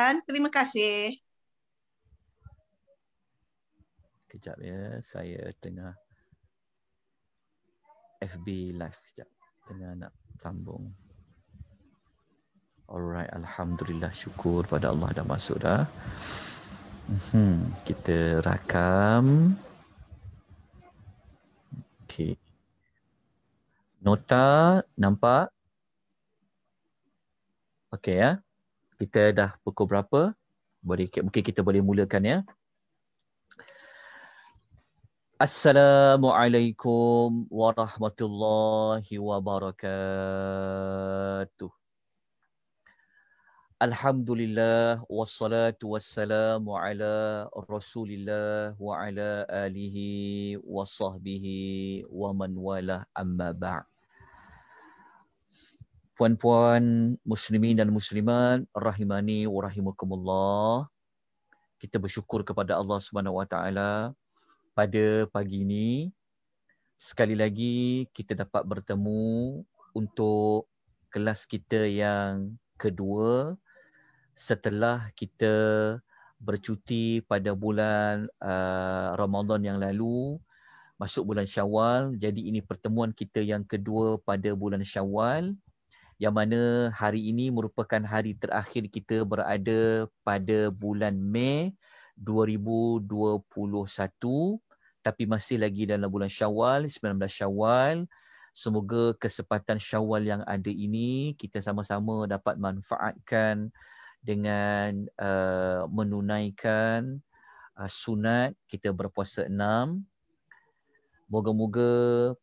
dan terima kasih. Kejap ya, saya tengah FB live sekejap. Tengah nak sambung. Alright, Alhamdulillah syukur pada Allah dah masuk dah. Hmm, kita rakam. Okay. Nota nampak? Okay ya. Yeah kita dah pukul berapa? Boleh mungkin kita boleh mulakan ya. Assalamualaikum warahmatullahi wabarakatuh. Alhamdulillah wassalatu wassalamu ala Rasulillah wa ala alihi wa sahbihi wa man wala amma ba'd puan-puan muslimin dan muslimat rahimani wa rahimakumullah kita bersyukur kepada Allah Subhanahu wa taala pada pagi ini sekali lagi kita dapat bertemu untuk kelas kita yang kedua setelah kita bercuti pada bulan uh, Ramadan yang lalu masuk bulan Syawal jadi ini pertemuan kita yang kedua pada bulan Syawal yang mana hari ini merupakan hari terakhir kita berada pada bulan Mei 2021 tapi masih lagi dalam bulan Syawal 19 Syawal semoga kesempatan Syawal yang ada ini kita sama-sama dapat manfaatkan dengan uh, menunaikan uh, sunat kita berpuasa enam Moga-moga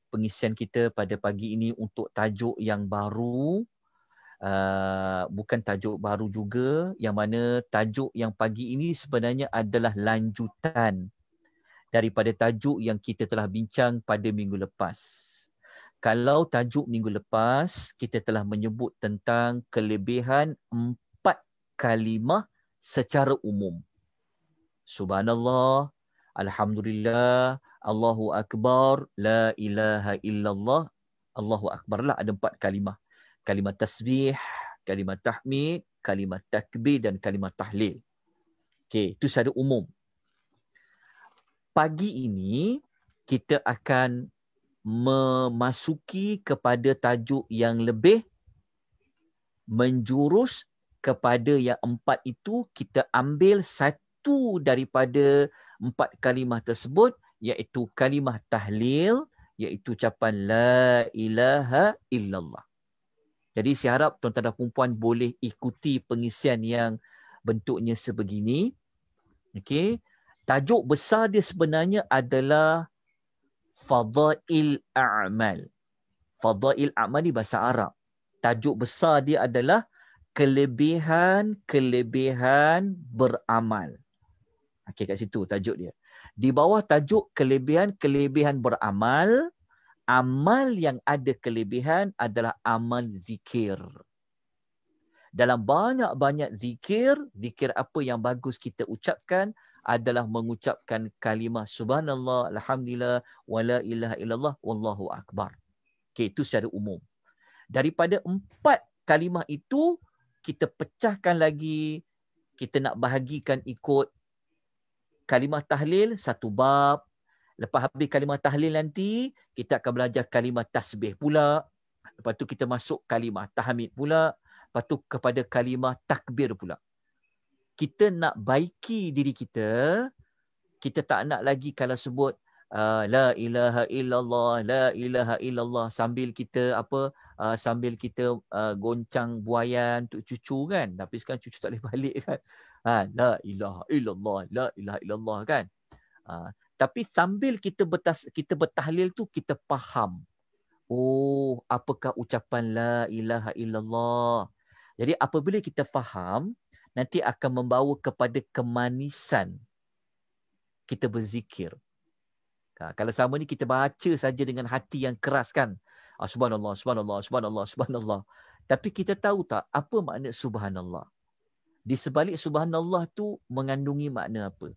pengisian kita pada pagi ini untuk tajuk yang baru Uh, bukan tajuk baru juga yang mana tajuk yang pagi ini sebenarnya adalah lanjutan daripada tajuk yang kita telah bincang pada minggu lepas. Kalau tajuk minggu lepas kita telah menyebut tentang kelebihan empat kalimah secara umum. Subhanallah, alhamdulillah, Allahu Akbar, La ilaha illallah, Allahu Akbar lah ada empat kalimah. Kalimah tasbih, kalimah tahmid, kalimah takbir dan kalimah tahlil. Okay, itu secara umum. Pagi ini kita akan memasuki kepada tajuk yang lebih menjurus kepada yang empat itu kita ambil satu daripada empat kalimah tersebut iaitu kalimah tahlil iaitu ucapan la ilaha illallah. Jadi saya harap tuan-tuan dan puan boleh ikuti pengisian yang bentuknya sebegini. Okey. Tajuk besar dia sebenarnya adalah fadail a'mal. Fadail a'mal ni bahasa Arab. Tajuk besar dia adalah kelebihan-kelebihan beramal. Okey kat situ tajuk dia di bawah tajuk kelebihan-kelebihan beramal, amal yang ada kelebihan adalah amal zikir. Dalam banyak-banyak zikir, zikir apa yang bagus kita ucapkan adalah mengucapkan kalimah subhanallah, alhamdulillah, wala ilaha illallah, wallahu akbar. Okay, itu secara umum. Daripada empat kalimah itu, kita pecahkan lagi, kita nak bahagikan ikut kalimah tahlil satu bab. Lepas habis kalimah tahlil nanti, kita akan belajar kalimah tasbih pula. Lepas tu kita masuk kalimah tahmid pula. Lepas tu kepada kalimah takbir pula. Kita nak baiki diri kita, kita tak nak lagi kalau sebut Ah, la ilaha illallah la ilaha illallah sambil kita apa uh, sambil kita uh, goncang buayan untuk cucu kan tapi sekarang cucu tak boleh balik kan ha la ilaha illallah la ilaha illallah kan uh, tapi sambil kita bertas, kita bertahlil tu kita faham oh apakah ucapan la ilaha illallah jadi apabila kita faham nanti akan membawa kepada kemanisan kita berzikir Ha, kalau sama ni kita baca saja dengan hati yang keras kan. Ah, subhanallah, subhanallah, subhanallah, subhanallah. Tapi kita tahu tak apa makna subhanallah? Di sebalik subhanallah tu mengandungi makna apa?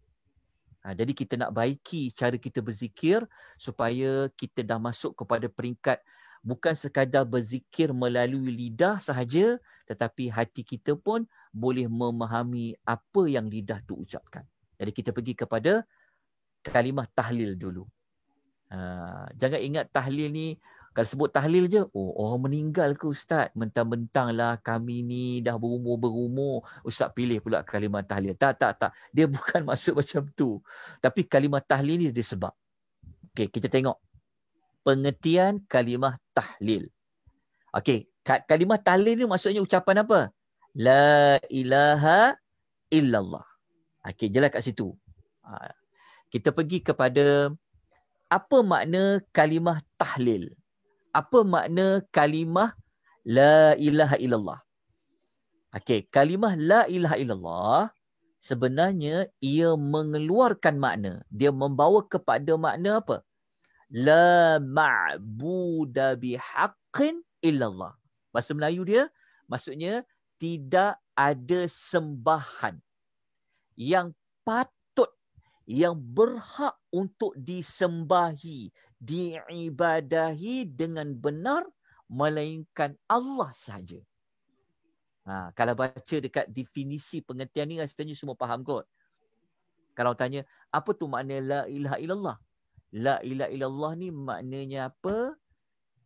Ha, jadi kita nak baiki cara kita berzikir supaya kita dah masuk kepada peringkat bukan sekadar berzikir melalui lidah sahaja tetapi hati kita pun boleh memahami apa yang lidah tu ucapkan. Jadi kita pergi kepada kalimah tahlil dulu. Ha, jangan ingat tahlil ni, kalau sebut tahlil je, oh, orang meninggal ke Ustaz? Mentang-mentang lah kami ni dah berumur-berumur, Ustaz pilih pula kalimah tahlil. Tak, tak, tak. Dia bukan maksud macam tu. Tapi kalimah tahlil ni dia sebab. Okay, kita tengok. Pengertian kalimah tahlil. Okay, kalimah tahlil ni maksudnya ucapan apa? La ilaha illallah. Okay, jelas kat situ. Ha, kita pergi kepada apa makna kalimah tahlil? Apa makna kalimah la ilaha illallah? Okey, kalimah la ilaha illallah sebenarnya ia mengeluarkan makna. Dia membawa kepada makna apa? La ma'buda bihaqqin illallah. Bahasa Melayu dia maksudnya tidak ada sembahan yang patut yang berhak untuk disembahi, diibadahi dengan benar melainkan Allah sahaja. Ha, kalau baca dekat definisi pengertian ni rasanya semua faham kot. Kalau tanya apa tu makna la ilaha illallah? La ilaha illallah ni maknanya apa?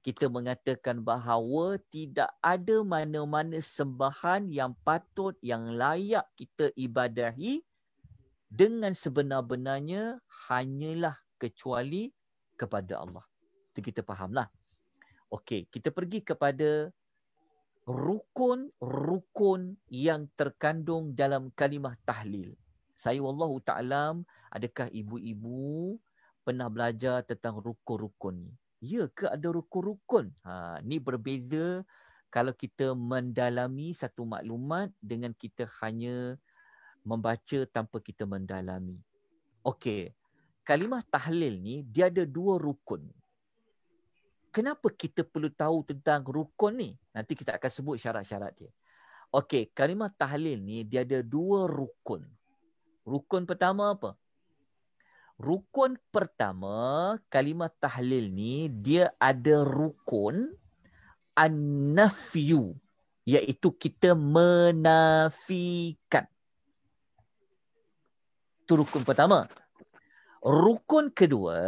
Kita mengatakan bahawa tidak ada mana-mana sembahan yang patut yang layak kita ibadahi dengan sebenar-benarnya hanyalah kecuali kepada Allah. Itu kita fahamlah. Okey, kita pergi kepada rukun-rukun yang terkandung dalam kalimah tahlil. Saya wallahu ta'alam, adakah ibu-ibu pernah belajar tentang rukun-rukun ni? Ya ke ada rukun-rukun? Ha, ni berbeza kalau kita mendalami satu maklumat dengan kita hanya membaca tanpa kita mendalami. Okey. Kalimah tahlil ni dia ada dua rukun. Kenapa kita perlu tahu tentang rukun ni? Nanti kita akan sebut syarat-syarat dia. Okey, kalimah tahlil ni dia ada dua rukun. Rukun pertama apa? Rukun pertama kalimah tahlil ni dia ada rukun an-nafyu iaitu kita menafikan. Itu rukun pertama. Rukun kedua,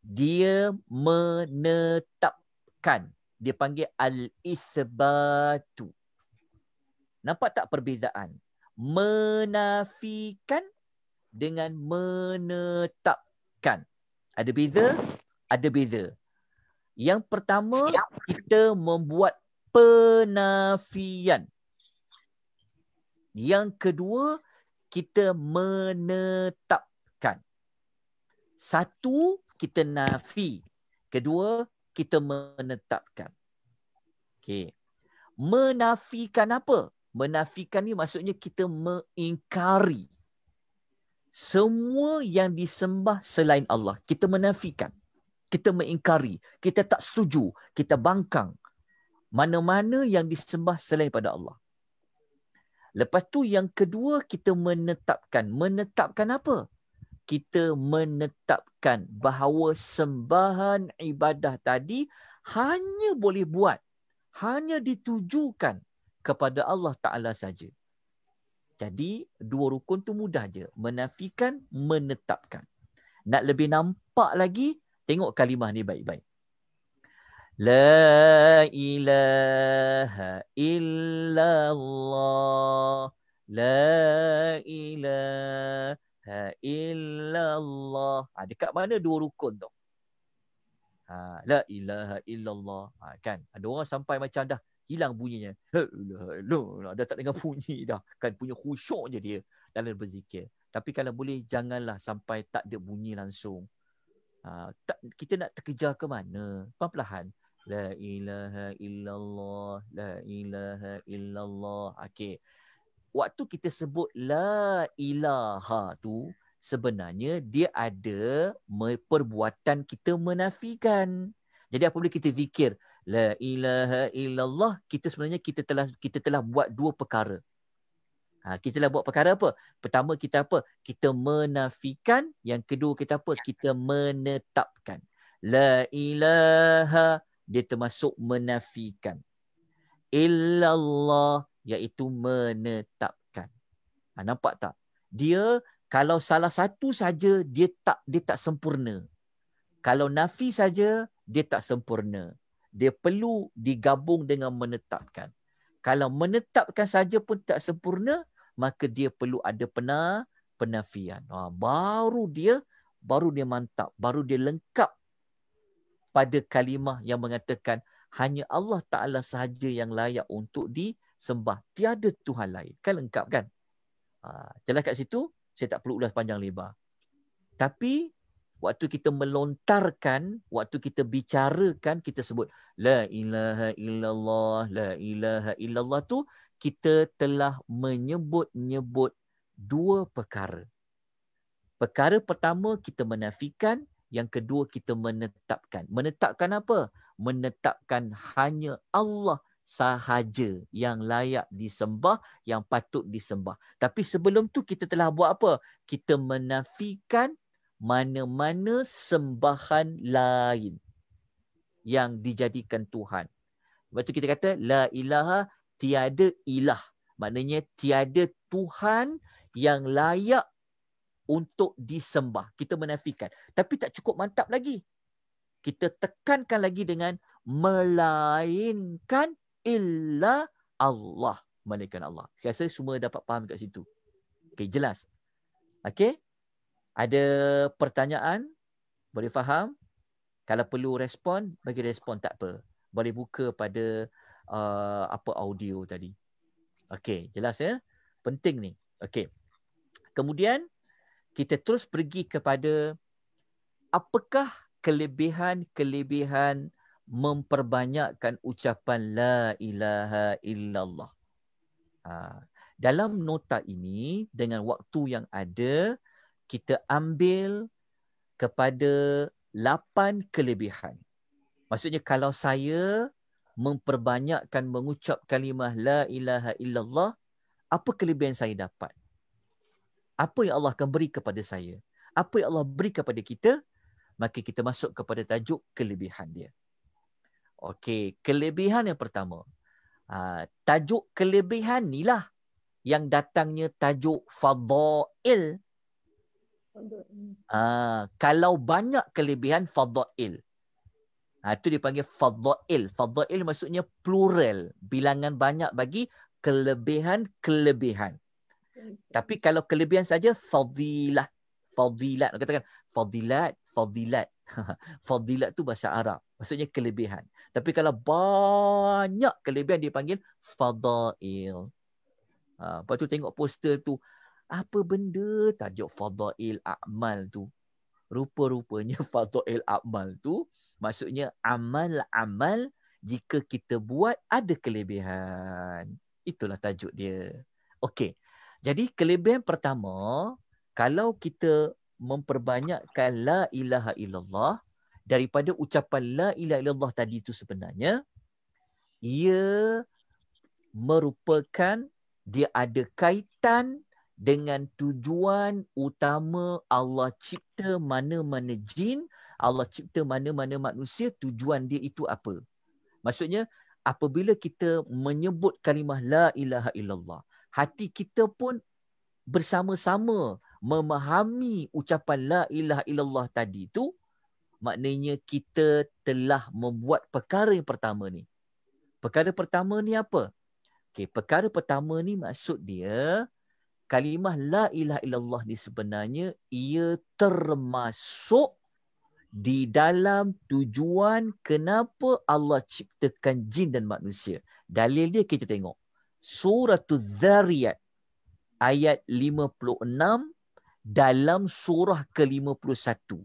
dia menetapkan. Dia panggil al-isbatu. Nampak tak perbezaan? Menafikan dengan menetapkan. Ada beza? Ada beza. Yang pertama, kita membuat penafian. Yang kedua, kita menetapkan. Satu, kita nafi. Kedua, kita menetapkan. Okay. Menafikan apa? Menafikan ni maksudnya kita mengingkari semua yang disembah selain Allah. Kita menafikan. Kita mengingkari. Kita tak setuju. Kita bangkang. Mana-mana yang disembah selain pada Allah. Lepas tu yang kedua kita menetapkan. Menetapkan apa? Kita menetapkan bahawa sembahan ibadah tadi hanya boleh buat. Hanya ditujukan kepada Allah Ta'ala saja. Jadi dua rukun tu mudah je. Menafikan, menetapkan. Nak lebih nampak lagi, tengok kalimah ni baik-baik. لا إله إلا الله لا إله إلا الله ha, dekat mana dua rukun tu ha, la ilaha illallah ha, kan ada orang sampai macam dah hilang bunyinya lah dah tak dengar bunyi dah kan punya khusyuk je dia dalam berzikir tapi kalau boleh janganlah sampai tak ada bunyi langsung ha, tak, kita nak terkejar ke mana perlahan-lahan La ilaha illallah. La ilaha illallah. Okay. Waktu kita sebut la ilaha tu, sebenarnya dia ada perbuatan kita menafikan. Jadi apabila kita fikir la ilaha illallah, kita sebenarnya kita telah kita telah buat dua perkara. Ha, kita telah buat perkara apa? Pertama kita apa? Kita menafikan. Yang kedua kita apa? Kita menetapkan. La ilaha dia termasuk menafikan. Illallah iaitu menetapkan. Ha, nampak tak? Dia kalau salah satu saja dia tak dia tak sempurna. Kalau nafi saja dia tak sempurna. Dia perlu digabung dengan menetapkan. Kalau menetapkan saja pun tak sempurna, maka dia perlu ada pena penafian. Ha, baru dia baru dia mantap, baru dia lengkap pada kalimah yang mengatakan hanya Allah Ta'ala sahaja yang layak untuk disembah. Tiada Tuhan lain. Kan lengkap kan? Ha, jelas kat situ, saya tak perlu ulas panjang lebar. Tapi, waktu kita melontarkan, waktu kita bicarakan, kita sebut La ilaha illallah, La ilaha illallah tu, kita telah menyebut-nyebut dua perkara. Perkara pertama, kita menafikan yang kedua kita menetapkan. Menetapkan apa? Menetapkan hanya Allah sahaja yang layak disembah, yang patut disembah. Tapi sebelum tu kita telah buat apa? Kita menafikan mana-mana sembahan lain yang dijadikan Tuhan. Lepas tu kita kata la ilaha tiada ilah. Maknanya tiada Tuhan yang layak untuk disembah. Kita menafikan. Tapi tak cukup mantap lagi. Kita tekankan lagi dengan melainkan illa Allah. Melainkan Allah. Saya semua dapat faham kat situ. Okay, jelas. Okay. Ada pertanyaan? Boleh faham? Kalau perlu respon, bagi respon tak apa. Boleh buka pada uh, apa audio tadi. Okay, jelas ya? Penting ni. Okay. Kemudian, kita terus pergi kepada apakah kelebihan-kelebihan memperbanyakkan ucapan la ilaha illallah. Ha. dalam nota ini dengan waktu yang ada kita ambil kepada lapan kelebihan. Maksudnya kalau saya memperbanyakkan mengucap kalimah la ilaha illallah apa kelebihan saya dapat? apa yang Allah akan beri kepada saya, apa yang Allah beri kepada kita, maka kita masuk kepada tajuk kelebihan dia. Okey, kelebihan yang pertama. Ha, tajuk kelebihan inilah yang datangnya tajuk fadha'il. Ha, kalau banyak kelebihan fadha'il. Ha, itu dipanggil fadha'il. Fadha'il maksudnya plural. Bilangan banyak bagi kelebihan-kelebihan. Tapi kalau kelebihan saja fadilah. Fadilat. Katakan fadilat, fadilat. fadilat tu bahasa Arab. Maksudnya kelebihan. Tapi kalau banyak kelebihan dia panggil fadail. Ha, lepas tu tengok poster tu. Apa benda tajuk fadail amal tu? Rupa-rupanya fadail amal tu maksudnya amal-amal jika kita buat ada kelebihan. Itulah tajuk dia. Okey. Jadi kelebihan pertama, kalau kita memperbanyakkan la ilaha illallah daripada ucapan la ilaha illallah tadi itu sebenarnya ia merupakan dia ada kaitan dengan tujuan utama Allah cipta mana-mana jin, Allah cipta mana-mana manusia, tujuan dia itu apa? Maksudnya apabila kita menyebut kalimah la ilaha illallah hati kita pun bersama-sama memahami ucapan la ilaha illallah tadi tu maknanya kita telah membuat perkara yang pertama ni. Perkara pertama ni apa? Okey, perkara pertama ni maksud dia kalimah la ilaha illallah ni sebenarnya ia termasuk di dalam tujuan kenapa Allah ciptakan jin dan manusia. Dalil dia kita tengok surah Dzariyat ayat 56 dalam surah ke-51.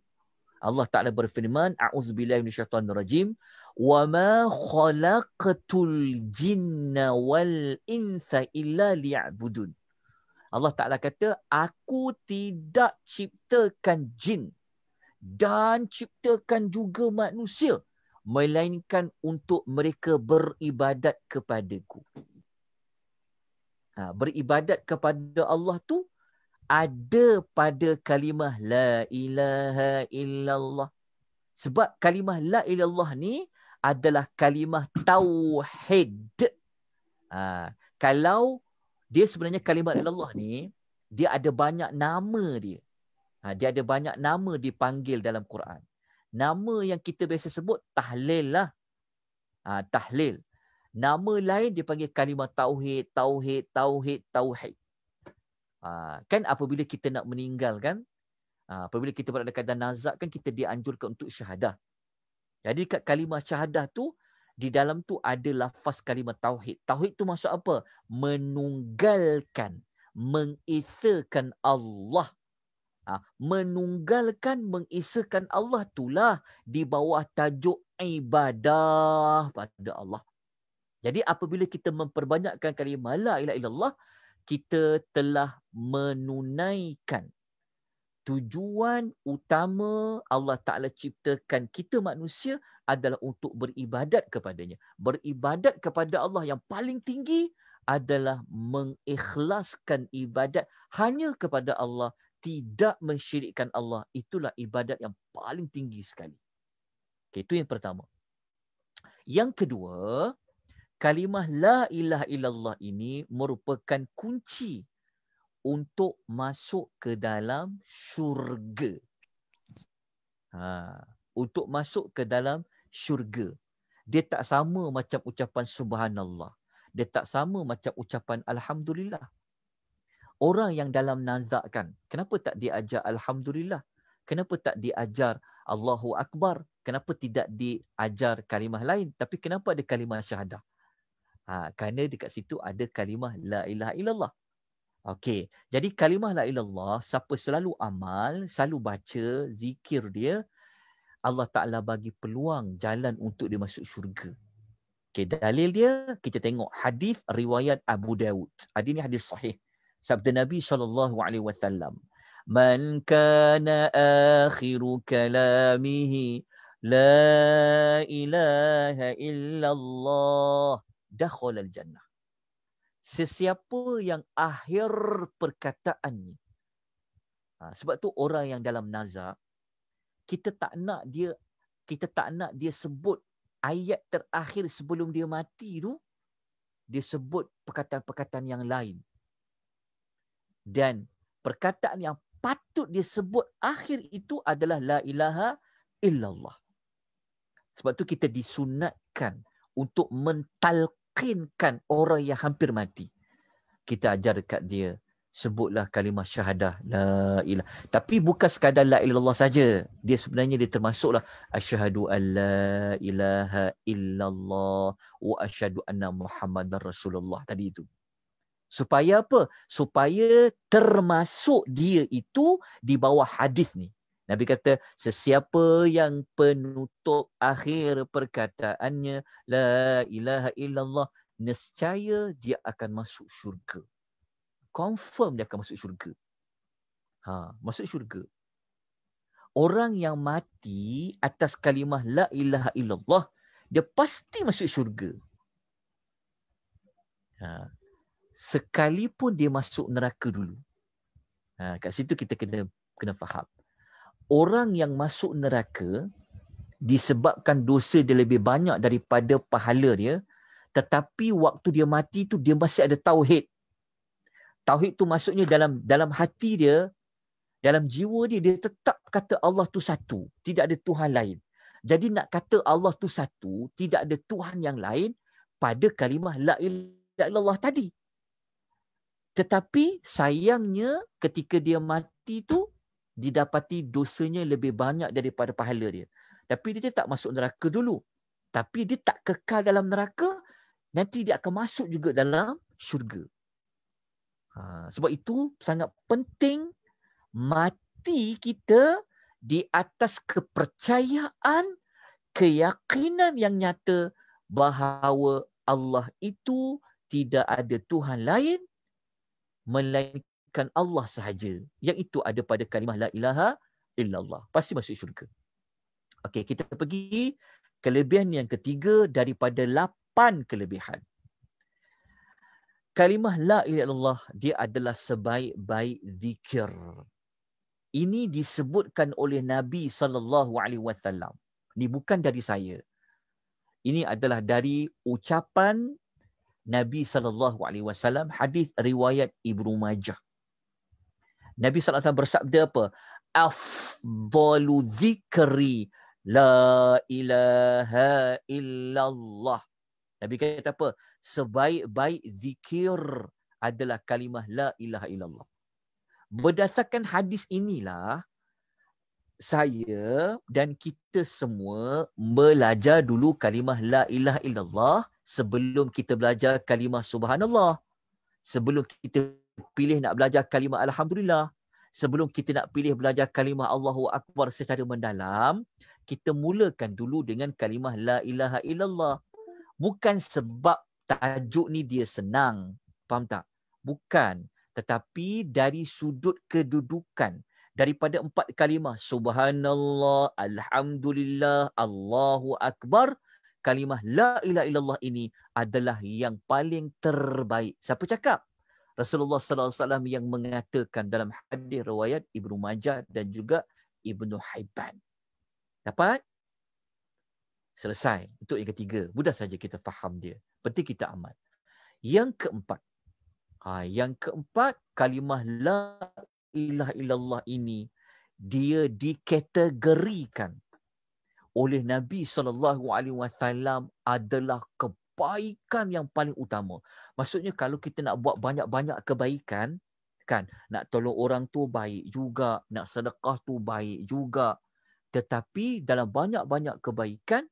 Allah Taala berfirman, a'udzubillahi minasyaitonir rajim, wa ma khalaqtul jinna wal insa illa liya'budun. Allah Taala kata, aku tidak ciptakan jin dan ciptakan juga manusia melainkan untuk mereka beribadat kepadaku. Ha, beribadat kepada Allah tu ada pada kalimah la ilaha illallah sebab kalimah la ilallah ni adalah kalimah tauhid ha, kalau dia sebenarnya kalimah La ilallah ni dia ada banyak nama dia ha, dia ada banyak nama dipanggil dalam Quran nama yang kita biasa sebut tahlil lah ha, tahlil Nama lain dipanggil kalimah tauhid, tauhid, tauhid, tauhid. Ah, kan apabila kita nak meninggal meninggalkan, ah, apabila kita berada keadaan nazak kan kita dianjurkan untuk syahadah. Jadi kat kalimah syahadah tu di dalam tu ada lafaz kalimah tauhid. Tauhid tu maksud apa? Menunggalkan, mengisahkan Allah. Ah, menunggalkan, mengisahkan Allah itulah di bawah tajuk ibadah pada Allah. Jadi apabila kita memperbanyakkan kalimah la ilaha illallah, kita telah menunaikan tujuan utama Allah Taala ciptakan kita manusia adalah untuk beribadat kepadanya. Beribadat kepada Allah yang paling tinggi adalah mengikhlaskan ibadat hanya kepada Allah, tidak mensyirikkan Allah. Itulah ibadat yang paling tinggi sekali. Okay, itu yang pertama. Yang kedua, kalimah la Ilaha illallah ini merupakan kunci untuk masuk ke dalam syurga. Ha, untuk masuk ke dalam syurga. Dia tak sama macam ucapan subhanallah. Dia tak sama macam ucapan alhamdulillah. Orang yang dalam nazak kan, kenapa tak diajar alhamdulillah? Kenapa tak diajar Allahu Akbar? Kenapa tidak diajar kalimah lain? Tapi kenapa ada kalimah syahadah? Ha, kerana dekat situ ada kalimah la ilaha illallah. Okey. Jadi kalimah la ilallah siapa selalu amal, selalu baca zikir dia, Allah Taala bagi peluang jalan untuk dia masuk syurga. Okey, dalil dia kita tengok hadis riwayat Abu Dawud. Hadis ni hadis sahih. Sabda Nabi sallallahu alaihi wasallam, "Man kana akhiru kalamihi la ilaha illallah." dakhulal jannah. Sesiapa yang akhir perkataannya. Ha, sebab tu orang yang dalam nazar, kita tak nak dia kita tak nak dia sebut ayat terakhir sebelum dia mati tu dia sebut perkataan-perkataan yang lain dan perkataan yang patut dia sebut akhir itu adalah la ilaha illallah sebab tu kita disunatkan untuk mentalq yakinkan orang yang hampir mati. Kita ajar dekat dia, sebutlah kalimah syahadah la ilah. Tapi bukan sekadar la ilallah saja. Dia sebenarnya dia termasuklah asyhadu an la ilaha illallah wa asyhadu anna muhammadar rasulullah tadi itu. Supaya apa? Supaya termasuk dia itu di bawah hadis ni. Nabi kata sesiapa yang penutup akhir perkataannya la ilaha illallah nescaya dia akan masuk syurga. Confirm dia akan masuk syurga. Ha, masuk syurga. Orang yang mati atas kalimah la ilaha illallah dia pasti masuk syurga. Ha. Sekalipun dia masuk neraka dulu. Ha, kat situ kita kena kena faham orang yang masuk neraka disebabkan dosa dia lebih banyak daripada pahala dia tetapi waktu dia mati tu dia masih ada tauhid tauhid tu maksudnya dalam dalam hati dia dalam jiwa dia dia tetap kata Allah tu satu tidak ada tuhan lain jadi nak kata Allah tu satu tidak ada tuhan yang lain pada kalimah la ilaha illallah tadi tetapi sayangnya ketika dia mati tu didapati dosanya lebih banyak daripada pahala dia. Tapi dia tak masuk neraka dulu. Tapi dia tak kekal dalam neraka, nanti dia akan masuk juga dalam syurga. Ha, sebab itu sangat penting mati kita di atas kepercayaan, keyakinan yang nyata bahawa Allah itu tidak ada Tuhan lain melainkan menyembahkan Allah sahaja yang itu ada pada kalimah la ilaha illallah pasti masuk syurga. Okey, kita pergi kelebihan yang ketiga daripada lapan kelebihan. Kalimah la ilaha illallah dia adalah sebaik-baik zikir. Ini disebutkan oleh Nabi sallallahu alaihi wasallam. Ini bukan dari saya. Ini adalah dari ucapan Nabi sallallahu alaihi wasallam hadis riwayat Ibnu Majah. Nabi SAW bersabda apa? Afdalu zikri la ilaha illallah. Nabi kata apa? Sebaik-baik zikir adalah kalimah la ilaha illallah. Berdasarkan hadis inilah, saya dan kita semua belajar dulu kalimah la ilaha illallah sebelum kita belajar kalimah subhanallah. Sebelum kita pilih nak belajar kalimah Alhamdulillah. Sebelum kita nak pilih belajar kalimah Allahu Akbar secara mendalam, kita mulakan dulu dengan kalimah La Ilaha Illallah. Bukan sebab tajuk ni dia senang. Faham tak? Bukan. Tetapi dari sudut kedudukan daripada empat kalimah subhanallah alhamdulillah allahu akbar kalimah la ilaha illallah ini adalah yang paling terbaik siapa cakap Rasulullah sallallahu alaihi wasallam yang mengatakan dalam hadis riwayat Ibnu Majah dan juga Ibnu Haiban. Dapat? Selesai. Untuk yang ketiga, mudah saja kita faham dia. Penting kita amat. Yang keempat. Ha, yang keempat, kalimah la ilaha illallah ini dia dikategorikan oleh Nabi sallallahu alaihi wasallam adalah ke kebaikan yang paling utama. Maksudnya kalau kita nak buat banyak-banyak kebaikan, kan, nak tolong orang tu baik juga, nak sedekah tu baik juga. Tetapi dalam banyak-banyak kebaikan,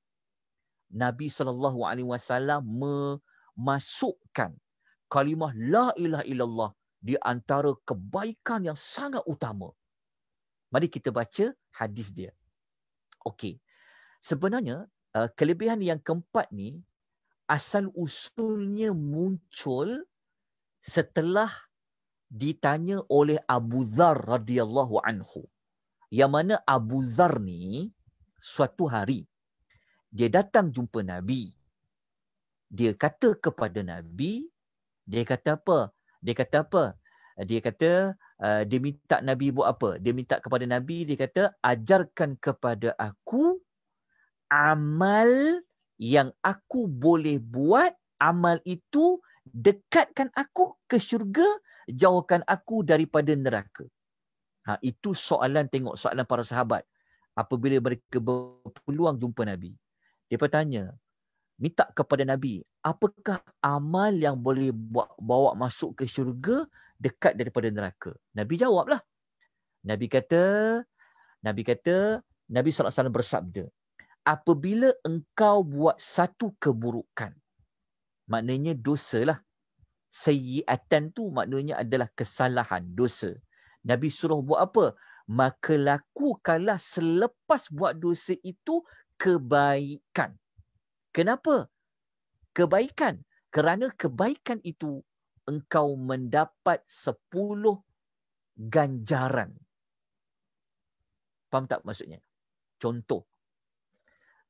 Nabi sallallahu alaihi wasallam memasukkan kalimah la ilaha illallah di antara kebaikan yang sangat utama. Mari kita baca hadis dia. Okey. Sebenarnya uh, kelebihan yang keempat ni asal usulnya muncul setelah ditanya oleh Abu Dhar radhiyallahu anhu. Yang mana Abu Dhar ni suatu hari dia datang jumpa Nabi. Dia kata kepada Nabi, dia kata apa? Dia kata apa? Dia kata uh, dia minta Nabi buat apa? Dia minta kepada Nabi dia kata ajarkan kepada aku amal yang aku boleh buat amal itu dekatkan aku ke syurga jauhkan aku daripada neraka ha itu soalan tengok soalan para sahabat apabila mereka berpeluang jumpa nabi dia bertanya minta kepada nabi apakah amal yang boleh buat bawa masuk ke syurga dekat daripada neraka nabi jawablah nabi kata nabi kata nabi sallallahu alaihi bersabda apabila engkau buat satu keburukan maknanya dosa lah. sayyi'atan tu maknanya adalah kesalahan dosa nabi suruh buat apa maka lakukanlah selepas buat dosa itu kebaikan kenapa kebaikan kerana kebaikan itu engkau mendapat sepuluh ganjaran faham tak maksudnya contoh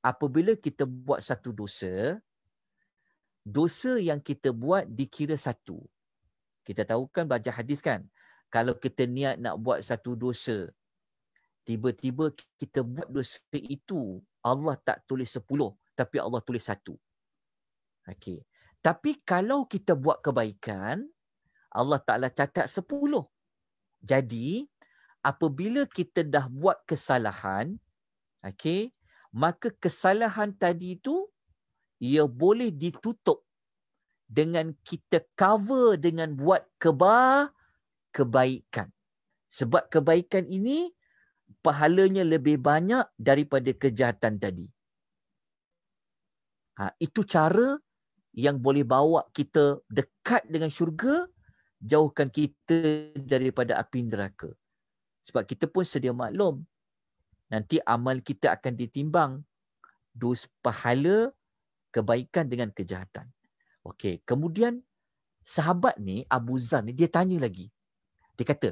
apabila kita buat satu dosa, dosa yang kita buat dikira satu. Kita tahu kan baca hadis kan? Kalau kita niat nak buat satu dosa, tiba-tiba kita buat dosa itu, Allah tak tulis sepuluh, tapi Allah tulis satu. Okay. Tapi kalau kita buat kebaikan, Allah Ta'ala catat sepuluh. Jadi, apabila kita dah buat kesalahan, okay, maka kesalahan tadi itu ia boleh ditutup dengan kita cover dengan buat keba kebaikan. Sebab kebaikan ini pahalanya lebih banyak daripada kejahatan tadi. Ha, itu cara yang boleh bawa kita dekat dengan syurga, jauhkan kita daripada api neraka. Sebab kita pun sedia maklum, nanti amal kita akan ditimbang dos pahala kebaikan dengan kejahatan. Okey, kemudian sahabat ni Abu Zan ni dia tanya lagi. Dia kata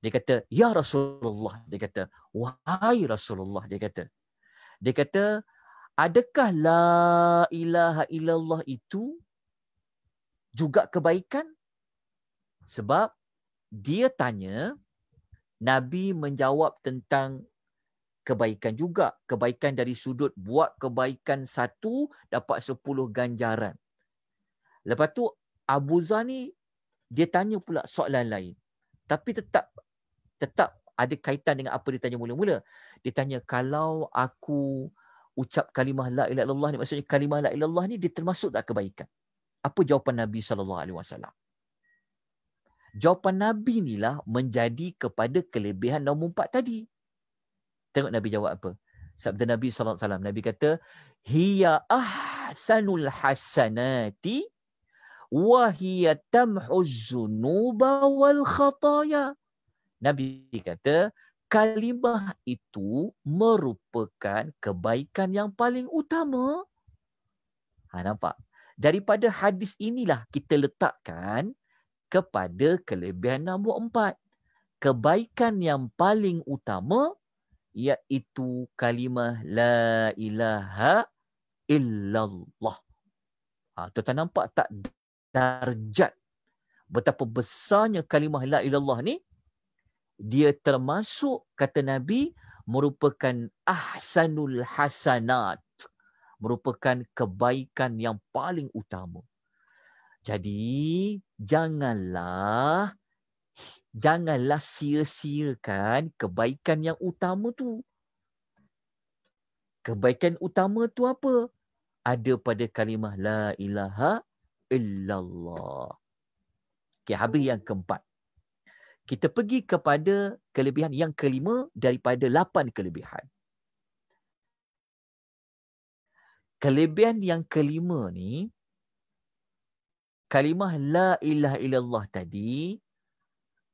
dia kata, Ya Rasulullah. Dia kata, Wahai Rasulullah. Dia kata, dia kata, Adakah la ilaha illallah itu juga kebaikan? Sebab dia tanya, Nabi menjawab tentang kebaikan juga. Kebaikan dari sudut buat kebaikan satu dapat sepuluh ganjaran. Lepas tu Abu Zah ni dia tanya pula soalan lain. Tapi tetap tetap ada kaitan dengan apa dia tanya mula-mula. Dia tanya kalau aku ucap kalimah la ilaha illallah ni maksudnya kalimah la ilaha illallah ni dia termasuk tak kebaikan? Apa jawapan Nabi saw? Jawapan Nabi inilah menjadi kepada kelebihan nombor empat tadi. Tengok Nabi jawab apa. Sabda Nabi sallallahu alaihi wasallam. Nabi kata, "Hiya ahsanul hasanati wa hiya tamhuz zunuba wal khataya." Nabi kata, kalimah itu merupakan kebaikan yang paling utama. Ha, nampak? Daripada hadis inilah kita letakkan kepada kelebihan nombor empat. Kebaikan yang paling utama iaitu kalimah la ilaha illallah. Ha, tuan-tuan nampak tak darjat betapa besarnya kalimah la ilallah ni? Dia termasuk, kata Nabi, merupakan ahsanul hasanat. Merupakan kebaikan yang paling utama. Jadi, janganlah janganlah sia-siakan kebaikan yang utama tu. Kebaikan utama tu apa? Ada pada kalimah la ilaha illallah. Okey, habis yang keempat. Kita pergi kepada kelebihan yang kelima daripada lapan kelebihan. Kelebihan yang kelima ni, kalimah la ilaha illallah tadi,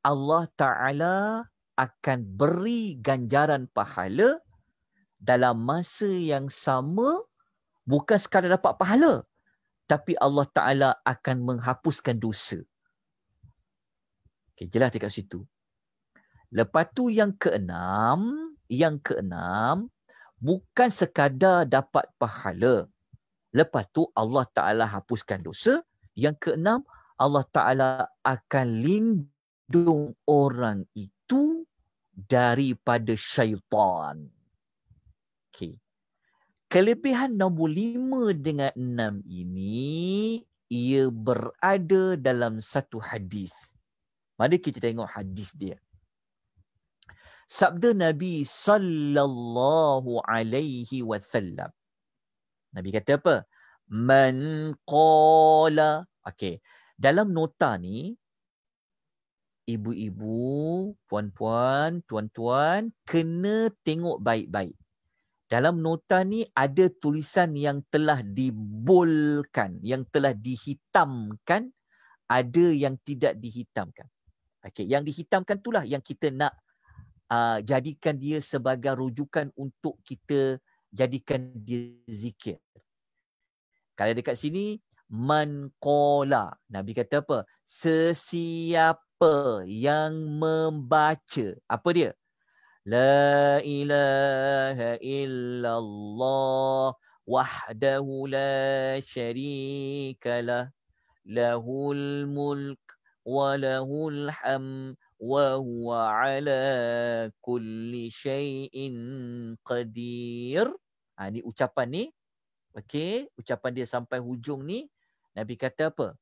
Allah Ta'ala akan beri ganjaran pahala dalam masa yang sama bukan sekadar dapat pahala tapi Allah Ta'ala akan menghapuskan dosa. Okay, jelas dekat situ. Lepas tu yang keenam, yang keenam bukan sekadar dapat pahala. Lepas tu Allah Ta'ala hapuskan dosa. Yang keenam Allah Ta'ala akan lindungi lindung orang itu daripada syaitan. Okay. Kelebihan nombor lima dengan enam ini, ia berada dalam satu hadis. Mari kita tengok hadis dia. Sabda Nabi sallallahu alaihi wasallam. Nabi kata apa? Man qala. Okey. Dalam nota ni, ibu-ibu, puan-puan, tuan-tuan kena tengok baik-baik. Dalam nota ni ada tulisan yang telah dibolkan, yang telah dihitamkan, ada yang tidak dihitamkan. Okey, yang dihitamkan itulah yang kita nak uh, jadikan dia sebagai rujukan untuk kita jadikan dia zikir. Kalau dekat sini man Nabi kata apa? Sesiap siapa yang membaca apa dia la ilaha illallah wahdahu la syarikalah lahul mulk wa lahul ham wa huwa ala kulli shayin qadir ha, ucapan ni okey ucapan dia sampai hujung ni nabi kata apa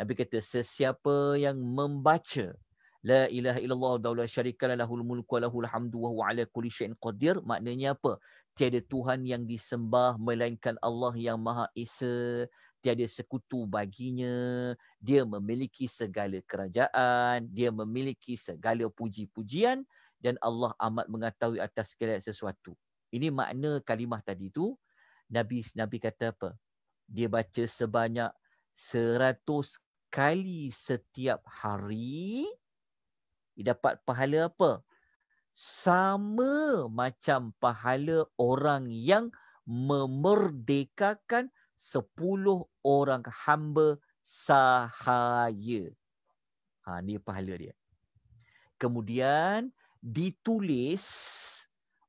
Nabi kata sesiapa yang membaca la ilaha illallah daula syarika lahul mulku lahul hamdu wa huwa ala kulli syai'in qadir maknanya apa tiada tuhan yang disembah melainkan Allah yang Maha Esa tiada sekutu baginya dia memiliki segala kerajaan dia memiliki segala puji-pujian dan Allah amat mengetahui atas segala sesuatu ini makna kalimah tadi tu nabi nabi kata apa dia baca sebanyak seratus kali setiap hari, dia dapat pahala apa? Sama macam pahala orang yang memerdekakan sepuluh orang hamba sahaya. Ha, ini pahala dia. Kemudian ditulis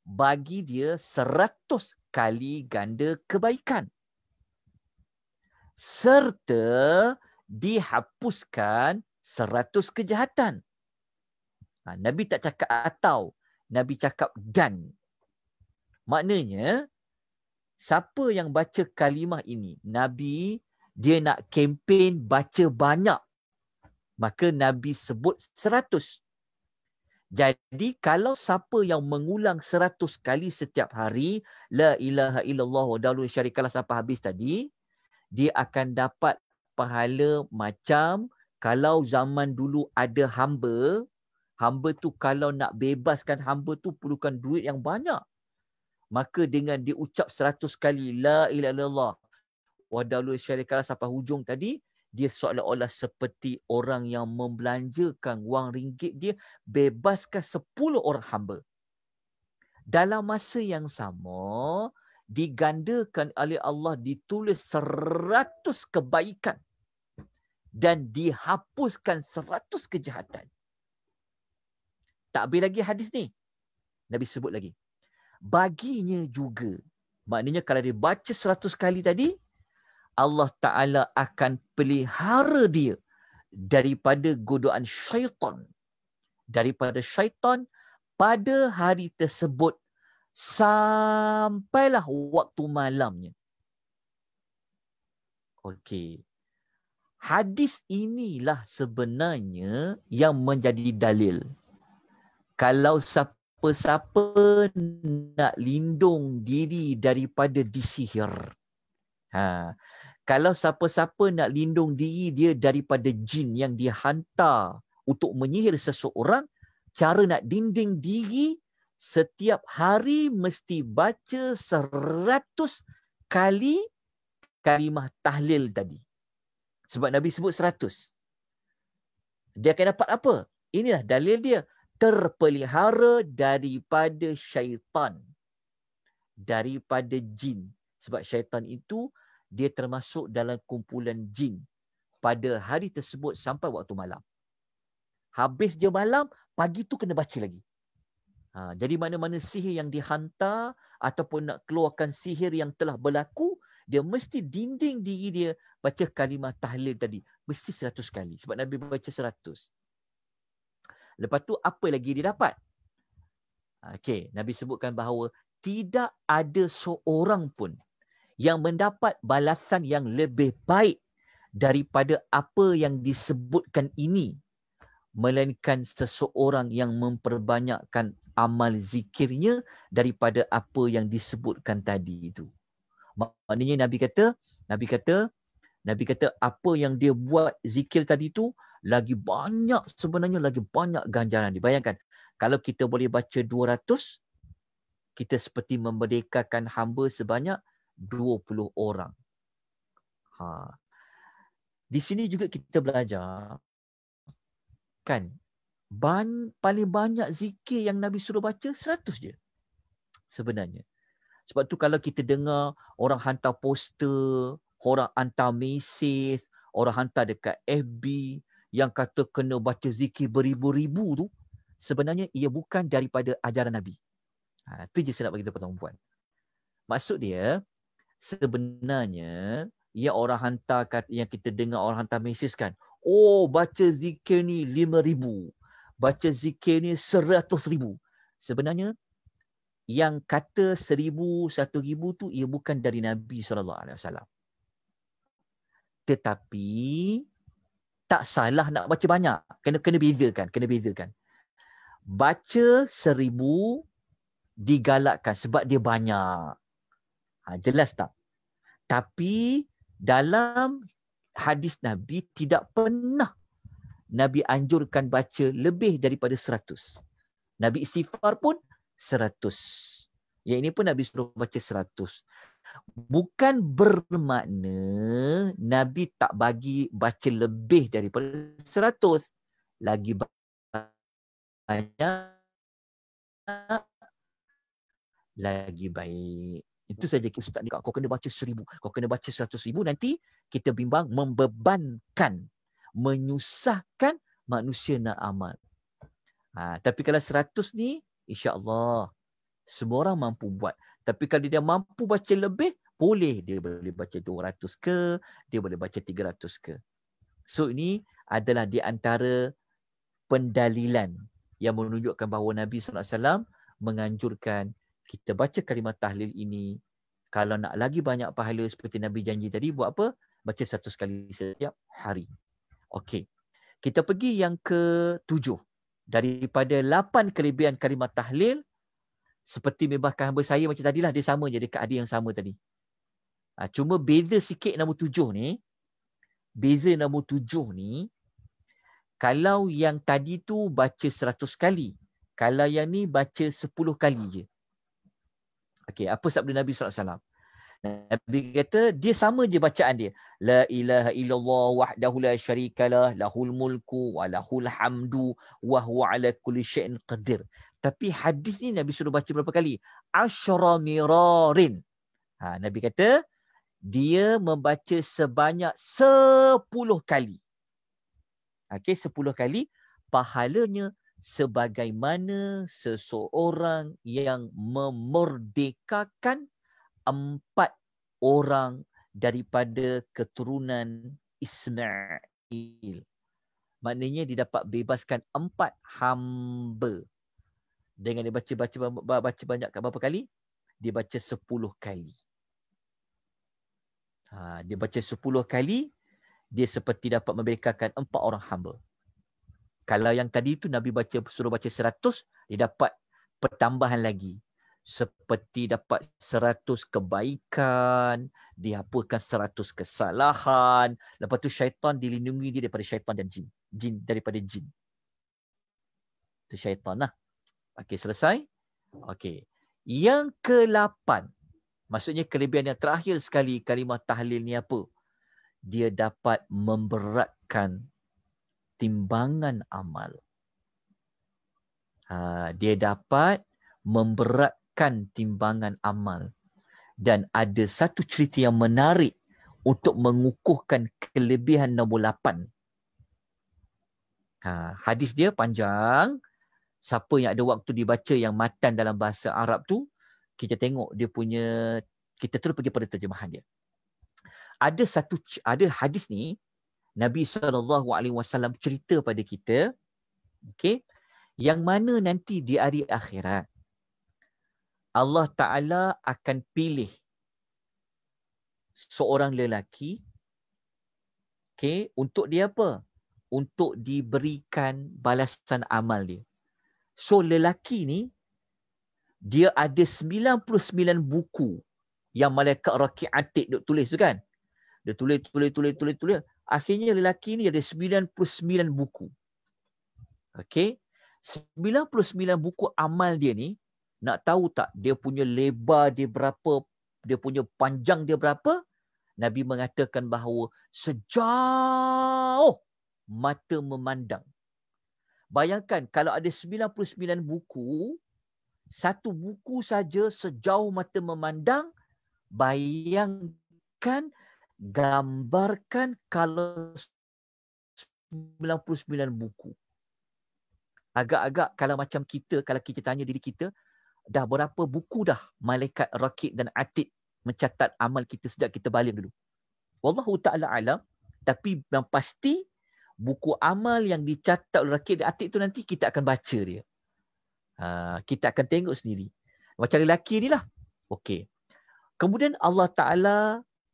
bagi dia seratus kali ganda kebaikan serta dihapuskan seratus kejahatan. Ha, Nabi tak cakap atau. Nabi cakap dan. Maknanya, siapa yang baca kalimah ini? Nabi, dia nak kempen baca banyak. Maka Nabi sebut seratus. Jadi kalau siapa yang mengulang seratus kali setiap hari, La ilaha illallah wa dalu syarikalah sampai habis tadi, dia akan dapat pahala macam kalau zaman dulu ada hamba, hamba tu kalau nak bebaskan hamba tu perlukan duit yang banyak. Maka dengan dia ucap seratus kali, La ilaha illallah, syarikat syarikalah sampai hujung tadi, dia seolah-olah seperti orang yang membelanjakan wang ringgit dia bebaskan sepuluh orang hamba. Dalam masa yang sama, digandakan oleh Allah ditulis seratus kebaikan dan dihapuskan seratus kejahatan. Tak habis lagi hadis ni. Nabi sebut lagi. Baginya juga. Maknanya kalau dia baca seratus kali tadi, Allah Ta'ala akan pelihara dia daripada godaan syaitan. Daripada syaitan pada hari tersebut sampailah waktu malamnya. Okey. Hadis inilah sebenarnya yang menjadi dalil. Kalau siapa-siapa nak lindung diri daripada disihir. Ha. Kalau siapa-siapa nak lindung diri dia daripada jin yang dihantar untuk menyihir seseorang, cara nak dinding diri setiap hari mesti baca seratus kali kalimah tahlil tadi. Sebab Nabi sebut seratus. Dia akan dapat apa? Inilah dalil dia. Terpelihara daripada syaitan. Daripada jin. Sebab syaitan itu dia termasuk dalam kumpulan jin. Pada hari tersebut sampai waktu malam. Habis je malam, pagi tu kena baca lagi. Ha, jadi mana-mana sihir yang dihantar ataupun nak keluarkan sihir yang telah berlaku, dia mesti dinding diri dia baca kalimah tahlil tadi. Mesti seratus kali. Sebab Nabi baca seratus. Lepas tu apa lagi dia dapat? Ha, okay, Nabi sebutkan bahawa tidak ada seorang pun yang mendapat balasan yang lebih baik daripada apa yang disebutkan ini melainkan seseorang yang memperbanyakkan amal zikirnya daripada apa yang disebutkan tadi itu. Maknanya Nabi kata, Nabi kata, Nabi kata apa yang dia buat zikir tadi itu lagi banyak sebenarnya lagi banyak ganjaran dia. Bayangkan kalau kita boleh baca 200 kita seperti memerdekakan hamba sebanyak 20 orang. Ha. Di sini juga kita belajar kan ban paling banyak zikir yang nabi suruh baca seratus je sebenarnya sebab tu kalau kita dengar orang hantar poster orang hantar mesej orang hantar dekat FB yang kata kena baca zikir beribu-ribu tu sebenarnya ia bukan daripada ajaran nabi ha tu je saya nak bagi tahu tuan maksud dia sebenarnya ia orang hantar yang kita dengar orang hantar mesej kan Oh baca zikir ni lima ribu, Baca zikir ni seratus ribu. Sebenarnya yang kata seribu satu ribu tu ia bukan dari Nabi sallallahu alaihi wasallam. Tetapi tak salah nak baca banyak. Kena kena bezakan, kena bezakan. Baca seribu digalakkan sebab dia banyak. Ha, jelas tak? Tapi dalam hadis Nabi tidak pernah Nabi anjurkan baca lebih daripada seratus. Nabi istighfar pun seratus. Yang ini pun Nabi suruh baca seratus. Bukan bermakna Nabi tak bagi baca lebih daripada seratus. Lagi banyak lagi baik. Itu saja Ustaz ni. Kau kena baca seribu. Kau kena baca seratus ribu. Nanti kita bimbang membebankan. Menyusahkan manusia nak amal. Ha, tapi kalau seratus ni, insya Allah semua orang mampu buat. Tapi kalau dia mampu baca lebih, boleh. Dia boleh baca dua ratus ke, dia boleh baca tiga ratus ke. So ini adalah di antara pendalilan yang menunjukkan bahawa Nabi SAW menganjurkan kita baca kalimat tahlil ini kalau nak lagi banyak pahala seperti Nabi janji tadi buat apa? Baca 100 kali setiap hari. Okey. Kita pergi yang ke-7. Daripada 8 kelebihan kalimat tahlil seperti membahkan hamba saya macam tadilah dia sama je dekat hadis yang sama tadi. Ha, cuma beza sikit nombor tujuh ni. Beza nombor tujuh ni. Kalau yang tadi tu baca seratus kali. Kalau yang ni baca sepuluh kali je. Okey, apa sabda Nabi SAW? Nabi kata dia sama je bacaan dia. La ilaha illallah wahdahu la syarikalah lahul mulku wa lahul hamdu wa huwa ala kulli syai'in qadir. Tapi hadis ni Nabi suruh baca berapa kali? Asyara mirarin. Ha, Nabi kata dia membaca sebanyak sepuluh kali. Okey, sepuluh kali pahalanya sebagaimana seseorang yang memerdekakan empat orang daripada keturunan Ismail. Maknanya dia dapat bebaskan empat hamba. Dengan dia baca, baca, baca banyak berapa kali? Dia baca sepuluh kali. Ha, dia baca sepuluh kali, dia seperti dapat membebaskan empat orang hamba. Kalau yang tadi tu Nabi baca suruh baca 100, dia dapat pertambahan lagi. Seperti dapat 100 kebaikan, dihapuskan 100 kesalahan. Lepas tu syaitan dilindungi dia daripada syaitan dan jin. Jin daripada jin. Itu syaitan lah. Okey, selesai. Okey. Yang ke-8. Maksudnya kelebihan yang terakhir sekali kalimah tahlil ni apa? Dia dapat memberatkan timbangan amal. Ha, dia dapat memberatkan timbangan amal. Dan ada satu cerita yang menarik untuk mengukuhkan kelebihan nombor lapan. Ha, hadis dia panjang. Siapa yang ada waktu dibaca yang matan dalam bahasa Arab tu, kita tengok dia punya, kita terus pergi pada terjemahan dia. Ada satu, ada hadis ni, Nabi saw cerita pada kita okay, yang mana nanti di hari akhirat Allah taala akan pilih seorang lelaki okay, untuk dia apa untuk diberikan balasan amal dia so lelaki ni dia ada 99 buku yang malaikat rakiat atik duk tulis tu kan dia tulis tulis tulis tulis tulis Akhirnya lelaki ni ada 99 buku. Okey. 99 buku amal dia ni nak tahu tak dia punya lebar dia berapa, dia punya panjang dia berapa? Nabi mengatakan bahawa sejauh mata memandang. Bayangkan kalau ada 99 buku, satu buku saja sejauh mata memandang, bayangkan gambarkan kalau 99 buku. Agak-agak kalau macam kita, kalau kita tanya diri kita, dah berapa buku dah malaikat, rakit dan atid mencatat amal kita sejak kita balik dulu. Wallahu ta'ala alam, tapi yang pasti buku amal yang dicatat oleh rakit dan atid tu nanti kita akan baca dia. Uh, kita akan tengok sendiri. Macam lelaki ni lah. Okay. Kemudian Allah Ta'ala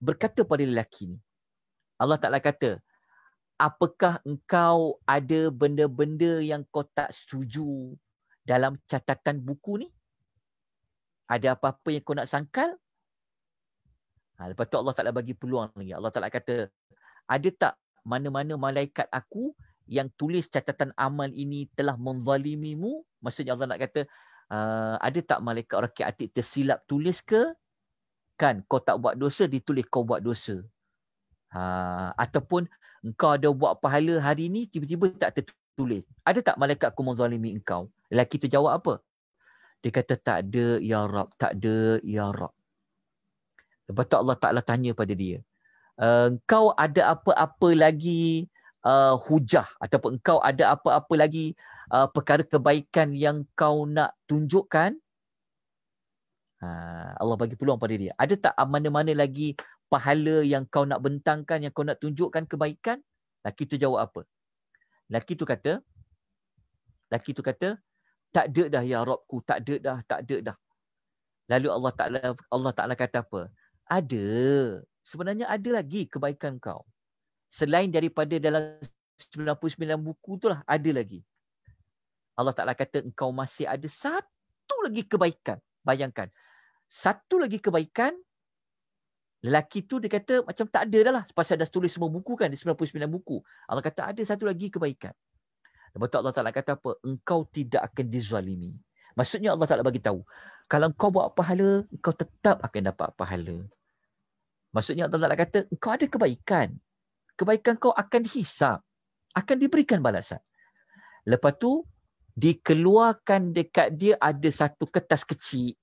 berkata pada lelaki ni. Allah Ta'ala kata, apakah engkau ada benda-benda yang kau tak setuju dalam catatan buku ni? Ada apa-apa yang kau nak sangkal? Ha, lepas tu Allah Ta'ala bagi peluang lagi. Allah Ta'ala kata, ada tak mana-mana malaikat aku yang tulis catatan amal ini telah menzalimimu? Maksudnya Allah nak kata, uh, ada tak malaikat rakyat atik tersilap tulis ke? kan kau tak buat dosa ditulis kau buat dosa. Ha ataupun engkau ada buat pahala hari ini tiba-tiba tak tertulis. Ada tak malaikat aku mengzalimi engkau? Lelaki tu jawab apa? Dia kata tak ada ya Rab, tak ada ya Rab. Lepas tu Allah Taala tanya pada dia. Eh, engkau ada apa-apa lagi uh, hujah ataupun engkau ada apa-apa lagi uh, perkara kebaikan yang kau nak tunjukkan? Ha, Allah bagi peluang pada dia. Ada tak ah, mana-mana lagi pahala yang kau nak bentangkan, yang kau nak tunjukkan kebaikan? Laki tu jawab apa? Laki tu kata, laki tu kata, tak ada dah ya Rabku, tak ada dah, tak ada dah. Lalu Allah Ta'ala Allah Ta'ala kata apa? Ada. Sebenarnya ada lagi kebaikan kau. Selain daripada dalam 99 buku tu lah, ada lagi. Allah Ta'ala kata, engkau masih ada satu lagi kebaikan. Bayangkan, satu lagi kebaikan lelaki tu dia kata macam tak ada dah lah sepasal dah tulis semua buku kan di 99 buku Allah kata ada satu lagi kebaikan lepas tu Allah Taala kata apa engkau tidak akan dizalimi maksudnya Allah Taala bagi tahu kalau kau buat pahala engkau tetap akan dapat pahala maksudnya Allah Taala kata engkau ada kebaikan kebaikan kau akan hisap akan diberikan balasan lepas tu dikeluarkan dekat dia ada satu kertas kecil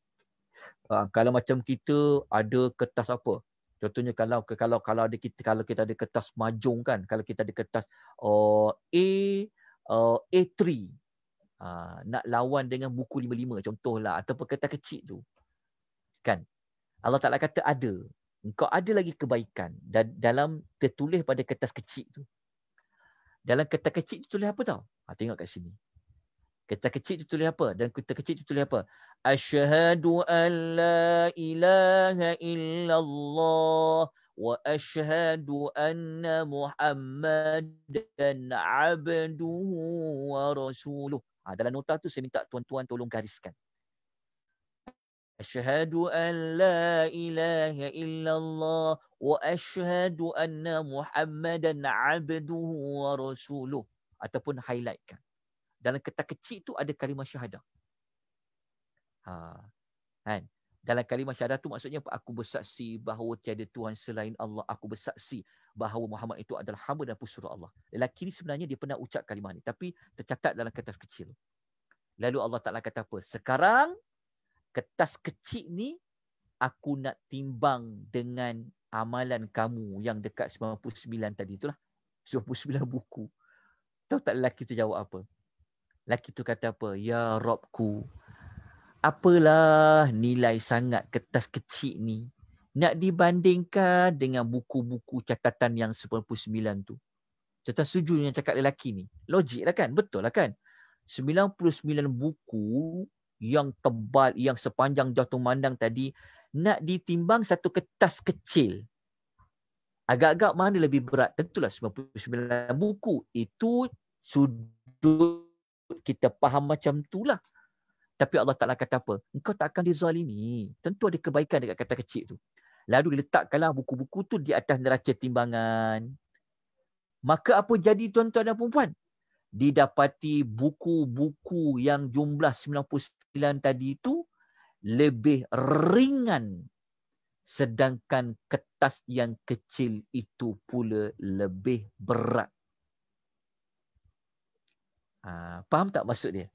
Ha, kalau macam kita ada kertas apa? Contohnya kalau kalau kalau ada kita kalau kita ada kertas majung kan, kalau kita ada kertas uh, A uh, A3 uh, nak lawan dengan buku 55 contohlah ataupun kertas kecil tu. Kan? Allah Taala kata ada. Engkau ada lagi kebaikan dan dalam tertulis pada kertas kecil tu. Dalam kertas kecil tu tulis apa tau? Ha, tengok kat sini. Kita kecil tu tulis apa? Dan kita kecil tu tulis apa? Asyhadu an la ilaha illallah wa asyhadu anna muhammadan abduhu wa rasuluh. Ha, dalam nota tu saya minta tuan-tuan tolong gariskan. Asyhadu an la ilaha illallah wa asyhadu anna muhammadan abduhu wa rasuluh ataupun highlightkan dalam kertas kecil tu ada kalimah syahadah. Ha. Kan? Dalam kalimah syahadah tu maksudnya aku bersaksi bahawa tiada Tuhan selain Allah. Aku bersaksi bahawa Muhammad itu adalah hamba dan pusuruh Allah. Lelaki ni sebenarnya dia pernah ucap kalimah ni. Tapi tercatat dalam kertas kecil. Lalu Allah Ta'ala kata apa? Sekarang kertas kecil ni aku nak timbang dengan amalan kamu yang dekat 99 tadi itulah. 99 buku. Tahu tak lelaki tu jawab apa? Laki tu kata apa? Ya Robku. Apalah nilai sangat kertas kecil ni. Nak dibandingkan dengan buku-buku catatan yang 99 tu. Tentang sujud yang cakap lelaki ni. Logik lah kan? Betul lah kan? 99 buku yang tebal, yang sepanjang jatuh mandang tadi. Nak ditimbang satu kertas kecil. Agak-agak mana lebih berat? Tentulah 99 buku. Itu sudut kita faham macam itulah. Tapi Allah Ta'ala kata apa? Engkau tak akan dizalimi. Tentu ada kebaikan dekat kata kecil tu. Lalu diletakkanlah buku-buku tu di atas neraca timbangan. Maka apa jadi tuan-tuan dan perempuan? Didapati buku-buku yang jumlah 99 tadi tu lebih ringan. Sedangkan kertas yang kecil itu pula lebih berat. Ha, faham tak maksud dia?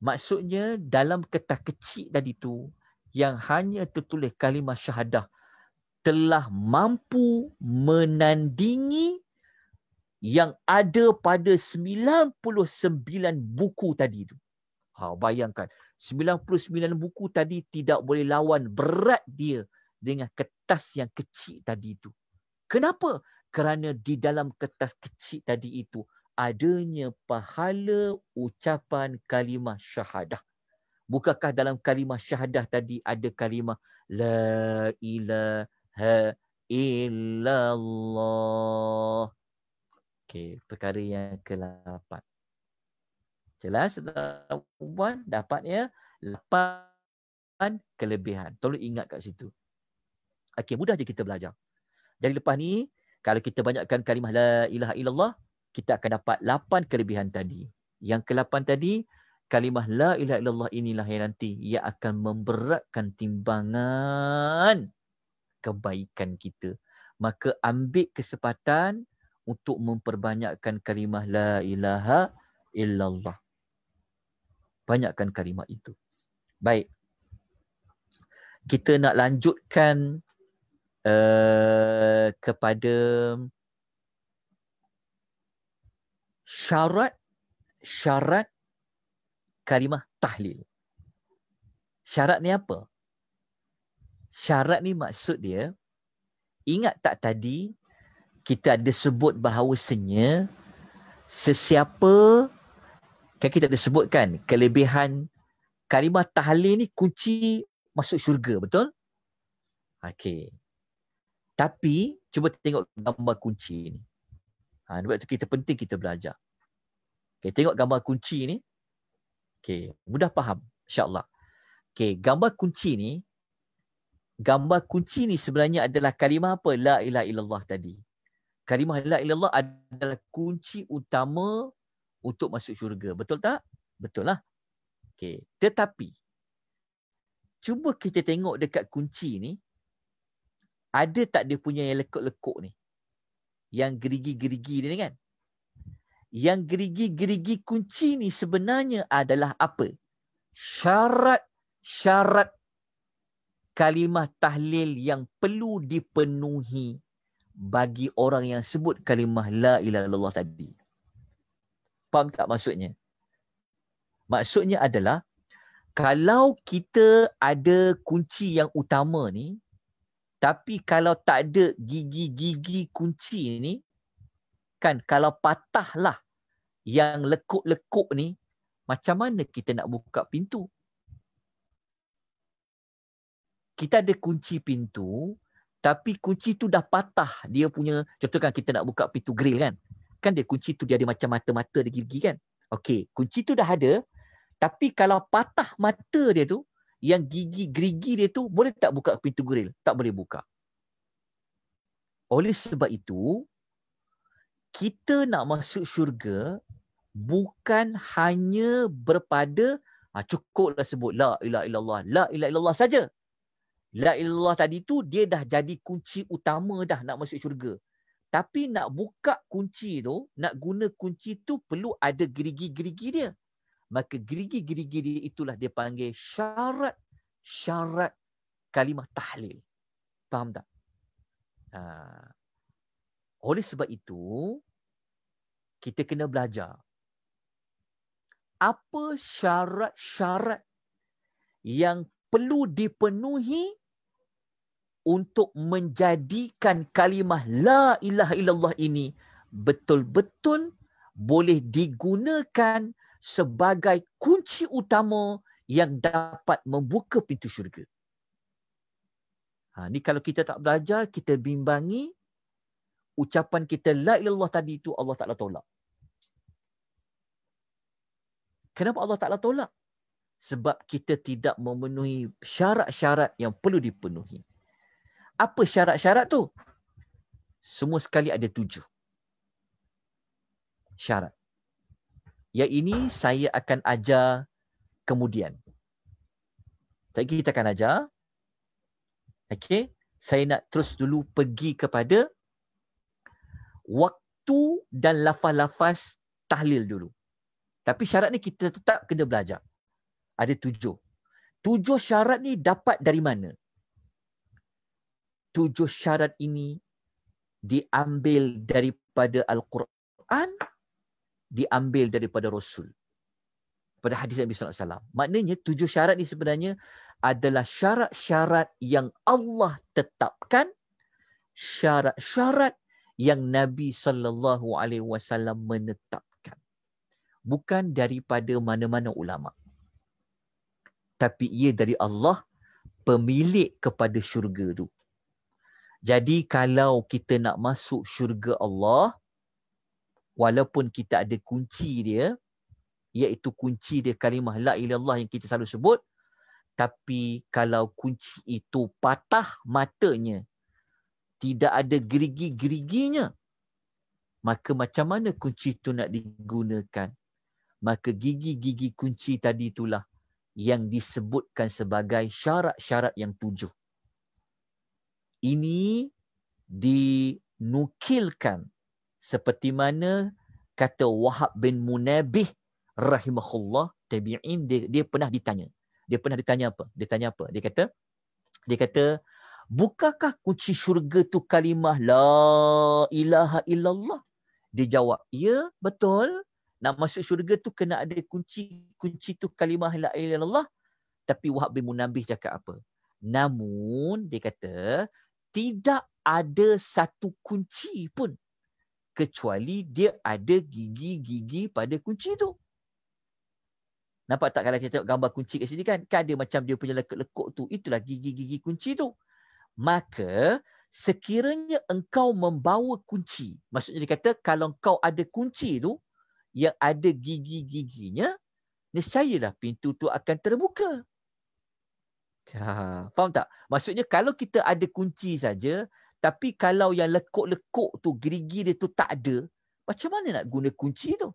Maksudnya dalam kertas kecil tadi tu yang hanya tertulis kalimah syahadah telah mampu menandingi yang ada pada 99 buku tadi tu. Ha, bayangkan 99 buku tadi tidak boleh lawan berat dia dengan kertas yang kecil tadi itu. Kenapa? Kerana di dalam kertas kecil tadi itu adanya pahala ucapan kalimah syahadah. Bukakah dalam kalimah syahadah tadi ada kalimah La ilaha illallah. Okey, perkara yang ke-8. Jelas, tuan dapat ya. 8 kelebihan. Tolong ingat kat situ. Okey, mudah je kita belajar. Dari lepas ni, kalau kita banyakkan kalimah La ilaha illallah, kita akan dapat 8 kelebihan tadi. Yang ke-8 tadi, kalimah la ilaha illallah inilah yang nanti ia akan memberatkan timbangan kebaikan kita. Maka ambil kesempatan untuk memperbanyakkan kalimah la ilaha illallah. Banyakkan kalimah itu. Baik. Kita nak lanjutkan uh, kepada syarat syarat kalimah tahlil. Syarat ni apa? Syarat ni maksud dia ingat tak tadi kita ada sebut bahawasanya sesiapa kan kita ada sebutkan kelebihan kalimah tahlil ni kunci masuk syurga betul? Okey. Tapi cuba tengok gambar kunci ni. Ha, sebab itu kita penting kita belajar. Okay, tengok gambar kunci ni. Okay, mudah faham. InsyaAllah. Okay, gambar kunci ni. Gambar kunci ni sebenarnya adalah kalimah apa? La ilaha illallah tadi. Kalimah la ilallah adalah kunci utama untuk masuk syurga. Betul tak? Betul lah. Okay. Tetapi, cuba kita tengok dekat kunci ni, ada tak dia punya yang lekuk-lekuk ni? yang gerigi-gerigi ni kan. Yang gerigi-gerigi kunci ni sebenarnya adalah apa? Syarat-syarat kalimah tahlil yang perlu dipenuhi bagi orang yang sebut kalimah la ilaha illallah tadi. Faham tak maksudnya? Maksudnya adalah kalau kita ada kunci yang utama ni, tapi kalau tak ada gigi-gigi kunci ni, kan kalau patah lah yang lekuk-lekuk ni, macam mana kita nak buka pintu? Kita ada kunci pintu, tapi kunci tu dah patah. Dia punya, contohkan kita nak buka pintu grill kan? Kan dia kunci tu dia ada macam mata-mata ada gigi kan? Okey, kunci tu dah ada, tapi kalau patah mata dia tu, yang gigi gerigi dia tu boleh tak buka pintu grill? Tak boleh buka. Oleh sebab itu, kita nak masuk syurga bukan hanya berpada ha, cukuplah sebut la ilah ilallah, la ilah ilallah saja. La ilallah tadi tu dia dah jadi kunci utama dah nak masuk syurga. Tapi nak buka kunci tu, nak guna kunci tu perlu ada gerigi-gerigi dia maka gerigi-gerigi dia itulah dia panggil syarat-syarat kalimah tahlil. Faham tak? Ha. Oleh sebab itu, kita kena belajar apa syarat-syarat yang perlu dipenuhi untuk menjadikan kalimah la ilaha illallah ini betul-betul boleh digunakan sebagai kunci utama yang dapat membuka pintu syurga. Ha, ni kalau kita tak belajar, kita bimbangi ucapan kita la ilallah tadi itu Allah Ta'ala tolak. Kenapa Allah Ta'ala tolak? Sebab kita tidak memenuhi syarat-syarat yang perlu dipenuhi. Apa syarat-syarat tu? Semua sekali ada tujuh syarat. Ya ini saya akan ajar kemudian. Tadi kita akan ajar. Okey. Saya nak terus dulu pergi kepada waktu dan lafaz-lafaz tahlil dulu. Tapi syarat ni kita tetap kena belajar. Ada tujuh. Tujuh syarat ni dapat dari mana? Tujuh syarat ini diambil daripada Al-Quran diambil daripada Rasul. Pada hadis Nabi Sallallahu Alaihi Wasallam. Maknanya tujuh syarat ini sebenarnya adalah syarat-syarat yang Allah tetapkan. Syarat-syarat yang Nabi sallallahu alaihi wasallam menetapkan bukan daripada mana-mana ulama tapi ia dari Allah pemilik kepada syurga tu jadi kalau kita nak masuk syurga Allah walaupun kita ada kunci dia iaitu kunci dia kalimah la ilallah yang kita selalu sebut tapi kalau kunci itu patah matanya tidak ada gerigi-geriginya maka macam mana kunci itu nak digunakan maka gigi-gigi kunci tadi itulah yang disebutkan sebagai syarat-syarat yang tujuh ini dinukilkan seperti mana kata Wahab bin Munabih rahimahullah tabi'in dia, dia pernah ditanya. Dia pernah ditanya apa? Dia tanya apa? Dia kata dia kata bukakah kunci syurga tu kalimah la ilaha illallah? Dia jawab, "Ya, betul. Nak masuk syurga tu kena ada kunci kunci tu kalimah la ilaha illallah." Tapi Wahab bin Munabih cakap apa? Namun dia kata tidak ada satu kunci pun kecuali dia ada gigi-gigi pada kunci tu. Nampak tak kalau kita tengok gambar kunci kat sini kan? Kan dia macam dia punya lekuk-lekuk tu. Itulah gigi-gigi kunci tu. Maka sekiranya engkau membawa kunci. Maksudnya dia kata kalau engkau ada kunci tu yang ada gigi-giginya. Nescayalah pintu tu akan terbuka. Ha, faham tak? Maksudnya kalau kita ada kunci saja. Tapi kalau yang lekuk-lekuk tu, gerigi dia tu tak ada, macam mana nak guna kunci tu?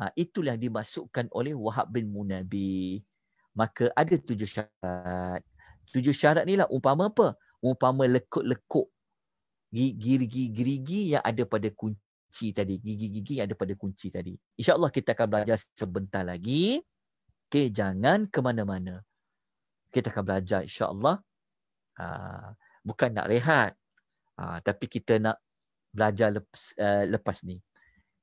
Ha, itulah yang dimasukkan oleh Wahab bin Munabi. Maka ada tujuh syarat. Tujuh syarat ni lah umpama apa? Umpama lekuk-lekuk. Gerigi-gerigi yang ada pada kunci tadi. Gigi-gigi yang ada pada kunci tadi. Insya Allah kita akan belajar sebentar lagi. Okay, jangan ke mana-mana. Kita akan belajar insyaAllah. Ha, bukan nak rehat. Ha, tapi kita nak belajar lepas, uh, eh, lepas ni.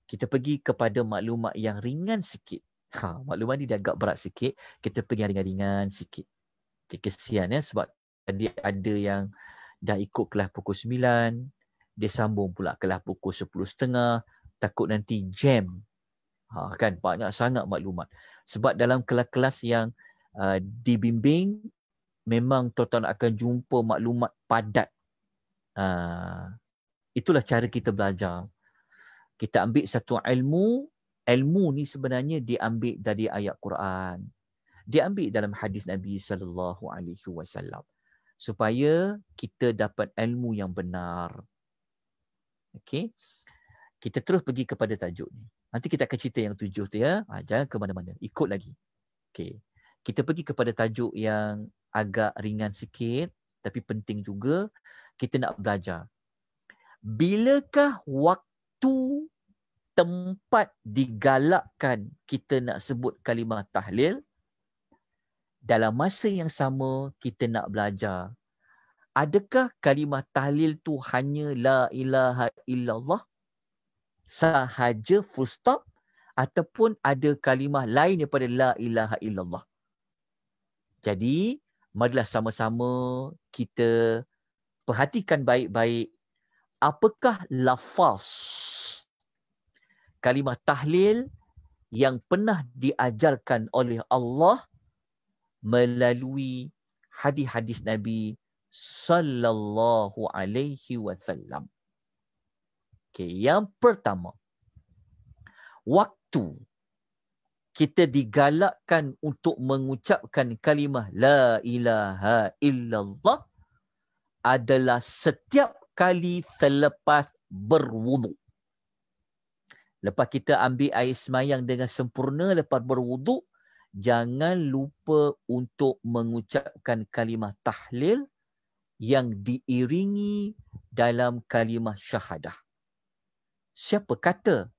Kita pergi kepada maklumat yang ringan sikit. Ha, maklumat ni dia agak berat sikit. Kita pergi yang ringan-ringan sikit. Okay, kesian ya sebab tadi ada yang dah ikut kelas pukul 9. Dia sambung pula kelas pukul 10.30. Takut nanti jam. Ha, kan banyak sangat maklumat. Sebab dalam kelas-kelas yang uh, dibimbing. Memang tuan-tuan akan jumpa maklumat padat. Uh, itulah cara kita belajar. Kita ambil satu ilmu, ilmu ni sebenarnya diambil dari ayat Quran. Diambil dalam hadis Nabi sallallahu alaihi wasallam. Supaya kita dapat ilmu yang benar. Okay, Kita terus pergi kepada tajuk ni. Nanti kita akan cerita yang tujuh tu ya. Ha, jangan ke mana-mana. Ikut lagi. Okay, Kita pergi kepada tajuk yang agak ringan sikit tapi penting juga kita nak belajar. Bilakah waktu tempat digalakkan kita nak sebut kalimah tahlil dalam masa yang sama kita nak belajar adakah kalimah tahlil tu hanya la ilaha illallah sahaja full stop ataupun ada kalimah lain daripada la ilaha illallah jadi marilah sama-sama kita perhatikan baik-baik apakah lafaz kalimah tahlil yang pernah diajarkan oleh Allah melalui hadis-hadis Nabi sallallahu alaihi wasallam. Okey, yang pertama waktu kita digalakkan untuk mengucapkan kalimah la ilaha illallah adalah setiap kali selepas berwudu. Lepas kita ambil air semayang dengan sempurna lepas berwudu, jangan lupa untuk mengucapkan kalimah tahlil yang diiringi dalam kalimah syahadah. Siapa kata?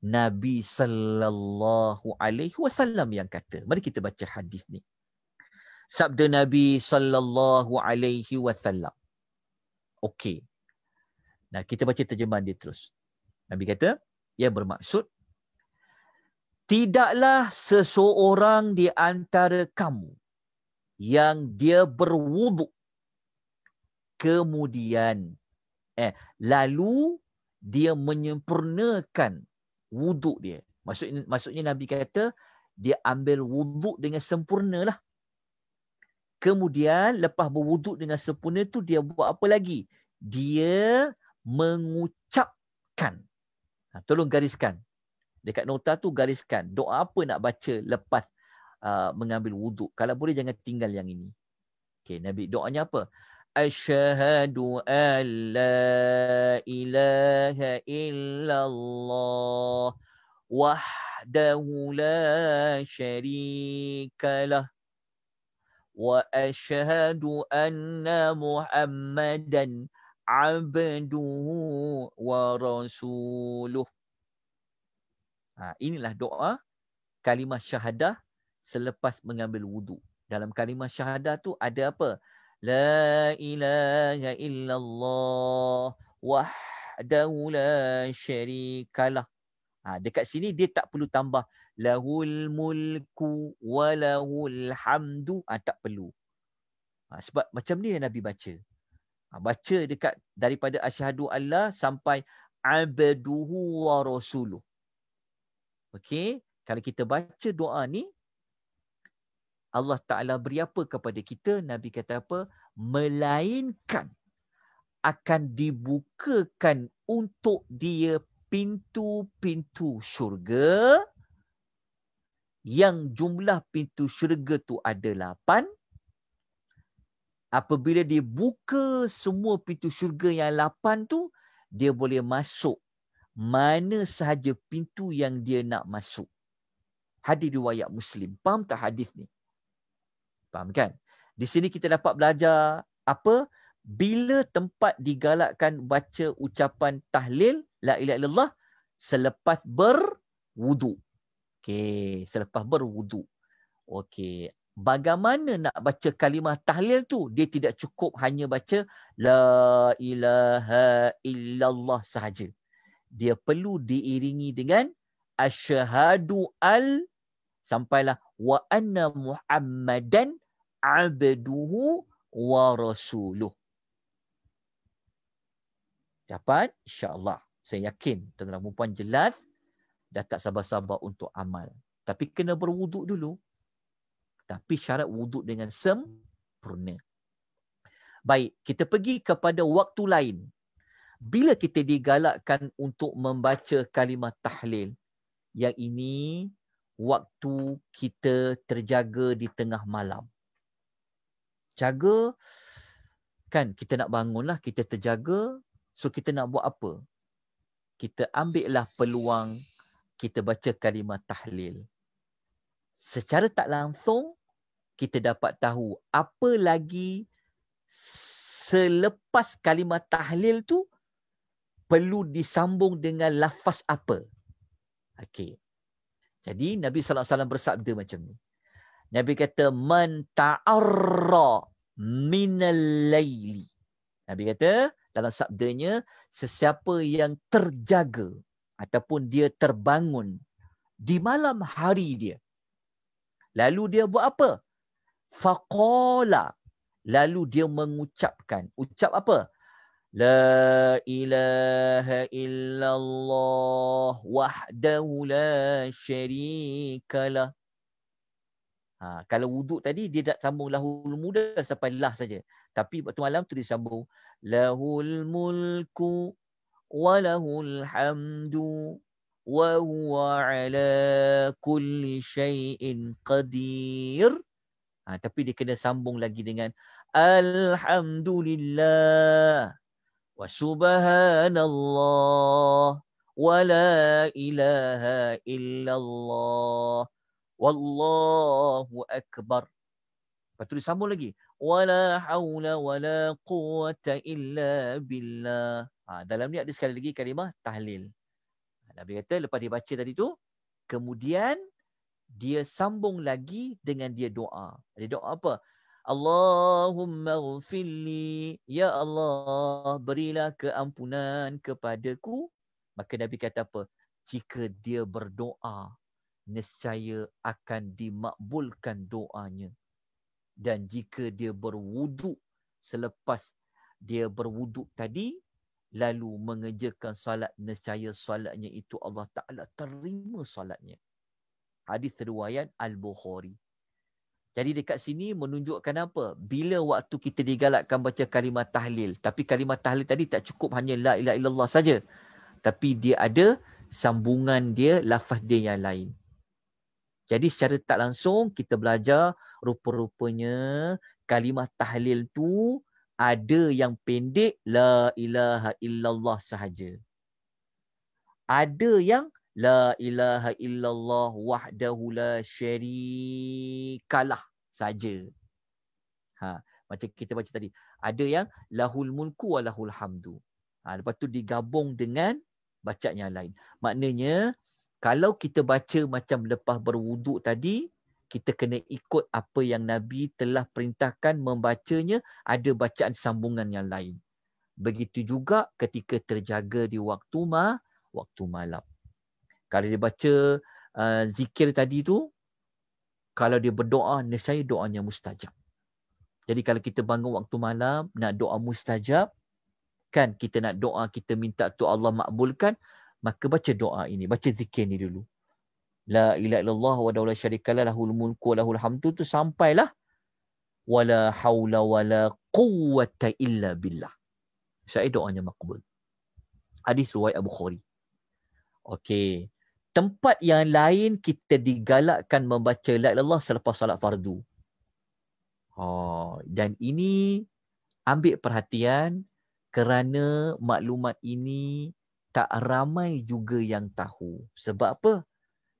Nabi sallallahu alaihi wasallam yang kata. Mari kita baca hadis ni sabda Nabi sallallahu alaihi wasallam. Okey. Nah, kita baca terjemahan dia terus. Nabi kata, ia bermaksud tidaklah seseorang di antara kamu yang dia berwuduk kemudian eh lalu dia menyempurnakan wuduk dia. Maksud maksudnya Nabi kata dia ambil wuduk dengan sempurnalah. Kemudian lepas berwuduk dengan sempurna tu dia buat apa lagi? Dia mengucapkan. Ha, tolong gariskan. Dekat nota tu gariskan. Doa apa nak baca lepas uh, mengambil wuduk. Kalau boleh jangan tinggal yang ini. Okay, Nabi doanya apa? Asyhadu an la ilaha illallah wahdahu la syarikalah Wa وأشهد أن محمدا عبده ورسوله ha, inilah doa kalimah syahadah selepas mengambil wudu. Dalam kalimah syahadah tu ada apa? La ilaha illallah wahdahu la syarikalah. Ha, dekat sini dia tak perlu tambah lahul mulku wa lahul hamdu ha, tak perlu ha, sebab macam ni yang nabi baca ha, baca dekat daripada asyhadu allah sampai abduhu wa rasuluh Okay. kalau kita baca doa ni Allah Taala beri apa kepada kita nabi kata apa melainkan akan dibukakan untuk dia pintu-pintu syurga yang jumlah pintu syurga tu ada lapan. Apabila dia buka semua pintu syurga yang lapan tu, dia boleh masuk mana sahaja pintu yang dia nak masuk. Hadis riwayat Muslim. Faham tak hadis ni? Faham kan? Di sini kita dapat belajar apa? Bila tempat digalakkan baca ucapan tahlil la ilaha illallah selepas berwuduk. Okey, selepas berwuduk. Okey, bagaimana nak baca kalimah tahlil tu? Dia tidak cukup hanya baca la ilaha illallah sahaja. Dia perlu diiringi dengan asyhadu al sampailah wa anna muhammadan abduhu wa rasuluh. Dapat? Insya Allah. Saya yakin tuan-tuan dan puan jelas dah tak sabar-sabar untuk amal. Tapi kena berwuduk dulu. Tapi syarat wuduk dengan sempurna. Baik, kita pergi kepada waktu lain. Bila kita digalakkan untuk membaca kalimah tahlil, yang ini waktu kita terjaga di tengah malam. Jaga, kan kita nak bangunlah, kita terjaga. So kita nak buat apa? Kita ambillah peluang kita baca kalimah tahlil. Secara tak langsung, kita dapat tahu apa lagi selepas kalimah tahlil tu perlu disambung dengan lafaz apa. Okey. Jadi Nabi sallallahu alaihi wasallam bersabda macam ni. Nabi kata man ta'arra min al-laili. Nabi kata dalam sabdanya sesiapa yang terjaga ataupun dia terbangun di malam hari dia. Lalu dia buat apa? Faqala. Lalu dia mengucapkan. Ucap apa? La ilaha illallah wahdahu la syarikalah. Ha, kalau wuduk tadi dia tak sambung lahul muda, sampai lah saja. Tapi waktu malam tu dia sambung lahul mulku وله الحمد وهو على كل شيء قدير ha, tapi dia kena sambung lagi dengan Alhamdulillah wa subhanallah wa la ilaha illallah wallahu akbar lepas tu dia sambung lagi wa la hawla wa la quwata illa billah Ha, dalam ni ada sekali lagi kalimah tahlil. Nabi kata lepas dia baca tadi tu, kemudian dia sambung lagi dengan dia doa. Dia doa apa? Allahumma ghafirli, ya Allah, berilah keampunan kepadaku. Maka Nabi kata apa? Jika dia berdoa, nescaya akan dimakbulkan doanya. Dan jika dia berwuduk selepas dia berwuduk tadi, lalu mengerjakan salat, nescaya salatnya itu Allah Taala terima salatnya. Hadis riwayat Al-Bukhari. Jadi dekat sini menunjukkan apa? Bila waktu kita digalakkan baca kalimah tahlil, tapi kalimah tahlil tadi tak cukup hanya la ilaha illallah saja. Tapi dia ada sambungan dia lafaz dia yang lain. Jadi secara tak langsung kita belajar rupa-rupanya kalimah tahlil tu ada yang pendek la ilaha illallah sahaja. Ada yang la ilaha illallah wahdahu la syarikalah saja. Ha, macam kita baca tadi. Ada yang lahul mulku wa lahul hamdu. Ha, lepas tu digabung dengan bacaan yang lain. Maknanya kalau kita baca macam lepas berwuduk tadi, kita kena ikut apa yang Nabi telah perintahkan membacanya ada bacaan sambungan yang lain. Begitu juga ketika terjaga di waktu ma, waktu malam. Kalau dia baca uh, zikir tadi tu, kalau dia berdoa, nescaya doanya mustajab. Jadi kalau kita bangun waktu malam, nak doa mustajab, kan kita nak doa, kita minta tu Allah makbulkan, maka baca doa ini, baca zikir ni dulu la ilaha illallah wa daulah syarikalah lahul mulku wa lahul hamdu tu sampailah wala haula wala quwwata illa billah. Saya doanya makbul. Hadis riwayat Abu Khari. Okey. Tempat yang lain kita digalakkan membaca la ilallah selepas salat fardu. Oh, dan ini ambil perhatian kerana maklumat ini tak ramai juga yang tahu. Sebab apa?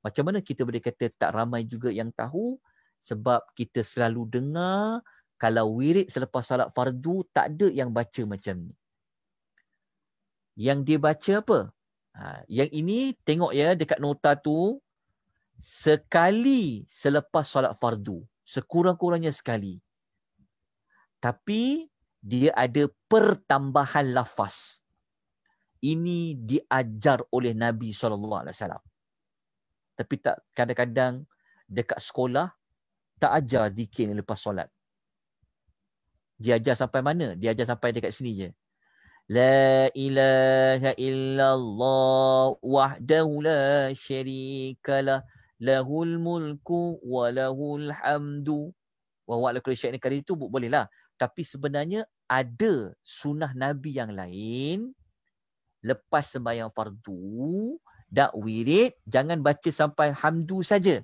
Macam mana kita boleh kata tak ramai juga yang tahu sebab kita selalu dengar kalau wirid selepas salat fardu tak ada yang baca macam ni. Yang dia baca apa? Ha, yang ini tengok ya dekat nota tu sekali selepas salat fardu sekurang-kurangnya sekali tapi dia ada pertambahan lafaz ini diajar oleh Nabi saw tapi tak kadang-kadang dekat sekolah tak ajar zikir ni lepas solat. Dia ajar sampai mana? Dia ajar sampai dekat sini je. La ilaha illallah wahdahu la syarikalah lahul mulku wa lahul hamdu. Wa huwa ala kulli syai'in qadir itu bolehlah. Tapi sebenarnya ada sunnah Nabi yang lain lepas sembahyang fardu dak wirid jangan baca sampai hamdu saja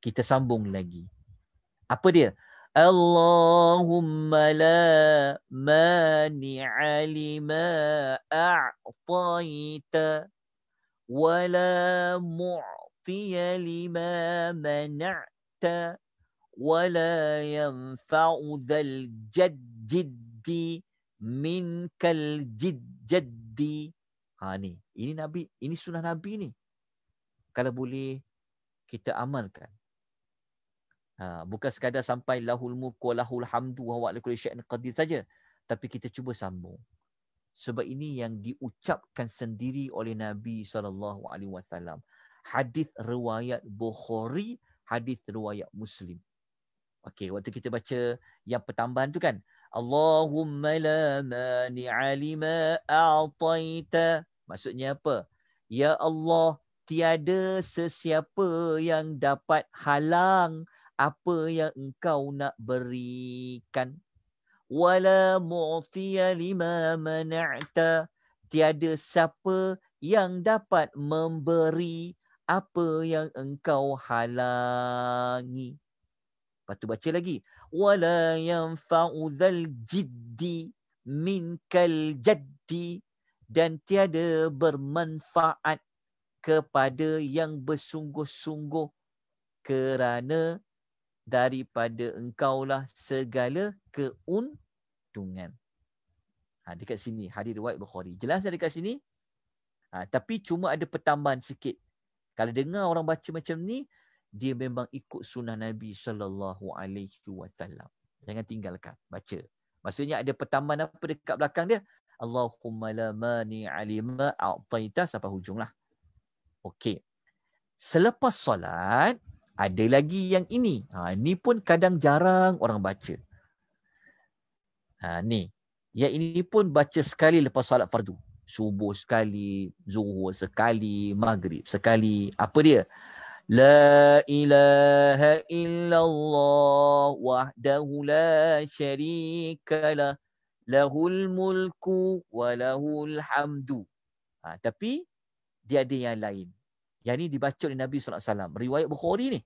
kita sambung lagi apa dia Allahumma la mani'a lima a'taita wa la mu'tiya lima mana'ta wa la yanfa'u dhal jaddi minkal jaddi Ha ni, ini Nabi, ini sunnah Nabi ni. Kalau boleh kita amalkan. Ha, bukan sekadar sampai lahul mulku lahul hamdu wa wa'ala kulli syai'in qadir saja, tapi kita cuba sambung. Sebab ini yang diucapkan sendiri oleh Nabi sallallahu alaihi wasallam. Hadis riwayat Bukhari, hadis riwayat Muslim. Okey, waktu kita baca yang pertambahan tu kan, Allahumma la mani'a lima a'tayta Maksudnya apa? Ya Allah, tiada sesiapa yang dapat halang apa yang engkau nak berikan. Wala mu'tiya lima mana'ta. Tiada siapa yang dapat memberi apa yang engkau halangi. Lepas tu baca lagi. Wala yang dhal jiddi minkal jaddi dan tiada bermanfaat kepada yang bersungguh-sungguh kerana daripada engkaulah segala keuntungan. Ha, dekat sini hadir riwayat Bukhari. Jelas dekat sini? Ha, tapi cuma ada pertambahan sikit. Kalau dengar orang baca macam ni, dia memang ikut sunnah Nabi sallallahu alaihi wasallam. Jangan tinggalkan baca. Maksudnya ada pertambahan apa dekat belakang dia? Allahumma la mani alima a'taita sampai hujunglah. Okey. Selepas solat, ada lagi yang ini. Ha, ini pun kadang jarang orang baca. Ha, ni. Ya ini pun baca sekali lepas solat fardu. Subuh sekali, zuhur sekali, maghrib sekali. Apa dia? La ilaha illallah wahdahu la syarikalah lahul mulku wa lahul hamdu. Ha, tapi dia ada yang lain. Yang ni dibaca oleh Nabi Wasallam. Riwayat Bukhari ni.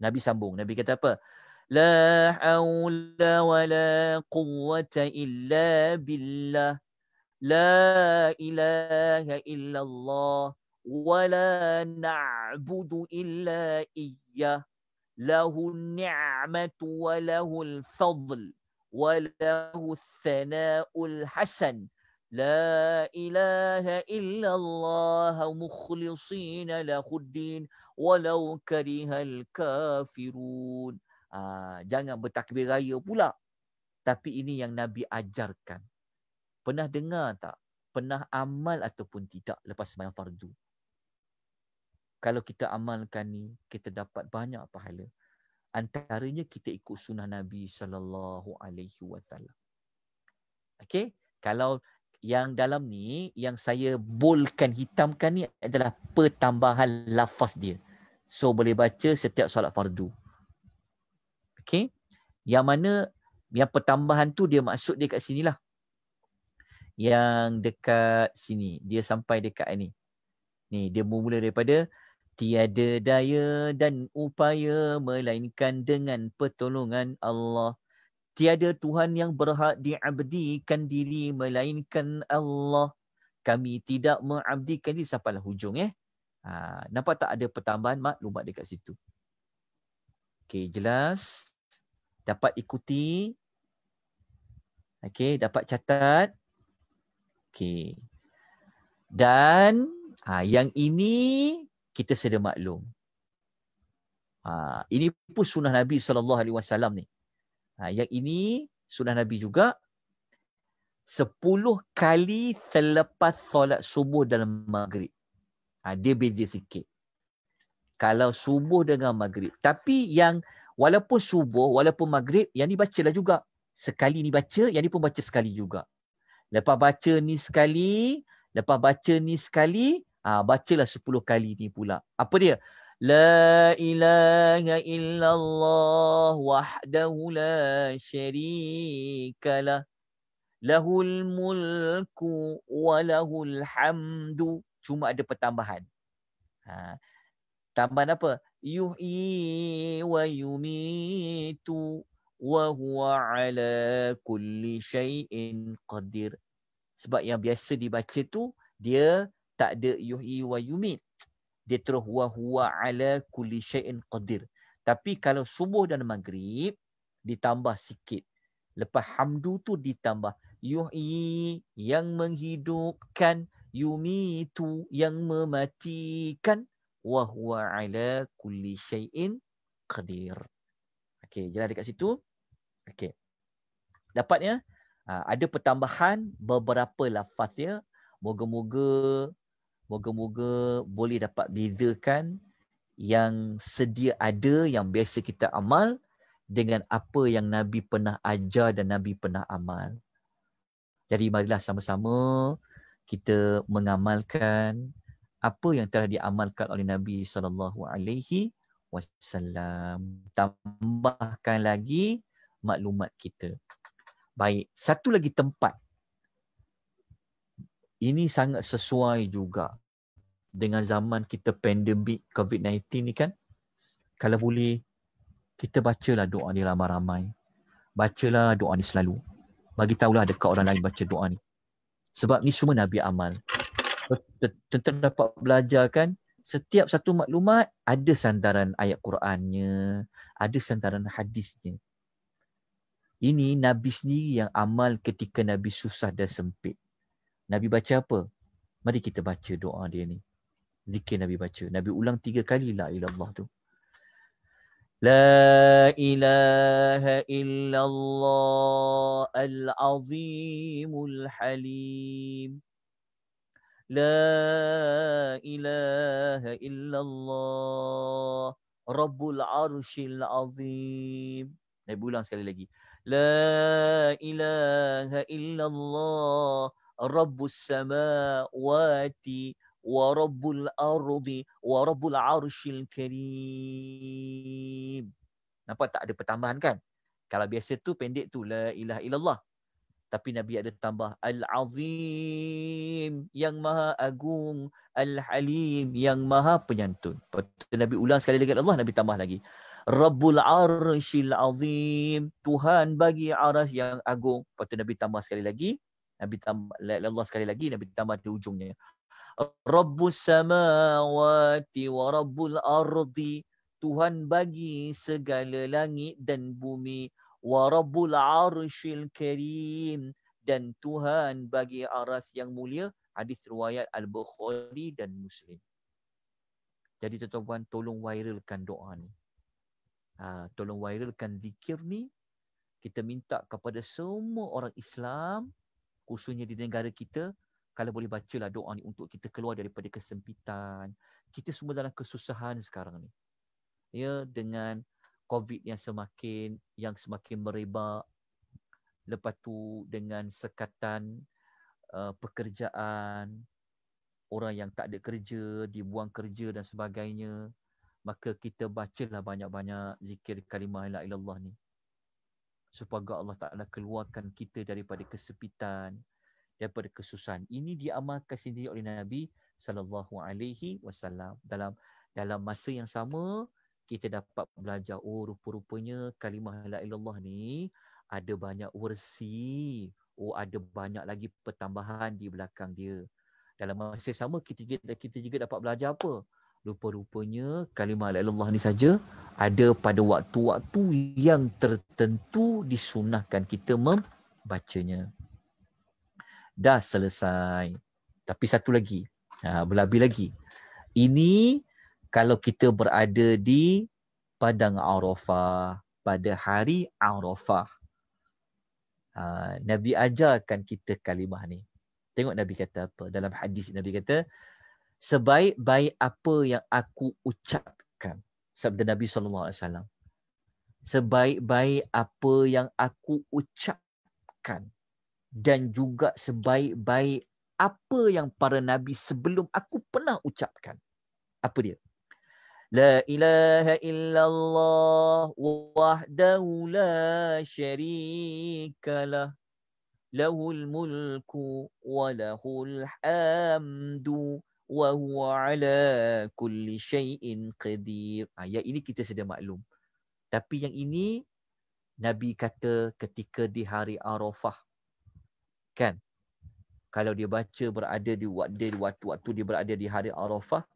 Nabi sambung. Nabi kata apa? La hawla wa la quwwata illa billah. La ilaha illa Allah. Wa la na'budu illa iya. Lahu ni'matu wa lahu fadl وله الثناء الحسن لا إله إلا الله مخلصين له الدين ولو كره الكافرون jangan bertakbir raya pula tapi ini yang Nabi ajarkan pernah dengar tak pernah amal ataupun tidak lepas sembahyang fardu kalau kita amalkan ni kita dapat banyak pahala antaranya kita ikut sunnah Nabi sallallahu alaihi wasallam. Okey, kalau yang dalam ni yang saya bolkan hitamkan ni adalah pertambahan lafaz dia. So boleh baca setiap solat fardu. Okey. Yang mana yang pertambahan tu dia maksud dia kat sinilah. Yang dekat sini, dia sampai dekat ni. Ni dia bermula daripada Tiada daya dan upaya melainkan dengan pertolongan Allah. Tiada Tuhan yang berhak diabdikan diri melainkan Allah. Kami tidak mengabdikan diri sampai lah hujung. Eh? Ha, nampak tak ada pertambahan maklumat dekat situ? Okey, jelas. Dapat ikuti. Okey, dapat catat. Okey. Dan ha, yang ini kita sedia maklum. Ha, ini pun sunnah Nabi sallallahu alaihi wasallam ni. Ha, yang ini sunnah Nabi juga Sepuluh kali selepas solat subuh dalam maghrib. Ha, dia beza sikit. Kalau subuh dengan maghrib. Tapi yang walaupun subuh, walaupun maghrib, yang ni bacalah juga. Sekali ni baca, yang ni pun baca sekali juga. Lepas baca ni sekali, lepas baca ni sekali, Ah bacalah sepuluh kali ni pula. Apa dia? La ilaha illallah wahdahu la syarikalah. Lahul mulku wa lahul hamdu. Cuma ada pertambahan. Ha. Tambahan apa? yuhi wa yumitu wa huwa ala kulli syai'in qadir. Sebab yang biasa dibaca tu, dia tak ada yuhyi wa yumit dia terus wa huwa ala kulli syai'in qadir tapi kalau subuh dan maghrib ditambah sikit lepas hamdu tu ditambah yuhyi yang menghidupkan yumitu yang mematikan wa huwa ala kulli syai'in qadir okey jelas dekat situ okey dapatnya ah, ada pertambahan beberapa lafaz dia moga-moga moga-moga boleh dapat bezakan yang sedia ada yang biasa kita amal dengan apa yang nabi pernah ajar dan nabi pernah amal. Jadi marilah sama-sama kita mengamalkan apa yang telah diamalkan oleh Nabi sallallahu alaihi wasallam. Tambahkan lagi maklumat kita. Baik, satu lagi tempat ini sangat sesuai juga dengan zaman kita pandemik COVID-19 ni kan. Kalau boleh, kita bacalah doa ni ramai-ramai. Bacalah doa ni selalu. Bagi tahulah dekat orang lain baca doa ni. Sebab ni semua Nabi amal. Tentu dapat belajar kan, setiap satu maklumat ada sandaran ayat Qurannya, ada sandaran hadisnya. Ini Nabi sendiri yang amal ketika Nabi susah dan sempit. Nabi baca apa? Mari kita baca doa dia ni. Zikir Nabi baca. Nabi ulang tiga kali la ilah Allah tu. La ilaha illallah al-azimul halim. La ilaha illallah Rabbul Arshil Azim. Nabi ulang sekali lagi. La ilaha illallah رب السماوات ورب الأرض ورب Arshil الكريم Nampak tak ada pertambahan kan? Kalau biasa tu pendek tu la ilaha illallah. Tapi Nabi ada tambah Al-Azim yang maha agung Al-Halim yang maha penyantun Lepas Nabi ulang sekali lagi Allah Nabi tambah lagi Rabbul Arshil Azim Tuhan bagi aras yang agung Lepas Nabi tambah sekali lagi Nabi tambah Allah sekali lagi Nabi tambah di ujungnya. Rabbus samawati wa rabbul ardi Tuhan bagi segala langit dan bumi wa rabbul arshil karim dan Tuhan bagi aras yang mulia hadis riwayat al-Bukhari dan Muslim. Jadi tuan-tuan tolong viralkan doa ni. Ha, tolong viralkan zikir ni. Kita minta kepada semua orang Islam khususnya di negara kita kalau boleh bacalah doa ni untuk kita keluar daripada kesempitan kita semua dalam kesusahan sekarang ni ya dengan covid yang semakin yang semakin merebak lepas tu dengan sekatan uh, pekerjaan orang yang tak ada kerja dibuang kerja dan sebagainya maka kita bacalah banyak-banyak zikir kalimah la ilallah ni supaya Allah Taala keluarkan kita daripada kesepitan daripada kesusahan. Ini diamalkan sendiri oleh Nabi sallallahu alaihi wasallam dalam dalam masa yang sama kita dapat belajar oh rupa-rupanya kalimah la ilallah ni ada banyak versi oh ada banyak lagi pertambahan di belakang dia dalam masa yang sama kita juga kita juga dapat belajar apa rupa-rupanya kalimah la Allah ni saja ada pada waktu-waktu yang tertentu disunahkan kita membacanya. Dah selesai. Tapi satu lagi, ha, berlebih lagi. Ini kalau kita berada di Padang Arafah, pada hari Arafah. Ha, Nabi ajarkan kita kalimah ni. Tengok Nabi kata apa. Dalam hadis Nabi kata, sebaik-baik apa yang aku ucapkan sabda Nabi sallallahu alaihi wasallam sebaik-baik apa yang aku ucapkan dan juga sebaik-baik apa yang para nabi sebelum aku pernah ucapkan apa dia la ilaha illallah wahdahu la syarikalah lahul mulku wa lahul hamdu wa huwa ala kulli syai'in qadir. Ah ya ini kita sudah maklum. Tapi yang ini Nabi kata ketika di hari Arafah. Kan? Kalau dia baca berada di waktu-waktu dia berada di hari Arafah,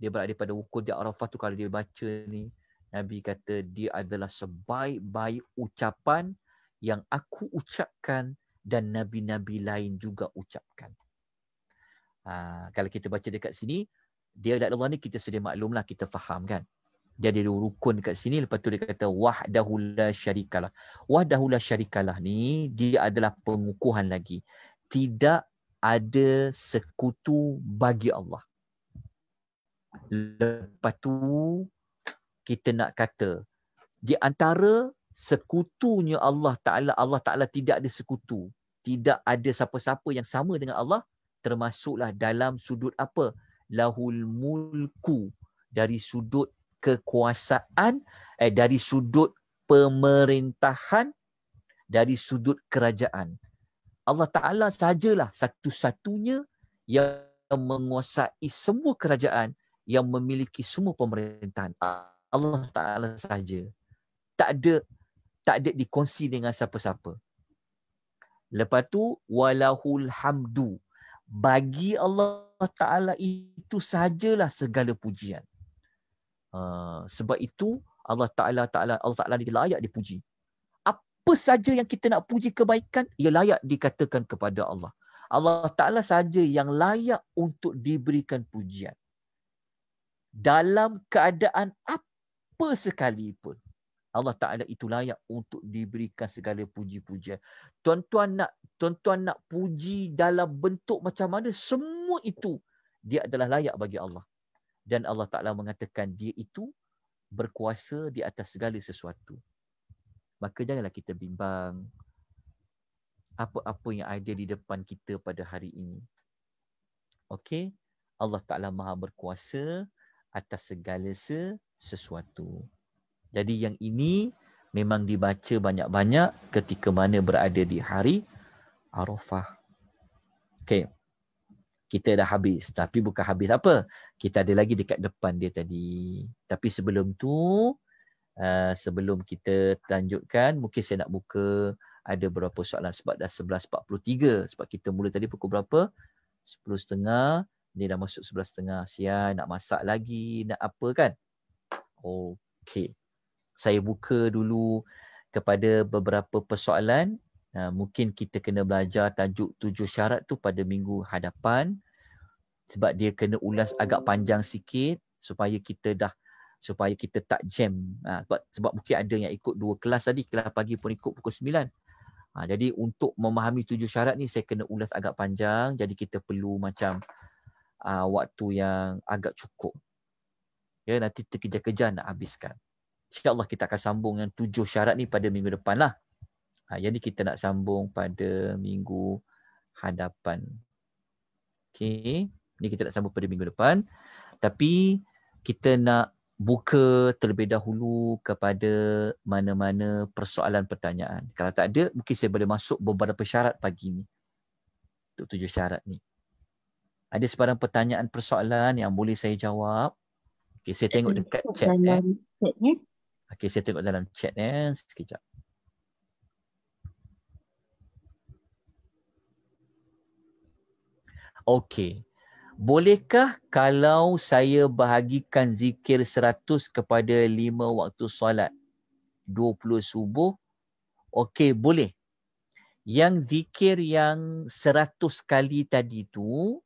dia berada pada wukuf di Arafah tu kalau dia baca ni, Nabi kata dia adalah sebaik-baik ucapan yang aku ucapkan dan nabi-nabi lain juga ucapkan. Ha, kalau kita baca dekat sini, dia la Allah ni kita sedia maklumlah kita faham kan. Dia ada rukun dekat sini lepas tu dia kata wahdahu la syarikalah. Wahdahu la syarikalah ni dia adalah pengukuhan lagi. Tidak ada sekutu bagi Allah. Lepas tu kita nak kata di antara sekutunya Allah Taala Allah Taala tidak ada sekutu tidak ada siapa-siapa yang sama dengan Allah termasuklah dalam sudut apa? Lahul mulku dari sudut kekuasaan, eh, dari sudut pemerintahan, dari sudut kerajaan. Allah Ta'ala sajalah satu-satunya yang menguasai semua kerajaan yang memiliki semua pemerintahan. Allah Ta'ala saja. Tak ada tak ada dikongsi dengan siapa-siapa. Lepas tu walahul hamdu bagi Allah Ta'ala itu sajalah segala pujian. Uh, sebab itu Allah Ta'ala Ta'ala Allah Ta'ala dia layak dipuji. Apa saja yang kita nak puji kebaikan, ia layak dikatakan kepada Allah. Allah Ta'ala saja yang layak untuk diberikan pujian. Dalam keadaan apa sekalipun, Allah Ta'ala itu layak untuk diberikan segala puji-pujian. Tuan-tuan nak tuan-tuan nak puji dalam bentuk macam mana semua itu dia adalah layak bagi Allah. Dan Allah Ta'ala mengatakan dia itu berkuasa di atas segala sesuatu. Maka janganlah kita bimbang apa-apa yang ada di depan kita pada hari ini. Okey? Allah Ta'ala maha berkuasa atas segala sesuatu. Jadi yang ini memang dibaca banyak-banyak ketika mana berada di hari Arafah. Okay. Kita dah habis. Tapi bukan habis apa. Kita ada lagi dekat depan dia tadi. Tapi sebelum tu, uh, sebelum kita lanjutkan, mungkin saya nak buka ada berapa soalan sebab dah 11.43. Sebab kita mula tadi pukul berapa? 10.30. Ni dah masuk setengah. Sian, nak masak lagi, nak apa kan? Okay. Saya buka dulu kepada beberapa persoalan Ah, mungkin kita kena belajar tajuk tujuh syarat tu pada minggu hadapan sebab dia kena ulas agak panjang sikit supaya kita dah supaya kita tak jam ha, sebab, sebab mungkin ada yang ikut dua kelas tadi kelas pagi pun ikut pukul sembilan ha, jadi untuk memahami tujuh syarat ni saya kena ulas agak panjang jadi kita perlu macam ha, waktu yang agak cukup ya nanti terkejar-kejar nak habiskan insyaallah kita akan sambung yang tujuh syarat ni pada minggu depan lah Ha, jadi kita nak sambung pada minggu hadapan. Okay. Ini kita nak sambung pada minggu depan. Tapi kita nak buka terlebih dahulu kepada mana-mana persoalan pertanyaan. Kalau tak ada, mungkin saya boleh masuk beberapa syarat pagi ni. Untuk tujuh syarat ni. Ada sebarang pertanyaan persoalan yang boleh saya jawab. Okay, saya tengok dekat chat. eh. Okay, saya tengok dalam chat eh. Sekejap. Okey. Bolehkah kalau saya bahagikan zikir 100 kepada 5 waktu solat? 20 subuh? Okey, boleh. Yang zikir yang 100 kali tadi tu,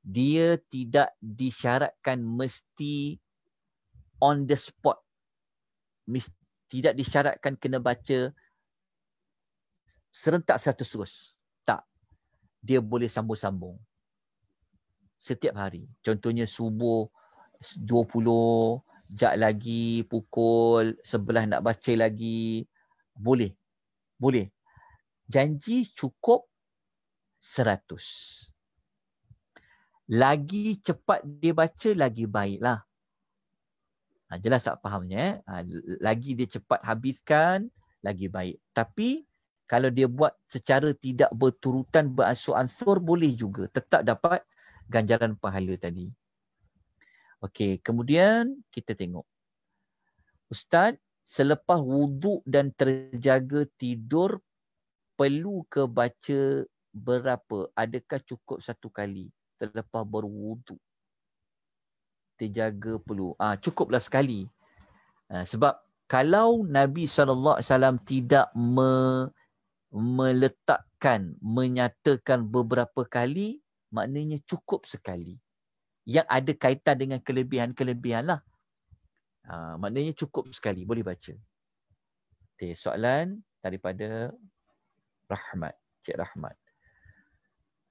dia tidak disyaratkan mesti on the spot. tidak disyaratkan kena baca serentak 100 terus. Tak. Dia boleh sambung-sambung setiap hari. Contohnya subuh 20, jap lagi pukul 11 nak baca lagi. Boleh. Boleh. Janji cukup 100. Lagi cepat dia baca, lagi baiklah. Ha, jelas tak fahamnya. Eh? Ha, lagi dia cepat habiskan, lagi baik. Tapi kalau dia buat secara tidak berturutan, beransur-ansur, boleh juga. Tetap dapat 100 ganjaran pahala tadi. Okey, kemudian kita tengok. Ustaz, selepas wuduk dan terjaga tidur perlu ke baca berapa? Adakah cukup satu kali selepas berwuduk? Terjaga perlu. Ah, ha, cukuplah sekali. Ha, sebab kalau Nabi sallallahu alaihi wasallam tidak me, meletakkan menyatakan beberapa kali maknanya cukup sekali yang ada kaitan dengan kelebihan-kelebihan lah. Uh, maknanya cukup sekali. Boleh baca. Okay, soalan daripada Rahmat. Cik Rahmat.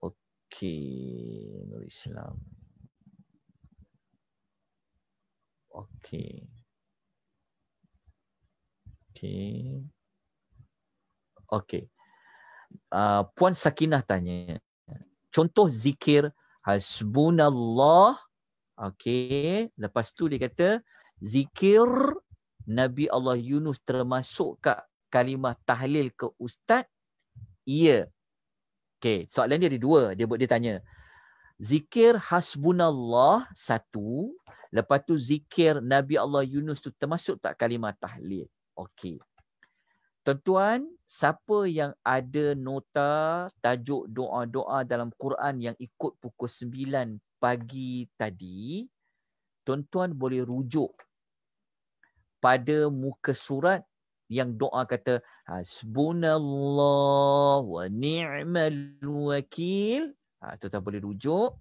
Okey. Nur Islam. Okey. Okey. Okey. Uh, Puan Sakinah tanya contoh zikir hasbunallah okey lepas tu dia kata zikir Nabi Allah Yunus termasuk ke kalimah tahlil ke ustaz ya okey soalan dia ada dua dia buat dia tanya zikir hasbunallah satu lepas tu zikir Nabi Allah Yunus tu termasuk tak kalimah tahlil okey Tentuan siapa yang ada nota tajuk doa-doa dalam Quran yang ikut pukul 9 pagi tadi, tentuan boleh rujuk pada muka surat yang doa kata hasbunallahu wa ni'mal wakil. Ha, tuan boleh rujuk.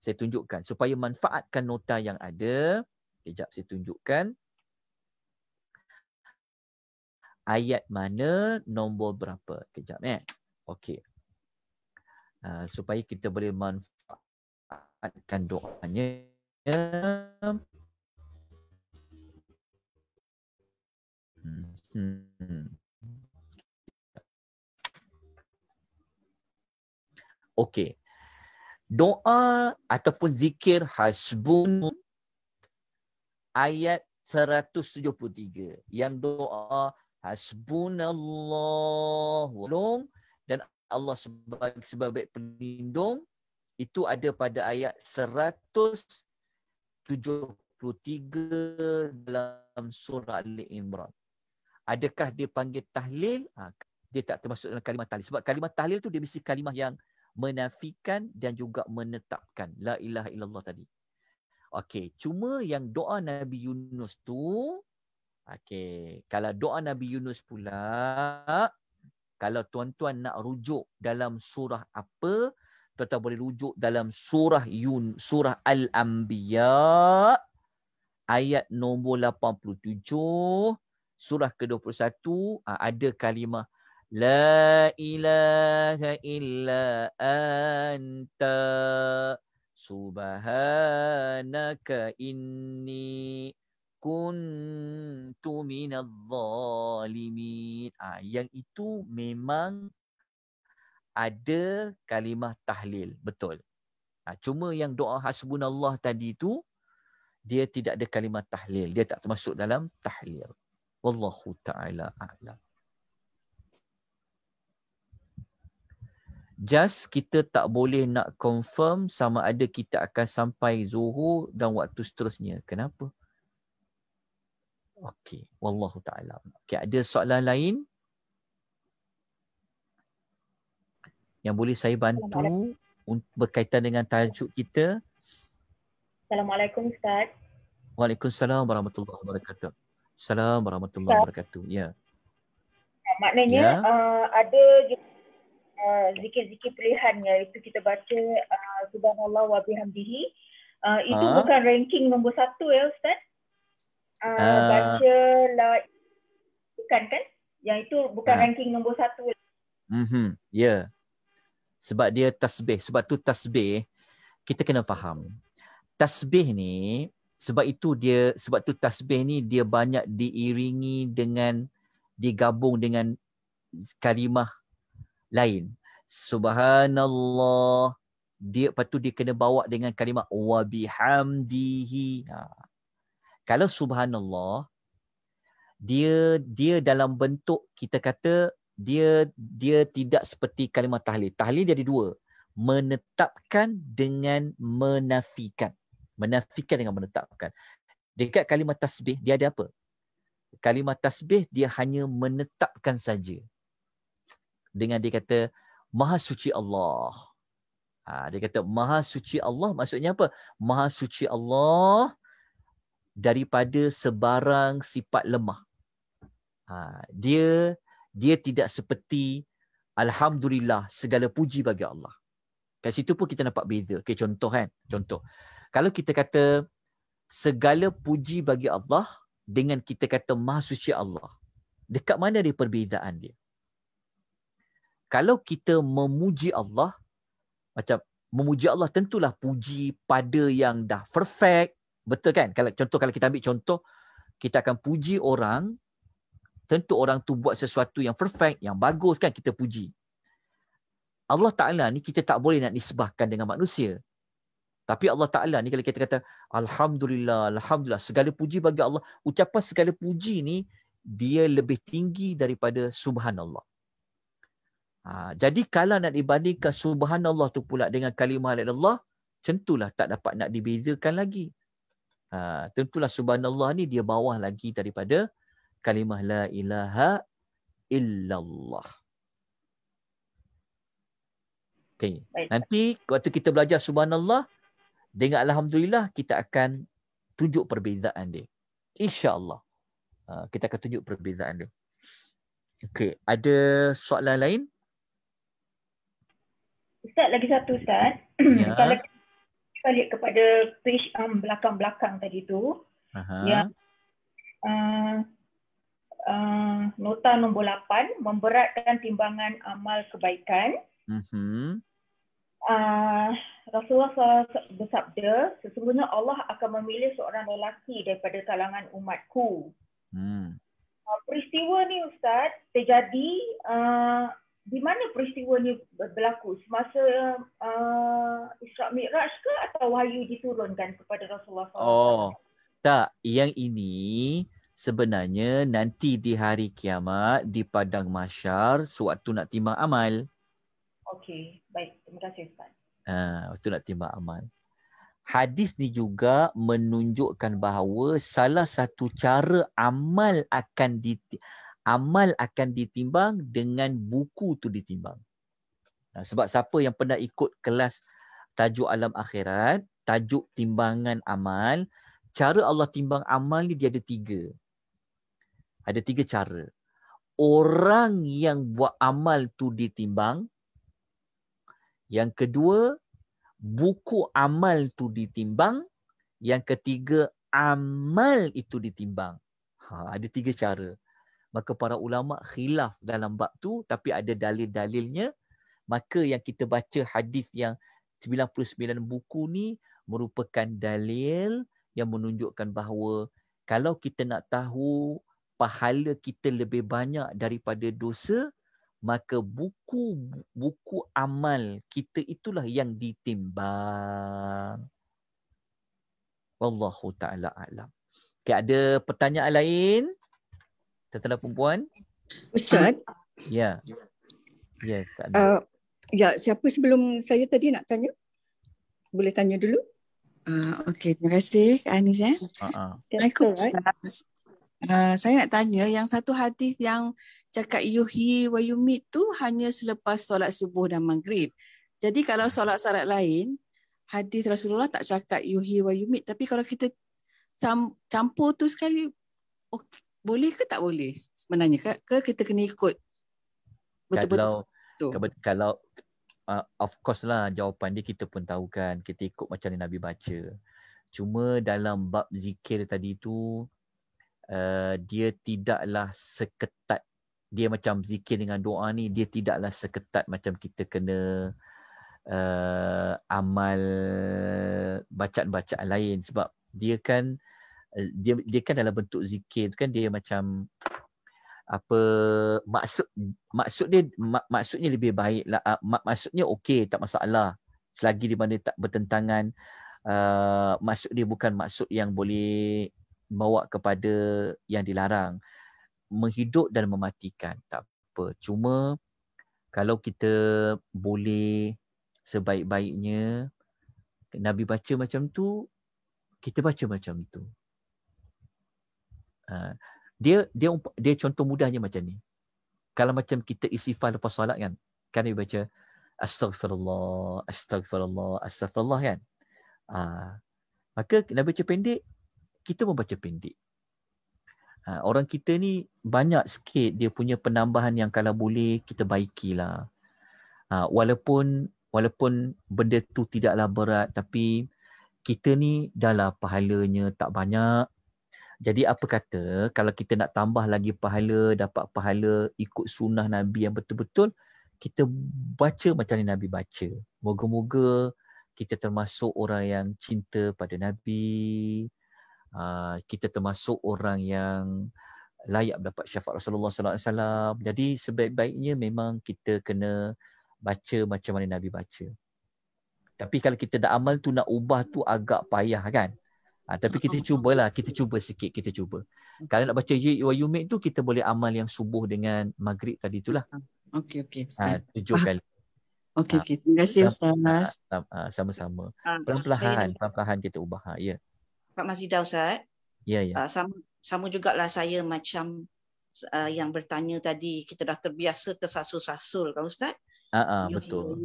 Saya tunjukkan supaya manfaatkan nota yang ada. Kejap saya tunjukkan. ayat mana, nombor berapa. Kejap eh. Okey. Uh, supaya kita boleh manfaatkan doanya. Hmm. Okey. Doa ataupun zikir hasbun ayat 173 yang doa hasbunallah long dan Allah sebagai sebagai pelindung itu ada pada ayat 173 dalam surah Ali Imran. Adakah dia panggil tahlil? Ha, dia tak termasuk dalam kalimah tahlil. Sebab kalimah tahlil tu dia mesti kalimah yang menafikan dan juga menetapkan. La ilaha illallah tadi. Okey, cuma yang doa Nabi Yunus tu Okey, kalau doa Nabi Yunus pula kalau tuan-tuan nak rujuk dalam surah apa, tuan-tuan boleh rujuk dalam surah Yun, surah Al-Anbiya ayat nombor 87, surah ke-21 ah, ada kalimah la ilaha illa anta subhanaka inni kuntu minadh zalimin ah ha, yang itu memang ada kalimah tahlil betul ha, cuma yang doa hasbunallah tadi tu dia tidak ada kalimah tahlil dia tak termasuk dalam tahlil wallahu taala a'lam Just kita tak boleh nak confirm sama ada kita akan sampai zuhur dan waktu seterusnya. Kenapa? Okey, wallahu taala. Okey, ada soalan lain? Yang boleh saya bantu berkaitan dengan tajuk kita? Assalamualaikum Ustaz. Waalaikumsalam warahmatullahi wabarakatuh. Assalamualaikum warahmatullahi wabarakatuh. Ya. ya. Maknanya ya. Uh, ada uh, zikir-zikir pilihan ya, itu kita baca uh, subhanallah wa bihamdihi. Uh, itu ha? bukan ranking nombor satu ya Ustaz. Ah, ah. baca like bukan kan? Yang itu bukan ah. ranking nombor satu. hmm Ya. Yeah. Sebab dia tasbih. Sebab tu tasbih kita kena faham. Tasbih ni sebab itu dia sebab tu tasbih ni dia banyak diiringi dengan digabung dengan kalimah lain. Subhanallah. Dia patut dia kena bawa dengan kalimah wabihamdihi. bihamdihi. Ha kalau subhanallah dia dia dalam bentuk kita kata dia dia tidak seperti kalimah tahlil. Tahlil dia ada dua. Menetapkan dengan menafikan. Menafikan dengan menetapkan. Dekat kalimah tasbih dia ada apa? Kalimah tasbih dia hanya menetapkan saja. Dengan dia kata Maha suci Allah. Ha, dia kata Maha suci Allah maksudnya apa? Maha suci Allah daripada sebarang sifat lemah. Ha, dia dia tidak seperti alhamdulillah segala puji bagi Allah. Kat situ pun kita nampak beza. Okay, contoh kan? Contoh. Kalau kita kata segala puji bagi Allah dengan kita kata maha suci Allah. Dekat mana dia perbezaan dia? Kalau kita memuji Allah, macam memuji Allah tentulah puji pada yang dah perfect, Betul kan? Kalau contoh kalau kita ambil contoh kita akan puji orang tentu orang tu buat sesuatu yang perfect, yang bagus kan kita puji. Allah Taala ni kita tak boleh nak nisbahkan dengan manusia. Tapi Allah Taala ni kalau kita kata alhamdulillah, alhamdulillah segala puji bagi Allah, ucapan segala puji ni dia lebih tinggi daripada subhanallah. Ha, jadi kalau nak dibandingkan subhanallah tu pula dengan kalimah la ilaha tentulah tak dapat nak dibezakan lagi. Ha, tentulah subhanallah ni dia bawah lagi daripada kalimah la ilaha illallah. Okay. Nanti waktu kita belajar subhanallah dengan alhamdulillah kita akan tunjuk perbezaan dia. Insya-Allah. Ha, kita akan tunjuk perbezaan dia. Okey, ada soalan lain? Ustaz lagi satu Ustaz. Ya. Kalau balik kepada page um, belakang-belakang tadi tu uh yang uh, uh, nota nombor 8 memberatkan timbangan amal kebaikan uh-huh. uh, Rasulullah SAW bersabda sesungguhnya Allah akan memilih seorang lelaki daripada kalangan umatku hmm. Uh, peristiwa ni Ustaz terjadi uh, di mana peristiwa ni berlaku semasa uh, Isra Mikraj ke atau wahyu diturunkan kepada Rasulullah SAW? Oh, tak, yang ini sebenarnya nanti di hari kiamat di padang mahsyar sewaktu nak timbang amal. Okey, baik. Terima kasih Ustaz. Ha, uh, waktu nak timbang amal. Hadis ni juga menunjukkan bahawa salah satu cara amal akan di amal akan ditimbang dengan buku tu ditimbang. Sebab siapa yang pernah ikut kelas tajuk alam akhirat, tajuk timbangan amal, cara Allah timbang amal ni dia ada tiga. Ada tiga cara. Orang yang buat amal tu ditimbang. Yang kedua, buku amal tu ditimbang. Yang ketiga, amal itu ditimbang. Ha, ada tiga cara maka para ulama khilaf dalam bab tu tapi ada dalil-dalilnya maka yang kita baca hadis yang 99 buku ni merupakan dalil yang menunjukkan bahawa kalau kita nak tahu pahala kita lebih banyak daripada dosa maka buku buku amal kita itulah yang ditimbang wallahu taala alam Okay, ada pertanyaan lain? tetelah perempuan. Ustaz. Ya. Ya, Kak Nur. Uh, ah, ya, siapa sebelum saya tadi nak tanya? Boleh tanya dulu? Uh, Okey, terima kasih Kak Anis. ya. Uh-huh. Uh, saya nak tanya yang satu hadis yang cakap yuhi wa yumit tu hanya selepas solat subuh dan maghrib. Jadi kalau solat solat lain, hadis Rasulullah tak cakap yuhi wa yumit. Tapi kalau kita campur tu sekali, okay, boleh ke tak boleh sebenarnya ke, ke kita kena ikut betul-betul kalau betul. kalau uh, of course lah jawapan dia kita pun tahu kan kita ikut macam yang nabi baca cuma dalam bab zikir tadi tu uh, dia tidaklah seketat dia macam zikir dengan doa ni dia tidaklah seketat macam kita kena uh, amal bacaan-bacaan lain sebab dia kan Eh, dia dia kan dalam bentuk zikir tu kan dia macam apa maksud maksud dia mak, maksudnya lebih baik lah uh, ah, mak, maksudnya okey tak masalah selagi di mana tak bertentangan uh, maksud dia bukan maksud yang boleh bawa kepada yang dilarang menghidup dan mematikan tak apa cuma kalau kita boleh sebaik-baiknya Nabi baca macam tu kita baca macam tu Ha. dia dia dia contoh mudahnya macam ni. Kalau macam kita istighfar lepas solat kan, kan dia baca Astaghfirullah, Astaghfirullah, Astaghfirullah kan. Uh, maka nak baca pendek, kita pun baca pendek. Uh, orang kita ni banyak sikit dia punya penambahan yang kalau boleh kita baikilah. Uh, walaupun walaupun benda tu tidaklah berat tapi kita ni dah lah pahalanya tak banyak jadi apa kata kalau kita nak tambah lagi pahala, dapat pahala ikut sunnah Nabi yang betul-betul, kita baca macam ni Nabi baca. Moga-moga kita termasuk orang yang cinta pada Nabi, kita termasuk orang yang layak dapat syafaat Rasulullah Sallallahu Alaihi Wasallam. Jadi sebaik-baiknya memang kita kena baca macam mana Nabi baca. Tapi kalau kita dah amal tu nak ubah tu agak payah kan. Ha, tapi kita cubalah, kita cuba sikit, kita cuba. Okay. Kalau nak baca Ye Wa You tu, kita boleh amal yang subuh dengan maghrib tadi itulah. Ah, okey, okey. Ha, tujuh Faham. kali. Okey, okey. Terima kasih Ustaz. Ha, sama-sama. Perlahan pelan pelan kita ubah. Ha, ya. Pak Masjidah Ustaz. Ya, yeah, ya. Yeah. sama, sama jugalah saya macam uh, yang bertanya tadi, kita dah terbiasa tersasul-sasul kan Ustaz? Ha, ha, betul.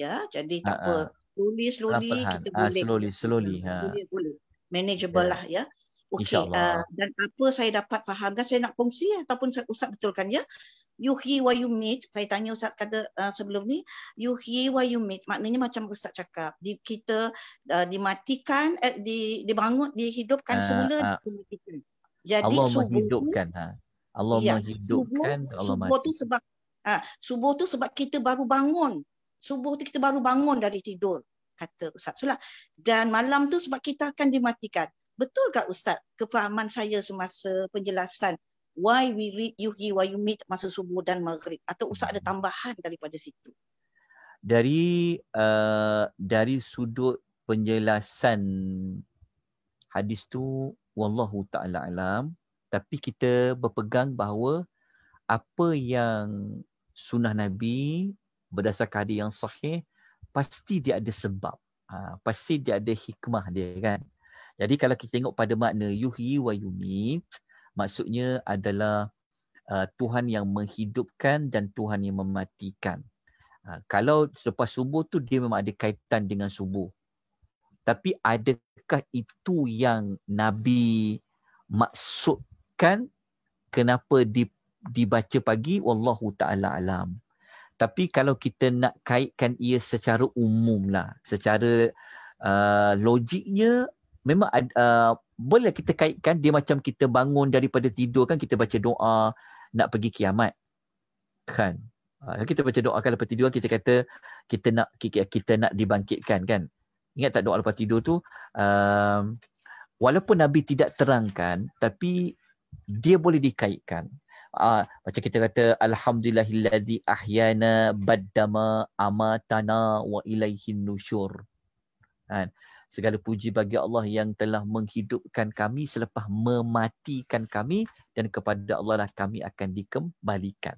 Ya, jadi tak apa. Ha. Slowly, slowly, kita ha, boleh. Slowly, slowly. Ha. Boleh, boleh manageable yeah. lah ya. okay. uh, dan apa saya dapat faham dan saya nak kongsi ataupun saya usah betulkan ya. You hear what you meet. Saya tanya Ustaz kata uh, sebelum ni. You hear what you meet. Maknanya macam Ustaz cakap. Di, kita uh, dimatikan, eh, di, dibangun, dihidupkan uh, semula. Uh, Jadi Allah subuh menghidupkan. Ni, ha. Allah ya, menghidupkan. Subuh, Allah subuh tu sebab uh, subuh tu sebab kita baru bangun. Subuh tu kita baru bangun dari tidur kata Ustaz Sulat. Dan malam tu sebab kita akan dimatikan. Betul tak Ustaz kefahaman saya semasa penjelasan why we read yuhi why you meet masa subuh dan maghrib atau Ustaz ada hmm. tambahan daripada situ? Dari uh, dari sudut penjelasan hadis tu wallahu taala alam tapi kita berpegang bahawa apa yang sunnah nabi berdasarkan hadis yang sahih pasti dia ada sebab. Ha, pasti dia ada hikmah dia kan. Jadi kalau kita tengok pada makna yuhyi wa yumit, maksudnya adalah uh, Tuhan yang menghidupkan dan Tuhan yang mematikan. Ha, kalau selepas subuh tu dia memang ada kaitan dengan subuh. Tapi adakah itu yang Nabi maksudkan kenapa di, dibaca pagi? Wallahu ta'ala alam tapi kalau kita nak kaitkan ia secara umum lah secara uh, logiknya memang uh, boleh kita kaitkan dia macam kita bangun daripada tidur kan kita baca doa nak pergi kiamat kan uh, kita baca doa kalau lepas tidur kita kata kita nak kita nak dibangkitkan kan ingat tak doa lepas tidur tu uh, walaupun nabi tidak terangkan tapi dia boleh dikaitkan uh, macam kita kata alhamdulillahillazi ahyana baddama amatana wa ilaihin nusyur kan segala puji bagi Allah yang telah menghidupkan kami selepas mematikan kami dan kepada Allah lah kami akan dikembalikan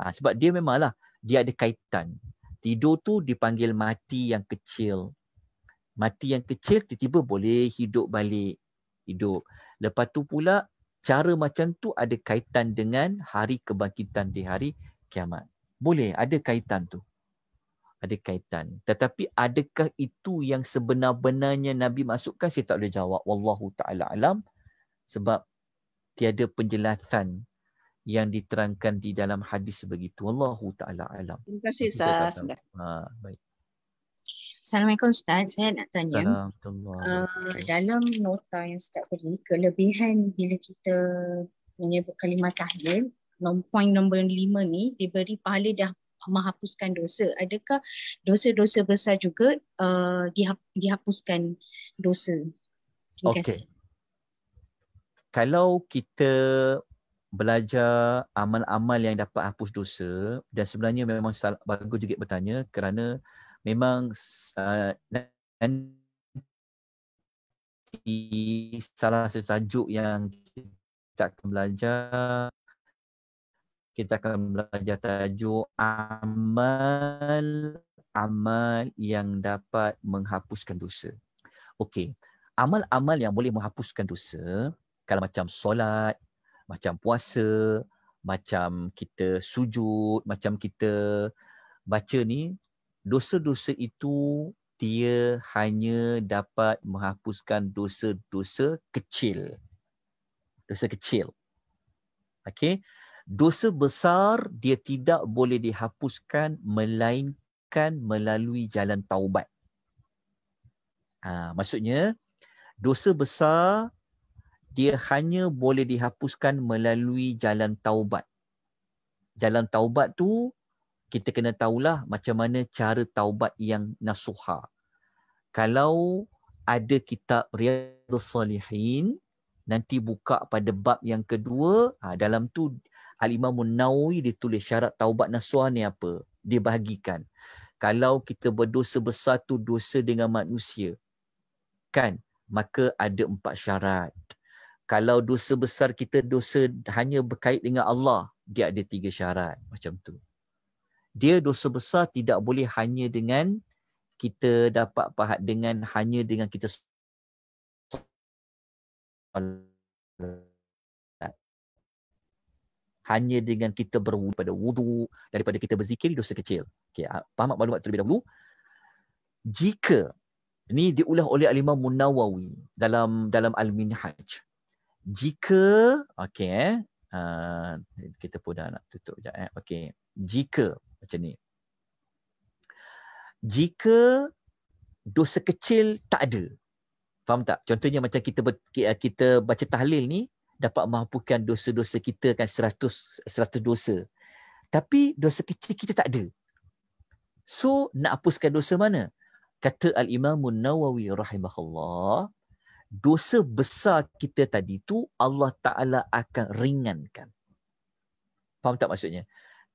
uh, sebab dia memanglah dia ada kaitan tidur tu dipanggil mati yang kecil mati yang kecil tiba-tiba boleh hidup balik hidup lepas tu pula cara macam tu ada kaitan dengan hari kebangkitan di hari kiamat. Boleh ada kaitan tu. Ada kaitan. Tetapi adakah itu yang sebenar-benarnya Nabi masukkan? Saya tak boleh jawab. Wallahu ta'ala alam. Sebab tiada penjelasan yang diterangkan di dalam hadis sebegitu. Wallahu ta'ala alam. Terima kasih, Ustaz. Ha, baik. Assalamualaikum Ustaz, saya nak tanya uh, Dalam nota yang Ustaz beri, kelebihan bila kita menyebut kalimat tahlil Poin nombor lima ni, diberi pahala dah menghapuskan dosa Adakah dosa-dosa besar juga uh, dihapuskan dosa? Okey. Kalau kita belajar amal-amal yang dapat hapus dosa dan sebenarnya memang bagus juga bertanya kerana memang nanti uh, salah satu tajuk yang kita akan belajar kita akan belajar tajuk amal amal yang dapat menghapuskan dosa. Okey. Amal-amal yang boleh menghapuskan dosa kalau macam solat, macam puasa, macam kita sujud, macam kita baca ni dosa-dosa itu dia hanya dapat menghapuskan dosa-dosa kecil. Dosa kecil. Okey. Dosa besar dia tidak boleh dihapuskan melainkan melalui jalan taubat. Ha, maksudnya dosa besar dia hanya boleh dihapuskan melalui jalan taubat. Jalan taubat tu kita kena tahulah macam mana cara taubat yang nasuha. Kalau ada kitab Riyadhus Salihin, nanti buka pada bab yang kedua, ha, dalam tu Al-Imam Nawawi dia tulis syarat taubat nasuha ni apa. Dia bahagikan. Kalau kita berdosa besar tu dosa dengan manusia. Kan? Maka ada empat syarat. Kalau dosa besar kita dosa hanya berkait dengan Allah, dia ada tiga syarat. Macam tu dia dosa besar tidak boleh hanya dengan kita dapat pahat dengan hanya dengan kita hanya dengan kita berwudu pada wudu daripada kita berzikir dosa kecil. Okey, ah, faham maklumat terlebih dahulu. Jika ni diulah oleh Alimah Munawawi dalam dalam Al-Minhaj. Jika okey eh uh, kita pun dah nak tutup je eh. Okey. Jika macam ni. Jika dosa kecil tak ada. Faham tak? Contohnya macam kita eh, kita baca tahlil ni dapat mampukan dosa-dosa kita kan 100 100 dosa. Tapi dosa kecil kita tak ada. So nak hapuskan dosa mana? Kata Al-Imam Nawawi rahimahullah, dosa besar kita tadi tu Allah Taala akan ringankan. Faham tak maksudnya?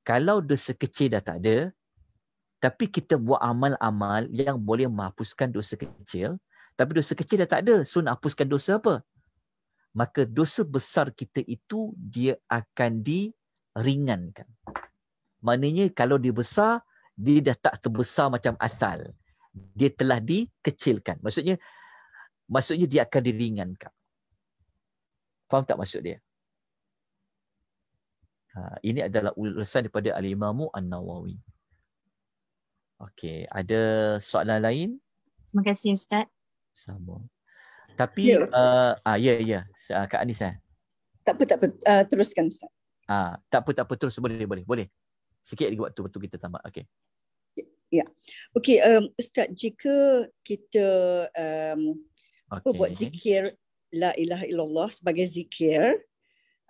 kalau dosa kecil dah tak ada tapi kita buat amal-amal yang boleh menghapuskan dosa kecil tapi dosa kecil dah tak ada so nak hapuskan dosa apa maka dosa besar kita itu dia akan diringankan maknanya kalau dia besar dia dah tak terbesar macam asal dia telah dikecilkan maksudnya maksudnya dia akan diringankan faham tak maksud dia Ha, ini adalah ulasan daripada Al-Imamu An-Nawawi. Okey, ada soalan lain? Terima kasih Ustaz. Sama. Tapi, ya, uh, ah, ya, ya. Uh, Kak Anis. Eh? Tak apa, tak apa. Uh, teruskan Ustaz. Ah, tak apa, tak apa. Terus boleh, boleh. boleh. Sikit lagi waktu, waktu kita tambah. Okey. Ya. Okey, um, Ustaz, jika kita um, okay. buat zikir La ilaha illallah sebagai zikir,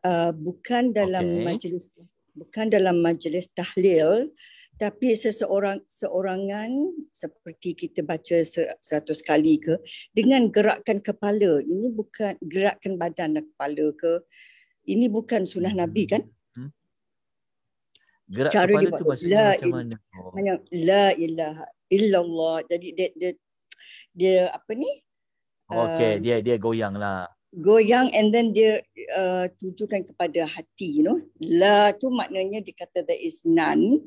Uh, bukan dalam okay. majlis bukan dalam majlis tahlil tapi seseorang seorangan seperti kita baca 100 kali ke dengan gerakan kepala ini bukan gerakan badan dan kepala ke ini bukan sunnah hmm. nabi kan hmm. gerak Cara kepala tu maksudnya macam mana oh. banyak, la ilaha illallah jadi dia dia, dia apa ni okey um, dia dia goyanglah goyang and then dia uh, tujukan kepada hati you know la tu maknanya dia kata there is none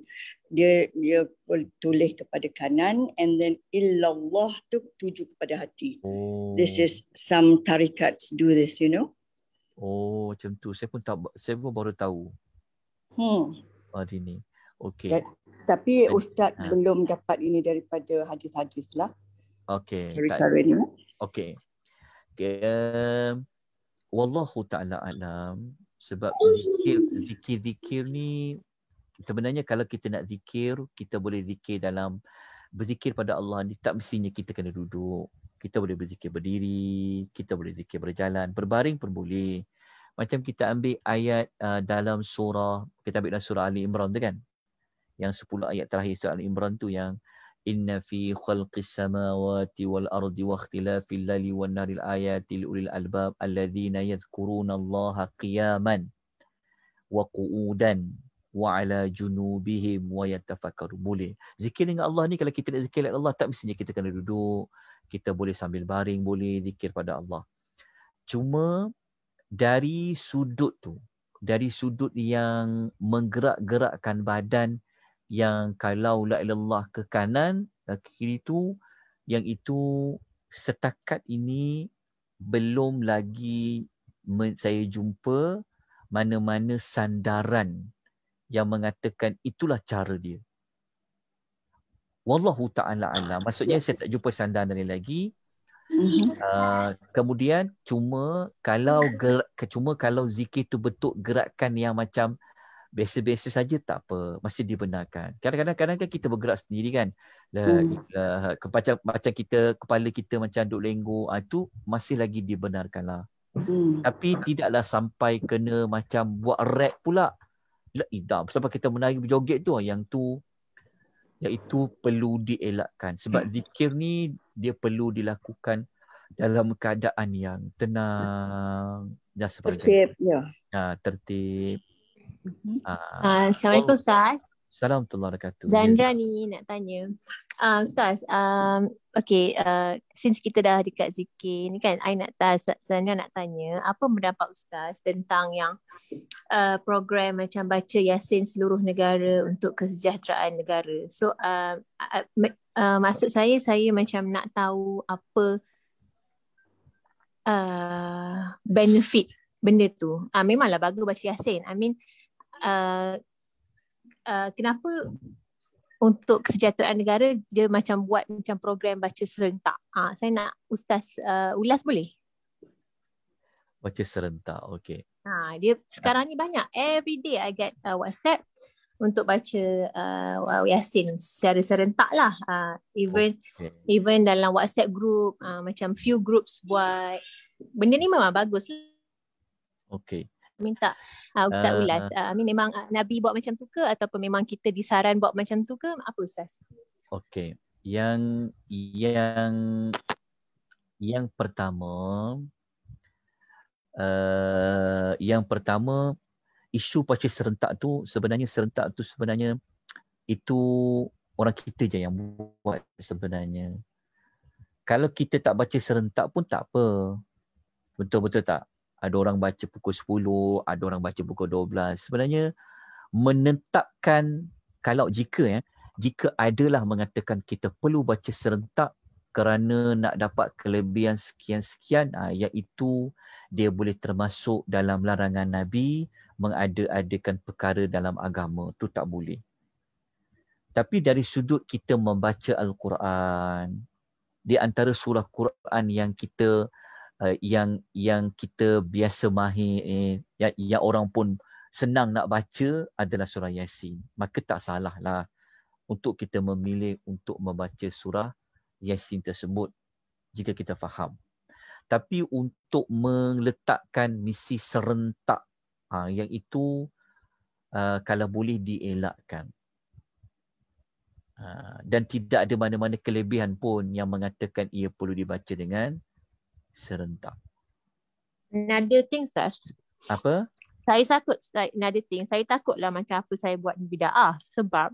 dia dia tulis kepada kanan and then illallah tu tuju kepada hati oh. this is some tarikats do this you know oh macam tu saya pun tak saya pun baru tahu hmm hari ah, ni okey tapi ustaz ha. belum dapat ini daripada hadis-hadis lah okey tak okey Okay. Wallahu ta'ala alam. Sebab zikir, zikir-zikir ni sebenarnya kalau kita nak zikir, kita boleh zikir dalam berzikir pada Allah ni tak mestinya kita kena duduk. Kita boleh berzikir berdiri, kita boleh zikir berjalan, berbaring pun boleh. Macam kita ambil ayat uh, dalam surah, kita ambil dalam surah Ali Imran tu kan? Yang sepuluh ayat terakhir surah Ali Imran tu yang uh, إن في خلق السماوات والأرض واختلاف الليل والنهار الآيات لأولي الألباب الذين يذكرون الله قياما وقعودا wa'ala junubihim wa yatafakkaru boleh zikir dengan Allah ni kalau kita nak zikir dengan Allah tak mestinya kita kena duduk kita boleh sambil baring boleh zikir pada Allah cuma dari sudut tu dari sudut yang menggerak-gerakkan badan yang kalau la ilallah ke kanan ke kiri tu yang itu setakat ini belum lagi saya jumpa mana-mana sandaran yang mengatakan itulah cara dia. Wallahu ta'ala alam. Maksudnya ya. saya tak jumpa sandaran ini lagi. Uh, kemudian cuma kalau gerak, cuma kalau zikir tu betul gerakan yang macam biasa-biasa saja tak apa mesti dibenarkan kadang-kadang kadang-kadang kita bergerak sendiri kan lah mm. macam macam kita kepala kita macam duk lenguh ah tu masih lagi dibenarkanlah mm. tapi tidaklah sampai kena macam buat rap pula la idam sebab kita menari berjoget tu ah, yang tu yang itu perlu dielakkan sebab hmm. zikir ni dia perlu dilakukan dalam keadaan yang tenang dan sebagainya tertib ya ha, tertib Uh, Assalamualaikum Ustaz. Assalamualaikum warahmatullahi Zandra ya. ni nak tanya. Uh, Ustaz, um, okay, uh, since kita dah dekat zikir ni kan, I nak tanya, Zandra nak tanya, apa pendapat Ustaz tentang yang uh, program macam baca Yasin seluruh negara untuk kesejahteraan negara? So, uh, uh, uh, maksud saya, saya macam nak tahu apa uh, benefit benda tu. Uh, memanglah bagus baca Yasin. I mean, uh, uh, kenapa untuk kesejahteraan negara dia macam buat macam program baca serentak. Uh, saya nak ustaz uh, ulas boleh? Baca serentak, okay. Ha, dia sekarang ni banyak. Every day I get uh, WhatsApp untuk baca uh, Yasin secara serentak lah. Uh, even okay. even dalam WhatsApp group, uh, macam few groups buat. Benda ni memang bagus. Okay minta uh, Ustaz uh, Ulas. Uh, ah, ini memang uh, Nabi buat macam tu ke ataupun memang kita disaran buat macam tu ke? Apa Ustaz? Okey. Yang yang yang pertama uh, yang pertama isu pasca serentak tu sebenarnya serentak tu sebenarnya itu orang kita je yang buat sebenarnya. Kalau kita tak baca serentak pun tak apa. Betul-betul tak? ada orang baca pukul 10, ada orang baca pukul 12. Sebenarnya menetapkan kalau jika ya, jika adalah mengatakan kita perlu baca serentak kerana nak dapat kelebihan sekian-sekian ah, iaitu dia boleh termasuk dalam larangan Nabi mengada-adakan perkara dalam agama. Itu tak boleh. Tapi dari sudut kita membaca Al-Quran, di antara surah Quran yang kita uh, yang yang kita biasa mahi, eh, yang, yang orang pun senang nak baca adalah surah yasin maka tak lah untuk kita memilih untuk membaca surah yasin tersebut jika kita faham tapi untuk meletakkan misi serentak ha, yang itu uh, kalau boleh dielakkan ha, dan tidak ada mana-mana kelebihan pun yang mengatakan ia perlu dibaca dengan serentak. Nada thing, Ustaz. Apa? Saya takut, like, nada thing. Saya takutlah macam apa saya buat ni Ah, Sebab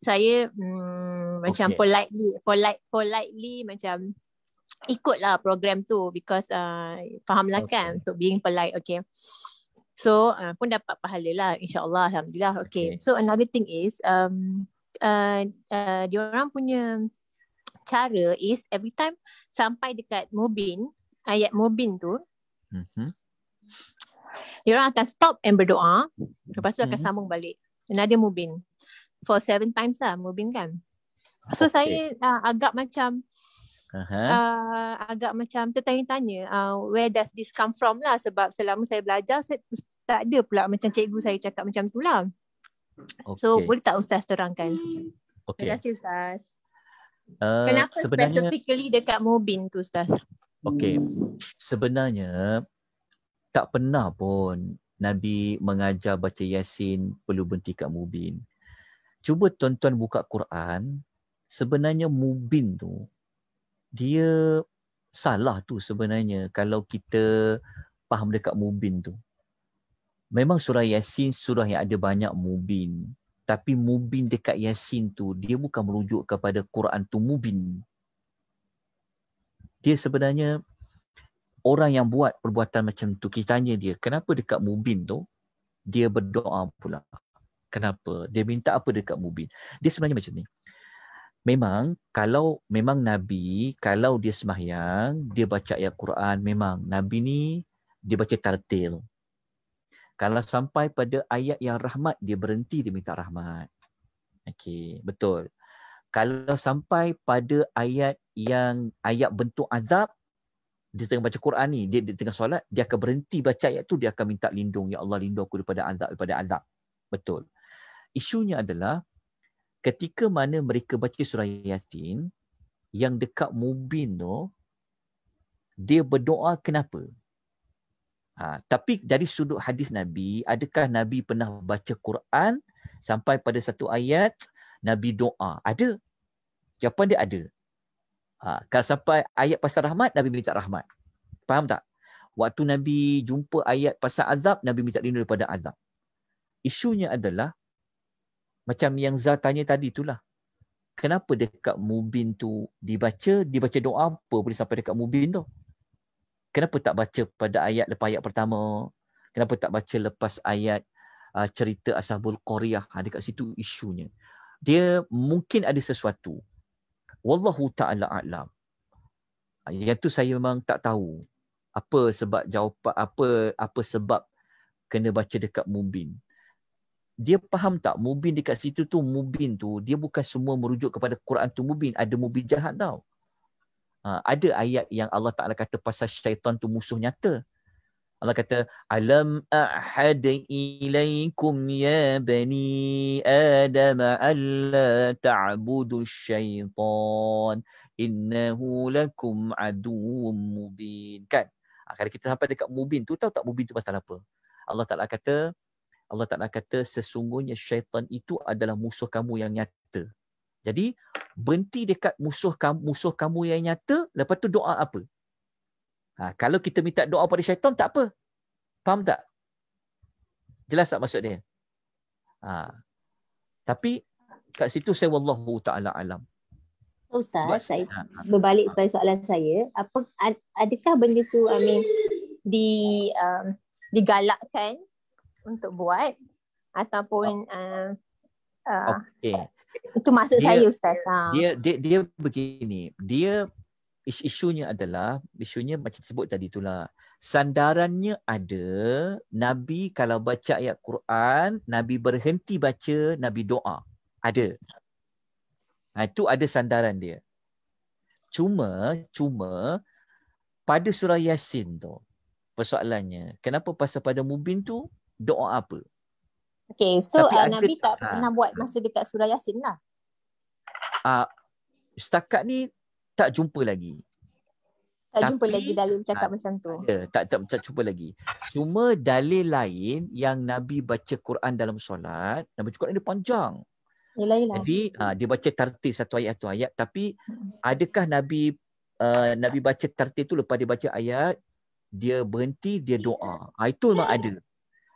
saya mm, okay. macam politely, polite, politely macam ikutlah program tu because uh, fahamlah kan okay. kan untuk being polite. Okay. So uh, pun dapat pahala lah insyaAllah Alhamdulillah okay. okay. So another thing is um, uh, uh, Diorang punya cara is every time sampai dekat Mubin, ayat Mubin tu, mm-hmm. dia orang akan stop and berdoa. Lepas tu mm-hmm. akan sambung balik. Another Mubin. For seven times lah Mubin kan. So okay. saya uh, agak macam uh-huh. uh, agak macam tertanya-tanya uh, where does this come from lah sebab selama saya belajar saya tak ada pula macam cikgu saya cakap macam tu lah. Okay. So boleh tak Ustaz terangkan? Okay. Terima kasih Ustaz. Uh, Kenapa sebenarnya, specifically dekat mubin tu Ustaz? Okay, hmm. sebenarnya tak pernah pun Nabi mengajar baca Yasin perlu berhenti kat Mubin. Cuba tuan-tuan buka Quran, sebenarnya Mubin tu, dia salah tu sebenarnya kalau kita faham dekat Mubin tu. Memang surah Yasin surah yang ada banyak Mubin tapi mubin dekat yasin tu dia bukan merujuk kepada Quran tu mubin dia sebenarnya orang yang buat perbuatan macam tu kita tanya dia kenapa dekat mubin tu dia berdoa pula kenapa dia minta apa dekat mubin dia sebenarnya macam ni Memang kalau memang Nabi kalau dia semahyang, dia baca ayat Quran, memang Nabi ni dia baca tartil. Kalau sampai pada ayat yang rahmat, dia berhenti dia minta rahmat. Okey, betul. Kalau sampai pada ayat yang ayat bentuk azab, dia tengah baca Quran ni, dia, dia tengah solat, dia akan berhenti baca ayat tu, dia akan minta lindung. Ya Allah, lindung aku daripada azab, daripada azab. Betul. Isunya adalah, ketika mana mereka baca surah Yasin, yang dekat Mubin tu, dia berdoa kenapa? Ha, tapi dari sudut hadis Nabi, adakah Nabi pernah baca Quran sampai pada satu ayat Nabi doa? Ada. Jawapan dia ada. Ha, kalau sampai ayat pasal rahmat, Nabi minta rahmat. Faham tak? Waktu Nabi jumpa ayat pasal azab, Nabi minta lindung daripada azab. Isunya adalah, macam yang Zah tanya tadi itulah. Kenapa dekat Mubin tu dibaca, dibaca doa apa boleh sampai dekat Mubin tu? kenapa tak baca pada ayat lepas ayat pertama? Kenapa tak baca lepas ayat uh, cerita Ashabul Qariyah? Ha, dekat situ isunya. Dia mungkin ada sesuatu. Wallahu ta'ala a'lam. Ha, yang tu saya memang tak tahu apa sebab jawapan apa apa sebab kena baca dekat mubin. Dia faham tak mubin dekat situ tu mubin tu dia bukan semua merujuk kepada Quran tu mubin ada mubin jahat tau. Ha, ada ayat yang Allah Taala kata pasal syaitan tu musuh nyata. Allah kata alam ahad ilaikum ya bani adam alla ta'budu syaitan innahu lakum adu mubin kan ha, kalau kita sampai dekat mubin tu tahu tak mubin tu pasal apa Allah Taala kata Allah Taala kata sesungguhnya syaitan itu adalah musuh kamu yang nyata jadi berhenti dekat musuh kamu, musuh kamu yang nyata, lepas tu doa apa? Ha, kalau kita minta doa pada syaitan tak apa. Faham tak? Jelas tak maksud dia? Ha. Tapi kat situ saya wallahu taala alam. Ustaz, Sebab, saya ha, ha, berbalik ha, ha. sebagai soalan saya, apa adakah benda tu I mean di um, digalakkan untuk buat ataupun oh. uh, uh okay. Itu maksud dia, saya ustaz. Ha. Dia dia dia begini. Dia isunya adalah isunya macam sebut tadi itulah. Sandarannya ada nabi kalau baca ayat Quran, nabi berhenti baca, nabi doa. Ada. Ha, itu ada sandaran dia. Cuma cuma pada surah Yasin tu persoalannya. Kenapa pasal pada Mubin tu doa apa? Okay, so uh, Nabi ada, tak ha. pernah buat masa dekat surah Yasin lah. Uh, setakat ni tak jumpa lagi. Tak Tapi, jumpa lagi dalil cakap uh, macam tu. Ya, tak, tak, tak jumpa lagi. Cuma dalil lain yang Nabi baca Quran dalam solat, Nabi Quran dia panjang. Yalah, yalah. Jadi uh, dia baca tartil satu ayat satu ayat tapi hmm. adakah nabi uh, nabi baca tartil tu lepas dia baca ayat dia berhenti dia doa. Ah itu memang ada.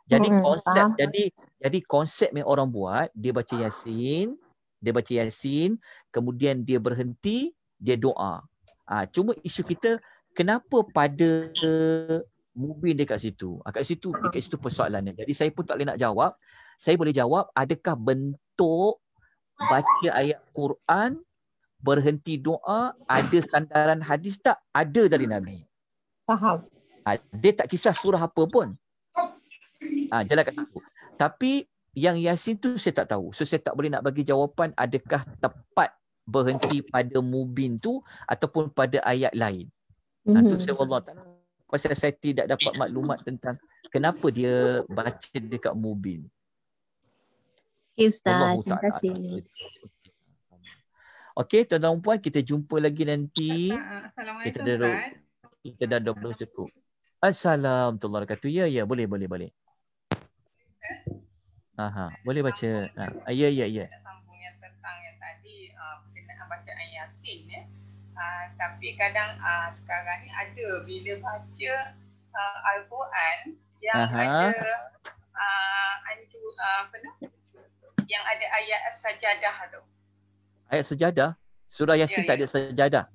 Jadi hmm, konsep faham. jadi jadi konsep yang orang buat, dia baca Yasin, dia baca Yasin, kemudian dia berhenti, dia doa. ha, cuma isu kita kenapa pada mubin dekat situ. Ah kat situ dekat situ persoalannya. Jadi saya pun tak boleh nak jawab. Saya boleh jawab adakah bentuk baca ayat Quran berhenti doa ada sandaran hadis tak? Ada dari Nabi. Faham. Ha, dia tak kisah surah apa pun. Ah, ha, jalan kat situ. Tapi yang Yasin tu saya tak tahu. So saya tak boleh nak bagi jawapan adakah tepat berhenti pada mubin tu ataupun pada ayat lain. Ha, tu mhm. saya Allah tak pasal saya tidak dapat maklumat tentang kenapa dia baca dekat mubin. Okay, Ustaz. Terima kasih. Okey, tuan-tuan dan puan, kita jumpa lagi nanti. Assalamualaikum, Kita dah 20 sekut. Assalamualaikum warahmatullahi wabarakatuh. Ya, ya, boleh, boleh, boleh. Aha, boleh baca. Ha. Ya, ya, ya. tentang yang tadi berkenaan uh, baca ayat Yasin ya. Uh, tapi kadang uh, sekarang ni ada bila baca uh, Al-Quran yang Aha. ada uh, anju, uh, apa nak? yang ada ayat sajadah tu. Ayat sajadah? Surah Yasin ya, tak ya. ada sajadah.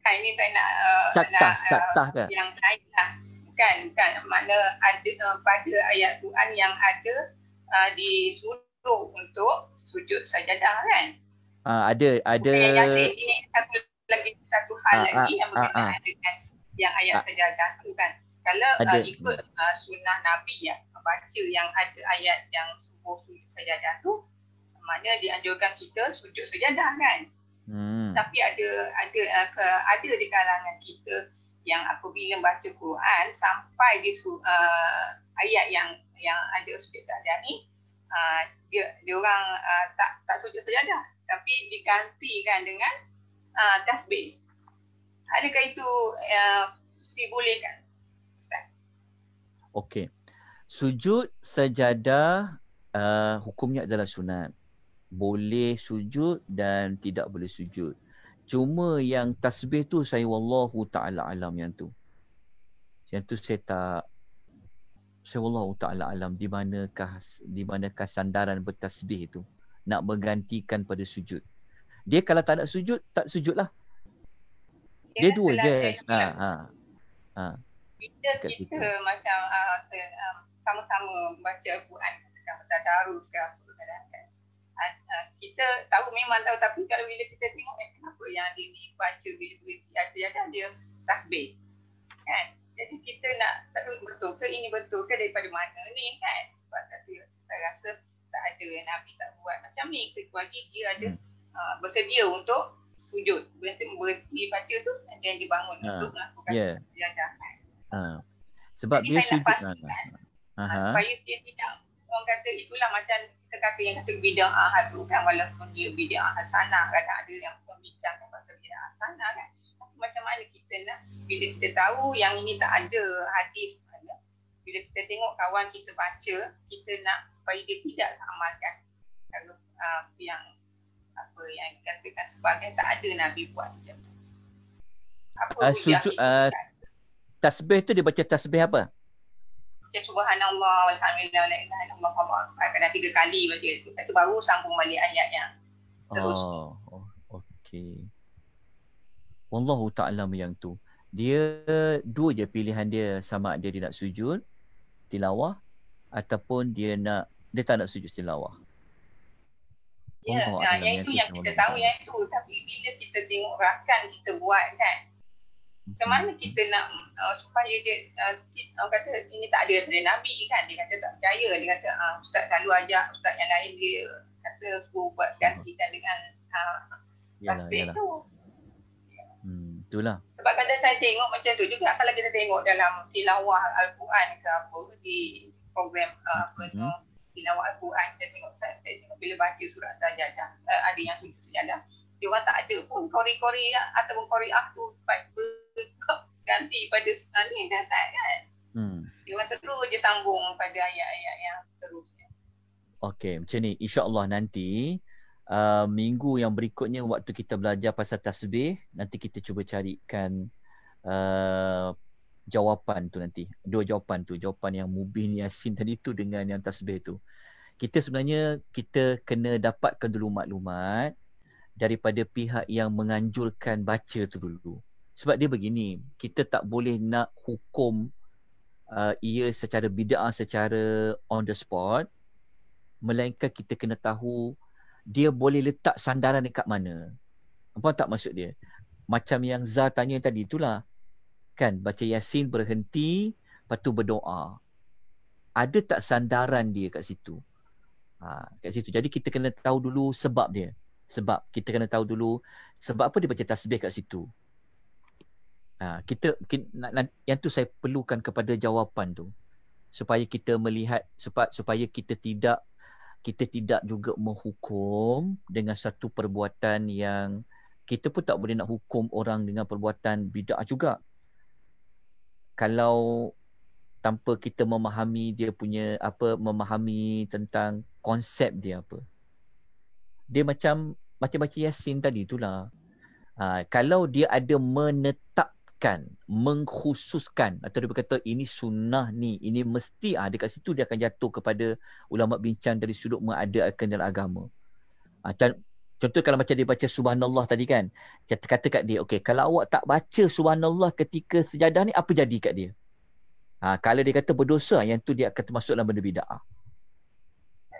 Kan ini tak nak uh, saktah, nak, saktah uh, yang lain lah. kan bukan. Makna ada uh, pada ayat Quran yang ada uh, disuruh untuk sujud sajadah kan? Uh, ada ada okay, yang saya ini satu lagi satu hal uh, lagi uh, yang ah, berkaitan uh, uh. dengan yang ayat uh, sajadah tu kan. Kalau Uh, ikut uh, sunnah Nabi ya baca yang ada ayat yang subuh sujud sajadah tu mana dianjurkan kita sujud sajadah kan? Hmm. Tapi ada ada uh, ke, ada di kalangan kita yang aku bila baca Quran sampai di uh, ayat yang yang ada sujud sajadah ni uh, dia dia orang uh, tak tak sujud sajadah tapi digantikan dengan uh, tasbih. Adakah itu uh, dibolehkan? Okey. Sujud sajadah uh, hukumnya adalah sunat. Boleh sujud dan tidak boleh sujud. Cuma yang tasbih tu saya wallahu ta'ala alam yang tu. Yang tu saya tak saya wallahu ta'ala alam di manakah di manakah sandaran bertasbih itu nak menggantikan pada sujud. Dia kalau tak nak sujud, tak sujudlah. Dia, dia dua je. Lah ha, ha. ha. Kita, kita, kita, macam uh, sama-sama baca Al-Quran tentang tadarus ke apa. Uh, kita tahu memang tahu tapi kalau bila kita tengok eh, kenapa yang dia ni baca bila berhenti ada yang kan dia tasbih kan jadi kita nak tak tahu betul ke ini betul ke daripada mana ni kan sebab tadi tak rasa tak ada Nabi tak buat macam ni kecuali dia ada hmm. uh, bersedia untuk sujud berhenti, berhenti baca tu dan dia bangun uh, ah, untuk melakukan yeah. Dia dah, kan? uh, sebab jadi dia saya sujud nak pastikan, uh, uh-huh. supaya dia tidak orang kata itulah macam kita kata yang kata ahad tu kan walaupun dia bid'ah hasanah kan ada yang pembicaraan pasal bid'ah sana. kan tapi macam mana kita nak bila kita tahu yang ini tak ada hadis mana bila kita tengok kawan kita baca kita nak supaya dia tidak amalkan kalau uh, yang apa yang dikatakan sebagai tak ada nabi buat macam apa uh, sujud, uh, tasbih tu dia baca tasbih apa? Ya subhanallah walhamdulillah la ilaha illallah Allahu akbar. Kena tiga kali baca itu. Lepas tu baru sambung balik ayat yang terus. Oh, oh, okey. Wallahu ta'ala yang tu. Dia dua je pilihan dia sama ada dia nak sujud tilawah ataupun dia nak dia tak nak sujud tilawah. Ya, yeah, nah, ya, ya, yang itu yang kita tahu yang itu. Tapi bila kita tengok rakan kita buat kan, macam mana kita nak uh, supaya dia uh, orang kata ini tak ada dari Nabi kan dia kata tak percaya dia kata uh, ustaz selalu ajak ustaz yang lain dia kata aku buat gantikan dengan uh, pasti tu hmm, itulah sebab kadang saya tengok macam tu juga kalau kita tengok dalam tilawah Al-Quran ke apa di program uh, apa hmm. tu tilawah Al-Quran kita tengok saya, saya tengok bila baca surat sajadah uh, ah, ada yang tunjuk sajadah dia orang tak ada pun kori-kori ya, ataupun kori ah tu baik ganti pada sekali dan saat kan. Hmm. Dia orang terus je sambung pada ayat-ayat yang seterusnya. Okey, macam ni. InsyaAllah nanti Uh, minggu yang berikutnya waktu kita belajar pasal tasbih nanti kita cuba carikan uh, jawapan tu nanti dua jawapan tu jawapan yang mubin yasin tadi tu dengan yang tasbih tu kita sebenarnya kita kena dapatkan dulu maklumat daripada pihak yang menganjurkan baca tu dulu sebab dia begini kita tak boleh nak hukum uh, ia secara bid'ah secara on the spot melainkan kita kena tahu dia boleh letak sandaran dekat mana apa tak maksud dia macam yang Zah tanya tadi itulah kan baca yasin berhenti lepas tu berdoa ada tak sandaran dia kat situ ha, kat situ jadi kita kena tahu dulu sebab dia sebab kita kena tahu dulu sebab apa dia baca tasbih kat situ Ha, kita, kita yang tu saya perlukan kepada jawapan tu supaya kita melihat supaya kita tidak kita tidak juga menghukum dengan satu perbuatan yang kita pun tak boleh nak hukum orang dengan perbuatan bid'ah juga. Kalau tanpa kita memahami dia punya apa memahami tentang konsep dia apa. Dia macam macam baca Yasin tadi itulah. Ha, kalau dia ada menetap mengkhususkan mengkhususkan atau dia berkata ini sunnah ni ini mesti ah dekat situ dia akan jatuh kepada ulama bincang dari sudut mengadakan dalam agama ah, contoh kalau macam dia baca subhanallah tadi kan kata kata kat dia okey kalau awak tak baca subhanallah ketika sejadah ni apa jadi kat dia ha, kalau dia kata berdosa yang tu dia akan termasuk dalam benda bid'ah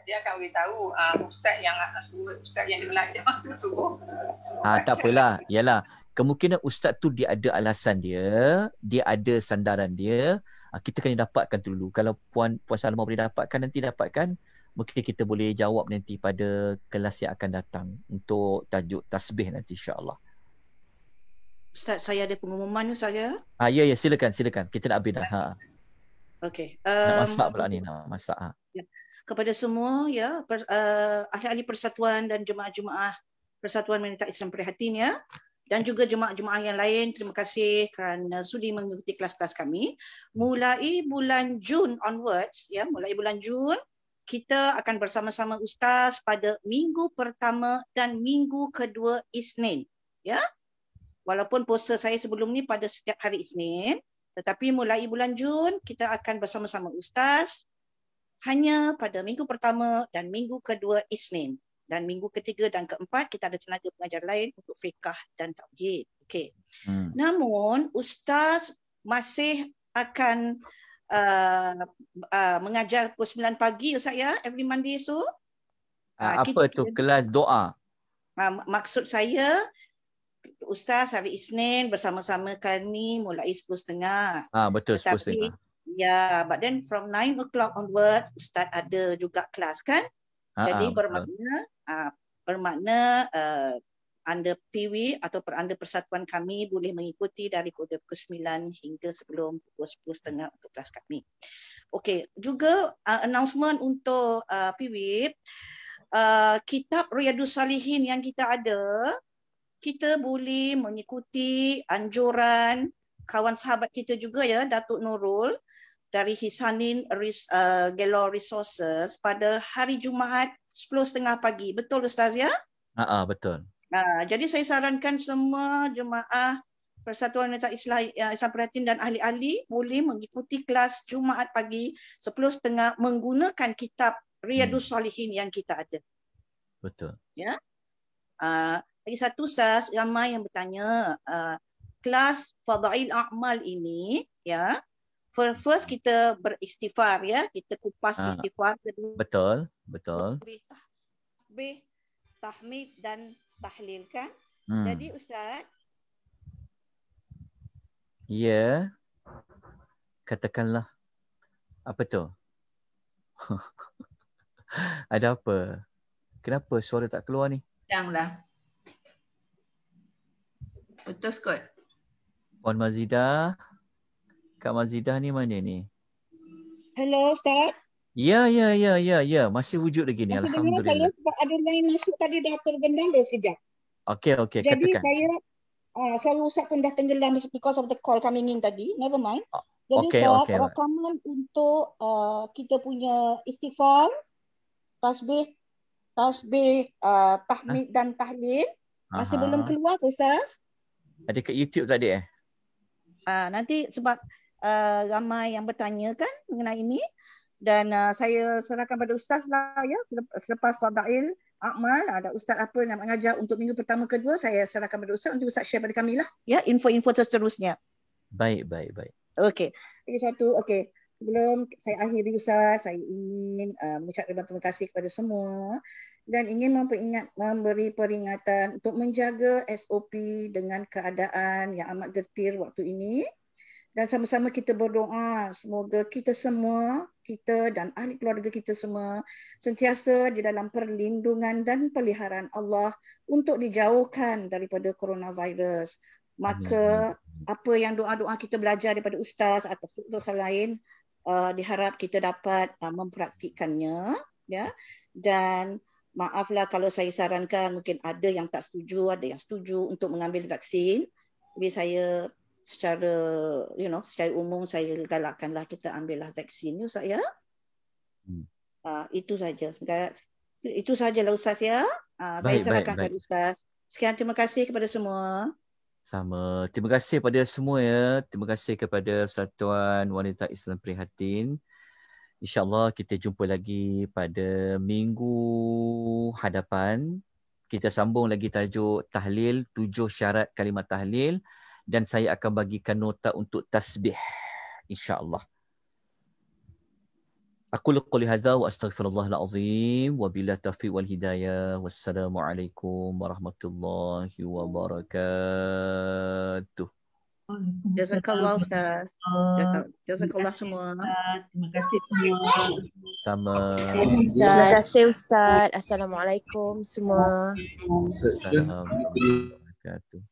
dia akan tahu uh, ah, ustaz yang uh, ustaz yang dia belajar tu subuh, subuh ha, ah, tak apalah yalah kemungkinan ustaz tu dia ada alasan dia, dia ada sandaran dia, ah, kita kena dapatkan dulu. Kalau puan puan Salma boleh dapatkan nanti dapatkan, mungkin kita boleh jawab nanti pada kelas yang akan datang untuk tajuk tasbih nanti insya-Allah. Ustaz, saya ada pengumuman ni saya. Ah ya ya, silakan silakan. Kita nak bina. Ha. Okey. Um, nak masak pula ni nak masak. Ha. Ya. Kepada semua ya, per, uh, ahli-ahli persatuan dan jemaah-jemaah Persatuan Wanita Islam Prihatin ya dan juga jemaah-jemaah yang lain terima kasih kerana sudi mengikuti kelas-kelas kami mulai bulan Jun onwards ya mulai bulan Jun kita akan bersama-sama ustaz pada minggu pertama dan minggu kedua Isnin ya walaupun puasa saya sebelum ni pada setiap hari Isnin tetapi mulai bulan Jun kita akan bersama-sama ustaz hanya pada minggu pertama dan minggu kedua Isnin dan minggu ketiga dan keempat kita ada tenaga pengajar lain untuk fiqah dan tauhid. Okey. Hmm. Namun ustaz masih akan uh, uh, mengajar pukul 9 pagi ustaz ya every monday so uh, ah, ah, apa kita, kelas doa. Uh, maksud saya ustaz hari Isnin bersama-sama kami mulai 10.30. Ah uh, betul Tetapi, 10.30. Ya, yeah, but then from 9 o'clock onwards, Ustaz ada juga kelas kan? Jadi betul. Ah, ah, bermakna uh, bermakna uh, under PW atau per under persatuan kami boleh mengikuti dari pukul 9 hingga sebelum pukul 10.30 untuk kelas kami. Okey, juga uh, announcement untuk uh, PW uh, kitab Riyadhus Salihin yang kita ada kita boleh mengikuti anjuran kawan sahabat kita juga ya Datuk Nurul dari Hisanin uh, Gelo Resources pada hari Jumaat 10.30 pagi. Betul Ustaz ya? Ha uh, uh, betul. Uh, jadi saya sarankan semua jemaah Persatuan Wanita eh, Islam Perhatian dan Ahli-Ahli boleh mengikuti kelas Jumaat pagi 10.30 menggunakan kitab Riyadu hmm. Salihin yang kita ada. Betul. Ya. Uh, lagi satu Ustaz, ramai yang bertanya uh, kelas Fadail A'mal ini ya first kita beristighfar ya kita kupas ha, istighfar kedua betul betul tahbih tahmid dan tahlil kan hmm. jadi ustaz ya katakanlah apa tu ada apa kenapa suara tak keluar ni janganlah putus kot puan mazidah Kak Mazidah ni mana ni? Hello Ustaz. Ya, ya, ya, ya, ya. Masih wujud lagi ni. Alhamdulillah. Saya sebab ada lain masuk tadi dah tergendam dah sekejap. Okey, okey. Jadi katakan. saya, uh, saya usah pun dah tenggelam because of the call coming in tadi. Never mind. Ah, Jadi okay, buat okay, rakaman but... untuk uh, kita punya istighfar, tasbih, tasbih, uh, tahmid huh? dan tahlil. Masih uh-huh. belum keluar tu, Ustaz? Ada kat YouTube tadi eh? Uh, nanti sebab uh, ramai yang bertanya kan mengenai ini dan uh, saya serahkan pada ustaz lah ya selepas Fadail Akmal ada ustaz apa yang mengajar untuk minggu pertama kedua saya serahkan pada ustaz untuk ustaz share pada kami lah ya info-info seterusnya. Baik baik baik. Okey. Lagi satu okey. Sebelum saya akhiri ustaz, saya ingin uh, mengucapkan terima kasih kepada semua dan ingin memperingat memberi peringatan untuk menjaga SOP dengan keadaan yang amat getir waktu ini dan sama-sama kita berdoa semoga kita semua kita dan ahli keluarga kita semua sentiasa di dalam perlindungan dan peliharaan Allah untuk dijauhkan daripada coronavirus maka apa yang doa-doa kita belajar daripada ustaz atau ustaz lain uh, diharap kita dapat uh, mempraktikkannya ya dan maaflah kalau saya sarankan mungkin ada yang tak setuju ada yang setuju untuk mengambil vaksin tapi saya secara you know secara umum saya galakkanlah kita ambillah vaksin ni saya. ya. Hmm. Uh, itu saja sebenarnya. Itu sajalah ustaz ya. Uh, baik, saya serahkan kepada ustaz. Sekian terima kasih kepada semua. Sama. Terima kasih kepada semua ya. Terima kasih kepada Satuan Wanita Islam Prihatin. InsyaAllah kita jumpa lagi pada minggu hadapan. Kita sambung lagi tajuk tahlil, tujuh syarat kalimat tahlil dan saya akan bagikan nota untuk tasbih insyaallah اقول قولي هذا واستغفر الله العظيم وبلا التوفيق والهدايه والسلام عليكم ورحمه الله وبركاته جزاك الله خير جزاك الله خير شكرا شكرا استاذ السلام عليكم جميعا السلام عليكم ورحمه الله وبركاته